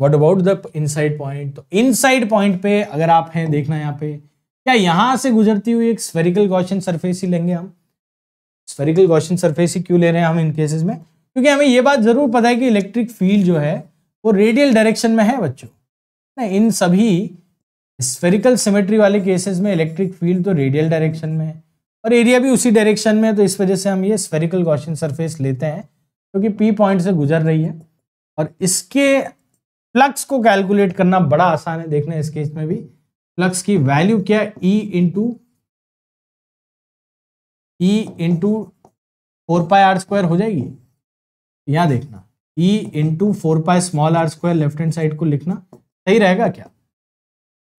what about the inside point तो inside point पे अगर आप हैं देखना यहाँ पे क्या यहाँ से गुजरती हुई एक स्फेरिकल क्वेश्चन सरफेस ही लेंगे हम स्फेरिकल गॉशियन सरफेस ही क्यों ले रहे हैं हम इन केसेस में क्योंकि हमें ये बात ज़रूर पता है कि इलेक्ट्रिक फील्ड जो है वो रेडियल डायरेक्शन में है बच्चों ना इन सभी स्फेरिकल सिमेट्री वाले केसेस में इलेक्ट्रिक फील्ड तो रेडियल डायरेक्शन में है और एरिया भी उसी डायरेक्शन में है तो इस वजह से हम ये स्फेरिकल गॉशियन सरफेस लेते हैं क्योंकि पी पॉइंट से गुजर रही है और इसके फ्लक्स को कैलकुलेट करना बड़ा आसान है देखना इस केस में भी फ्लक्स की वैल्यू क्या E into e E into four pi are square हो जाएगी यहां देखना E into four pi small are square left hand side को लिखना सही रहेगा क्या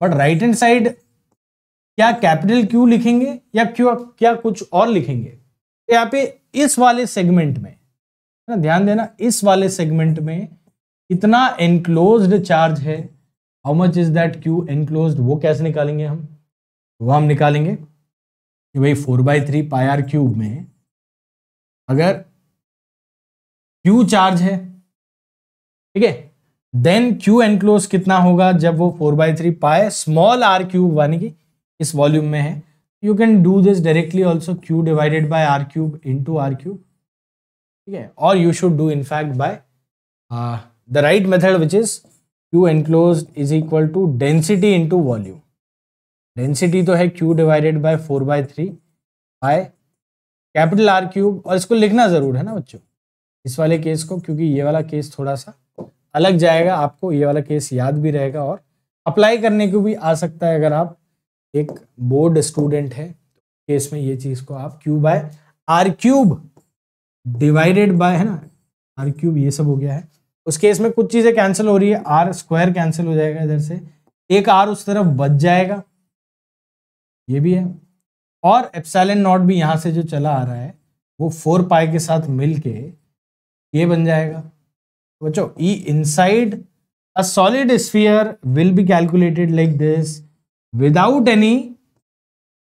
बट राइट हैंड साइड क्या कैपिटल क्यू लिखेंगे या क्यू क्या कुछ और लिखेंगे तो यहाँ पे इस वाले सेगमेंट में ना ध्यान देना इस वाले सेगमेंट में इतना एनक्लोज चार्ज है how much is that Q enclose वो कैसे निकालेंगे हम वो हम निकालेंगे कि भाई four by three pi R cube में अगर क्यू चार्ज है ठीक है देन क्यू एनक्लोज कितना होगा जब वो four by three pi small r cube यानी कि इस वॉल्यूम में है you can do this directly also Q divided by R cube into R cube ठीक है और you should do in fact by the right method which is Q enclose is equal to density into volume density तो है Q divided by four by three by capital R cube और इसको लिखना ज़रूर है ना बच्चों इस वाले केस को क्योंकि ये वाला केस थोड़ा सा अलग जाएगा आपको ये वाला केस याद भी रहेगा और अप्लाई करने को भी आ सकता है अगर आप एक बोर्ड स्टूडेंट है केस में ये चीज़ को आप Q by R cube divided by है ना आर क्यूब ये सब हो गया है उस केस में कुछ चीज़ें कैंसिल हो रही है आर स्क्वायर कैंसिल हो जाएगा इधर से एक आर उस तरफ बच जाएगा ये भी है और एप्सैल नॉट भी यहाँ से जो चला आ रहा है वो फोर पाई के साथ मिल के ये बन जाएगा बच्चो E inside a solid sphere will be calculated like this without any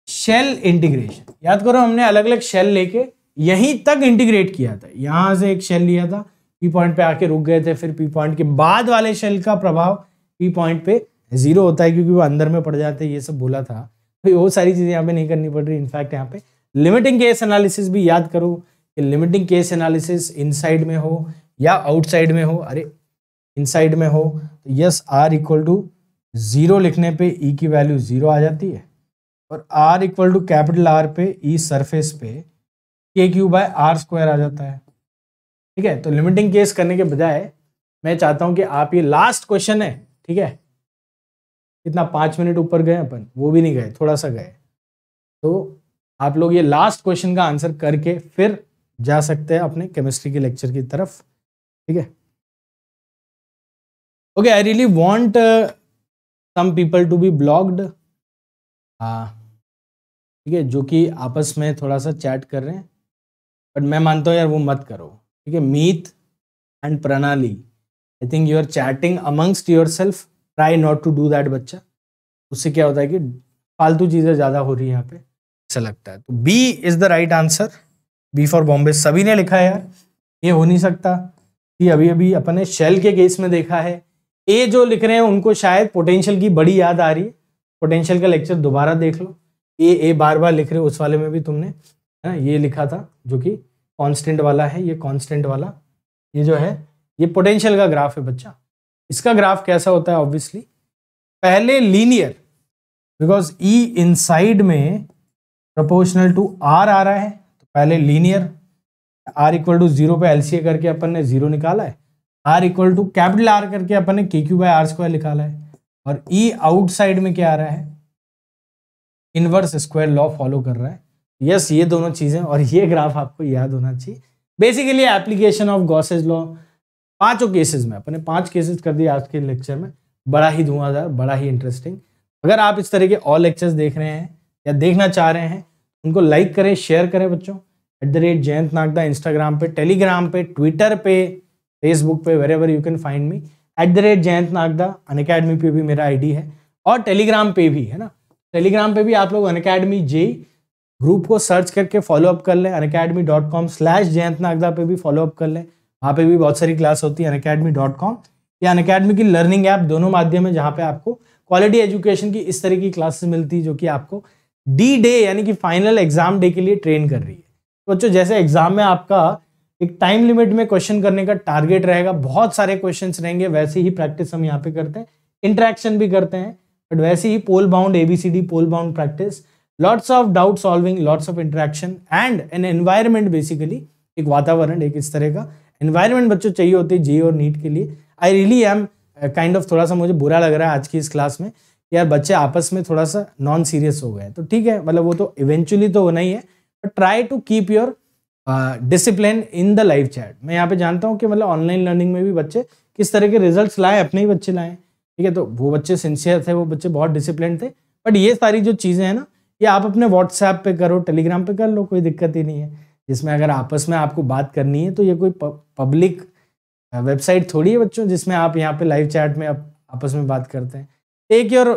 shell integration याद करो हमने अलग अलग शेल लेके यहीं तक इंटीग्रेट किया था यहां से एक शेल लिया था पी पॉइंट पे आके रुक गए थे फिर पी पॉइंट के बाद वाले शेल का प्रभाव पी पॉइंट पे जीरो होता है क्योंकि वो अंदर में पड़ जाते हैं ये सब बोला था भाई वो सारी चीज़ें यहाँ पे नहीं करनी पड़ रही इनफैक्ट यहाँ पे लिमिटिंग केस एनालिसिस भी याद करो कि लिमिटिंग केस एनालिसिस इनसाइड में हो या आउटसाइड में हो अरे इनसाइड में हो तो yes R equal to zero लिखने पे ई e की वैल्यू ज़ीरो आ जाती है और R equal to capital R पे ई e सरफेस पे K Q by R square आ जाता है ठीक है तो लिमिटिंग केस करने के बजाय मैं चाहता हूँ कि आप ये लास्ट क्वेश्चन है ठीक है कितना पाँच मिनट ऊपर गए अपन वो भी नहीं गए थोड़ा सा गए तो आप लोग ये लास्ट क्वेश्चन का आंसर करके फिर जा सकते हैं अपने केमिस्ट्री के लेक्चर की तरफ ठीक है okay I really want some people to be blocked हाँ ठीक है जो कि आपस में थोड़ा सा चैट कर रहे हैं बट मैं मानता हूँ यार वो मत करो ठीक है Meet and Pranali I think you are chatting amongst yourself try not to do that बच्चा उससे क्या होता है कि फालतू चीज़ें ज़्यादा हो रही है यहाँ पे ऐसा लगता है तो B is the right answer B for Bombay सभी ने लिखा है यार ये हो नहीं सकता कि अभी अभी अपने शेल के केस में देखा है ए जो लिख रहे हैं उनको शायद पोटेंशियल की बड़ी याद आ रही है पोटेंशियल का लेक्चर दोबारा देख लो ए ए बार बार लिख रहे हो उस वाले में भी तुमने है ये लिखा था जो कि कांस्टेंट वाला है ये कांस्टेंट वाला ये जो है ये पोटेंशियल का ग्राफ है बच्चा इसका ग्राफ कैसा होता है ऑब्वियसली पहले लीनियर बिकॉज ई इनसाइड में प्रोपोर्शनल टू आर आ रहा है तो पहले linear R equal to zero पे एलसीए करके अपन ने जीरो निकाला है R equal to capital R करके अपन ने के क्यू बाई आर स्क्वायर निकाला है और ई e आउटसाइड में क्या आ रहा है इनवर्स स्क्वायर लॉ फॉलो कर रहा है यस yes, ये दोनों चीज़ें और ये ग्राफ आपको याद होना चाहिए basically application of Gauss's law पांचों केसेस में अपने पांच केसेस कर दिए आज के लेक्चर में बड़ा ही धुआंधार बड़ा ही इंटरेस्टिंग अगर आप इस तरह के और लेक्चर्स देख रहे हैं या देखना चाह रहे हैं उनको लाइक करें शेयर करें बच्चों at the rate Jayant Nagda Instagram पे टेलीग्राम पे ट्विटर पे फेसबुक पे wherever you can find me at the rate Jayant Nagda Unacademy पे भी मेरा आईडी है और टेलीग्राम पे भी है ना टेलीग्राम पे भी आप लोग अन अकेडमी जे ग्रुप को सर्च करके फॉलोअप कर लें Unacademy dot com slash Jayant Nagda पे भी फॉलोअप कर लें वहाँ पे भी बहुत सारी क्लास होती है अनकेडमी डॉट कॉम या अनकेडमी की लर्निंग ऐप दोनों माध्यम है जहाँ पे आपको क्वालिटी एजुकेशन की इस तरह की क्लासेस मिलती है जो कि आपको डी डे यानी कि फाइनल एग्जाम डे के लिए ट्रेन कर रही है तो बच्चों जैसे एग्जाम में आपका एक टाइम लिमिट में क्वेश्चन करने का टारगेट रहेगा बहुत सारे क्वेश्चन रहेंगे वैसे ही प्रैक्टिस हम यहाँ पे करते हैं इंट्रैक्शन भी करते हैं बट वैसे ही poll bound A B C D poll bound practice lots of doubt solving lots of interaction and an environment basically एक वातावरण एक इस तरह का एनवायरनमेंट बच्चों चाहिए होती है जी और नीट के लिए I really am kind of थोड़ा सा मुझे बुरा लग रहा है आज की इस क्लास में यार बच्चे आपस में थोड़ा सा नॉन सीरियस हो गए तो ठीक है मतलब वो तो इवेंचुअली तो होना ही है but try to keep your discipline in the live chat मैं यहाँ पे जानता हूँ कि मतलब ऑनलाइन लर्निंग में भी बच्चे किस तरह के रिजल्ट लाए अपने ही बच्चे लाए ठीक है तो वो बच्चे सिंसियर थे वो बच्चे बहुत डिसिप्लिन थे बट ये सारी जो चीज़ें हैं ना ये आप अपने व्हाट्सएप पे करो टेलीग्राम पे कर लो कोई दिक्कत ही नहीं है जिसमें अगर आपस में आपको बात करनी है तो ये कोई पब्लिक वेबसाइट थोड़ी है बच्चों जिसमें आप यहाँ पे लाइव चैट में आप, आपस में बात करते हैं टेक योर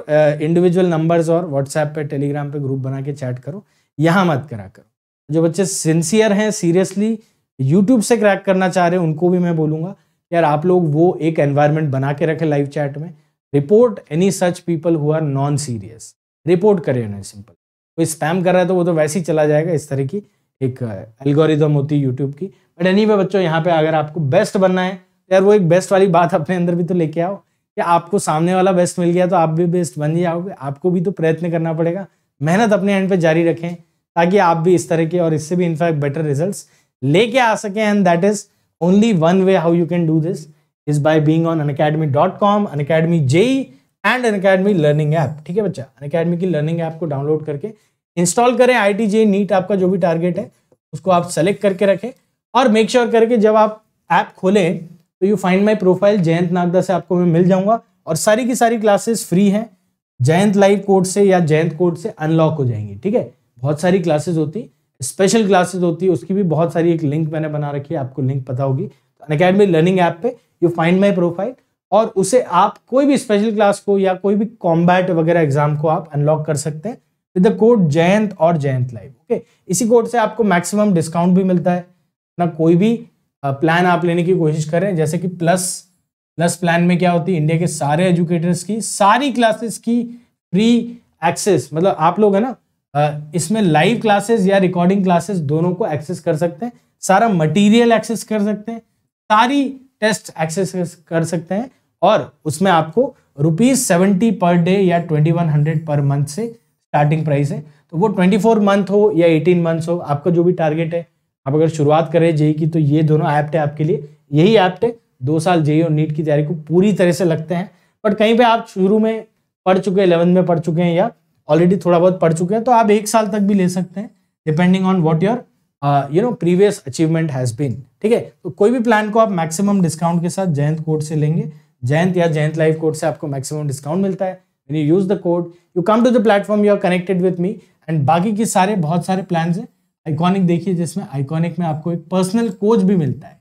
इंडिविजुअल नंबर्स और व्हाट्सएप पे टेलीग्राम पे ग्रुप बना के चैट करो यहाँ मत करा करो जो बच्चे सिंसियर हैं सीरियसली यूट्यूब से क्रैक करना चाह रहे हैं उनको भी मैं बोलूँगा यार आप लोग वो एक एनवायरमेंट बना के रखें लाइव चैट में report any such people who are non serious report करें उन्हें सिंपल कोई स्पैम कर रहा है तो वो तो वैसे ही चला जाएगा इस तरह की एक एल्गोरिज्म होती है यूट्यूब की बट एनी anyway, बच्चों यहाँ पे अगर आपको बेस्ट बनना है तो यार वो एक बेस्ट वाली बात अपने अंदर भी तो लेके आओ कि आपको सामने वाला बेस्ट मिल गया तो आप भी बेस्ट बन जाओगे आपको भी तो प्रयत्न करना पड़ेगा मेहनत अपने एंड पे जारी रखें ताकि आप भी इस तरह के और इससे भी इनफैक्ट बेटर रिजल्ट लेके आ सकें and that is only one way how you can do this is by being on Unacademy dot com on academy JEE and Unacademy learning app ठीक है बच्चा अन अकेडमी की learning app को download करके install करें I T J NEET आपका जो भी टारगेट है उसको आप सेलेक्ट करके रखें और मेक श्योर sure करके जब आप ऐप खोलें तो you find my profile Jayant Nagda से आपको मैं मिल जाऊंगा और सारी की सारी क्लासेस फ्री हैं जयंत लाइव कोड से या जयंत कोड से अनलॉक हो जाएंगी ठीक है बहुत सारी क्लासेस होती स्पेशल क्लासेस होती है उसकी भी बहुत सारी एक लिंक मैंने बना रखी है आपको लिंक पता होगी अकेडमी लर्निंग ऐप पे यू फाइंड माई प्रोफाइल और उसे आप कोई भी स्पेशल क्लास को या कोई भी कॉम्बैट वगैरह एग्जाम को आप अनलॉक कर सकते हैं विद द कोड जयंत और जयंत लाइव ओके इसी कोड से आपको मैक्सिमम डिस्काउंट भी मिलता है ना कोई भी प्लान आप लेने की कोशिश करें जैसे कि प्लस प्लस प्लान में क्या होती है इंडिया के सारे एजुकेटर्स की सारी क्लासेस की फ्री एक्सेस मतलब आप लोग है ना इसमें लाइव क्लासेस या रिकॉर्डिंग क्लासेस दोनों को एक्सेस कर सकते हैं सारा मटेरियल एक्सेस कर सकते हैं सारी टेस्ट एक्सेस कर सकते हैं और उसमें आपको रुपीज सेवेंटी पर डे या twenty one hundred per month से स्टार्टिंग प्राइस है तो वो 24 मंथ हो या 18 मंथ्स हो आपका जो भी टारगेट है आप अगर शुरुआत करें जेई की तो ये दोनों ऐप्ट है आपके लिए यही ऐप्ट है दो साल जेई और नीट की तैयारी को पूरी तरह से लगते हैं बट कहीं पर आप शुरू में पढ़ चुके हैं इलेवंथ में पढ़ चुके हैं या ऑलरेडी थोड़ा बहुत पढ़ चुके हैं तो आप एक साल तक भी ले सकते हैं depending on what your you know previous achievement has been ठीक है तो कोई भी प्लान को आप मैक्सिमम डिस्काउंट के साथ जयंत कोर्ट से लेंगे जयंत या जयंत लाइव कोर्ट से आपको मैक्सिमम डिस्काउंट मिलता है when you use the code you come to the platform you are connected with me and बाकी के सारे बहुत सारे प्लान्स हैं आइकॉनिक देखिए जिसमें आइकॉनिक में आपको एक पर्सनल कोच भी मिलता है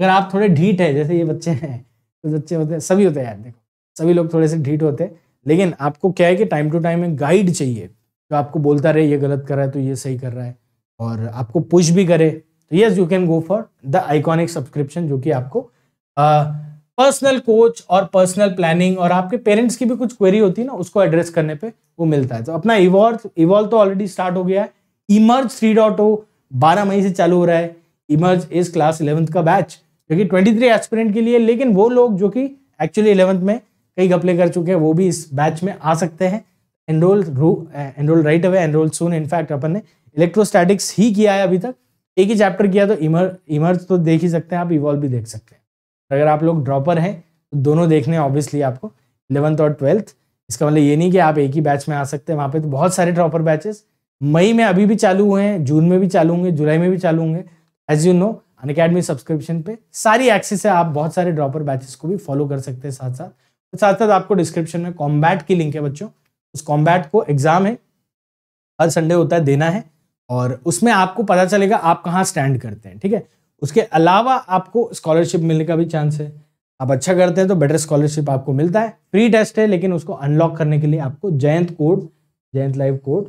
अगर आप थोड़े ढीठ है जैसे ये बच्चे हैं तो बच्चे होते हैं सभी होते हैं यार देखो सभी लोग थोड़े से ढीठ होते हैं लेकिन आपको क्या है कि टाइम टू टाइम एक गाइड चाहिए जो आपको बोलता रहे ये गलत कर रहा है तो ये सही कर रहा है और आपको पुश भी करे तो yes you can go for the iconic subscription जो कि आपको पर्सनल कोच और पर्सनल प्लानिंग और आपके पेरेंट्स की भी कुछ क्वेरी होती है ना उसको एड्रेस करने पे वो मिलता है तो अपना इवॉल्व इवॉल्व तो ऑलरेडी स्टार्ट हो गया है इमर्ज थ्री डॉट ओ बारह मई से चालू हो रहा है इमर्ज इज क्लास इलेवंथ का बैच जो कि ट्वेंटी थ्री एस्पिरेंट के लिए लेकिन वो लोग जो कि एक्चुअली इलेवंथ में कई घपले कर चुके हैं वो भी इस बैच में आ सकते हैं एनरोल रू enrol right away enrol soon in fact अपन ने इलेक्ट्रोस्टैटिक्स ही किया है अभी तक एक ही चैप्टर किया तो इमर इमर्ज तो देख ही सकते हैं आप इवॉल्व भी देख सकते हैं अगर आप लोग ड्रॉपर हैं तो दोनों देखने हैं ऑब्वियसली आपको इलेवंथ और ट्वेल्थ इसका मतलब ये नहीं कि आप एक ही बैच में आ सकते हैं वहाँ पे तो बहुत सारे ड्रॉपर बैचेस मई में अभी भी चालू हुए हैं जून में भी चालू होंगे जुलाई में भी चालू होंगे as you know Unacademy subscription पे सारी एक्सेस है आप बहुत सारे ड्रॉपर बैचेस को भी फॉलो कर सकते हैं साथ साथ तो साथ साथ आपको डिस्क्रिप्शन में कॉम्बैट की लिंक है बच्चों उस कॉम्बैट को एग्जाम है हर संडे होता है देना है और उसमें आपको पता चलेगा आप कहाँ स्टैंड करते हैं ठीक है उसके अलावा आपको स्कॉलरशिप मिलने का भी चांस है आप अच्छा करते हैं तो बेटर स्कॉलरशिप आपको मिलता है फ्री टेस्ट है लेकिन उसको अनलॉक करने के लिए आपको Jayant code Jayant live code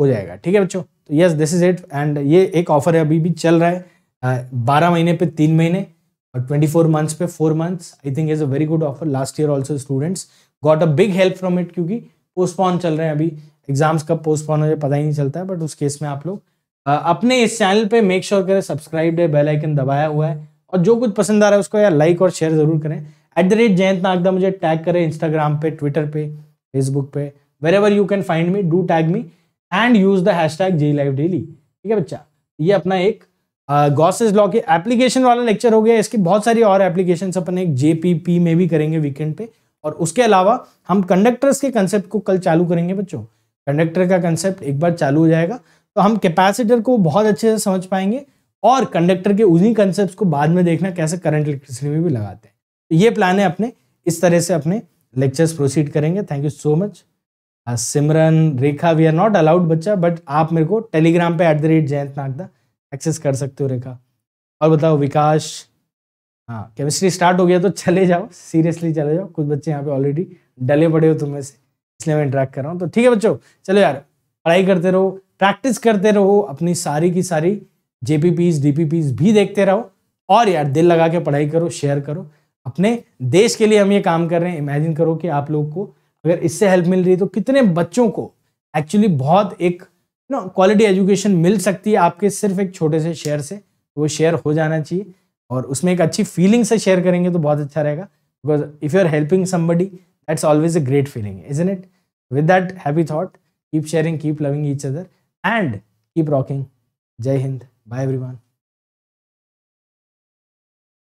हो जाएगा ठीक है बच्चों तो yes this is it and ये एक ऑफर है अभी भी चल रहा है बारह महीने पे तीन महीने और ट्वेंटी फोर मंथ्स पे four months I think is a very good offer last year also students got a big help from it क्योंकि पोस्टपोन चल रहे हैं अभी एग्जाम्स कब पोस्टपोन हो जाए पता ही नहीं चलता है बट उस केस में आप लोग अपने इस चैनल पे मेक श्योर करें सब्सक्राइब है बेल आइकन दबाया हुआ है और जो कुछ पसंद आ रहा है उसको यार लाइक और शेयर जरूर करें at the rate Jayant Nagda मुझे टैग करें इंस्टाग्राम पे ट्विटर पे फेसबुक पे wherever you can find me do tag me and use the hashtag J live daily ठीक है बच्चा ये अपना एक गॉसेज लॉ के एप्लीकेशन वाला लेक्चर हो गया इसकी बहुत सारी और एप्लीकेशन अपन एक जेपीपी में भी करेंगे वीकेंड पे और उसके अलावा हम कंडक्टर्स के कंसेप्ट को कल चालू करेंगे बच्चों कंडक्टर का कंसेप्ट एक बार चालू हो जाएगा तो हम कैपेसिटर को बहुत अच्छे से समझ पाएंगे और कंडक्टर के उन्हीं कंसेप्ट को बाद में देखना कैसे करंट इलेक्ट्रिसिटी में भी लगाते हैं तो ये प्लान है अपने इस तरह से अपने लेक्चर्स प्रोसीड करेंगे thank you so much Simran Rekha we are not allowed बच्चा बट आप मेरे को टेलीग्राम पे at the rate Jayant Nagda access कर सकते हो रेखा और बताओ विकास हाँ केमिस्ट्री स्टार्ट हो गया तो चले जाओ सीरियसली चले जाओ कुछ बच्चे यहाँ पे ऑलरेडी डले पड़े हो तुम्हें से इसलिए मैं इंट्रैक्ट कर रहा हूँ तो ठीक है बच्चों चलो यार पढ़ाई करते रहो प्रैक्टिस करते रहो अपनी सारी की सारी जेपीपीज डीपीपीज भी देखते रहो और यार दिल लगा के पढ़ाई करो शेयर करो अपने देश के लिए हम ये काम कर रहे हैं इमेजिन करो कि आप लोग को अगर इससे हेल्प मिल रही है तो कितने बच्चों को एक्चुअली बहुत एक ना क्वालिटी एजुकेशन मिल सकती है आपके सिर्फ एक छोटे से शेयर से तो वो शेयर हो जाना चाहिए और उसमें एक अच्छी फीलिंग से शेयर करेंगे तो बहुत अच्छा रहेगा because if you are helping somebody that's always a great feeling is in it with that happy thought keep sharing keep loving each other and keep rocking. Jai Hind. Bye everyone.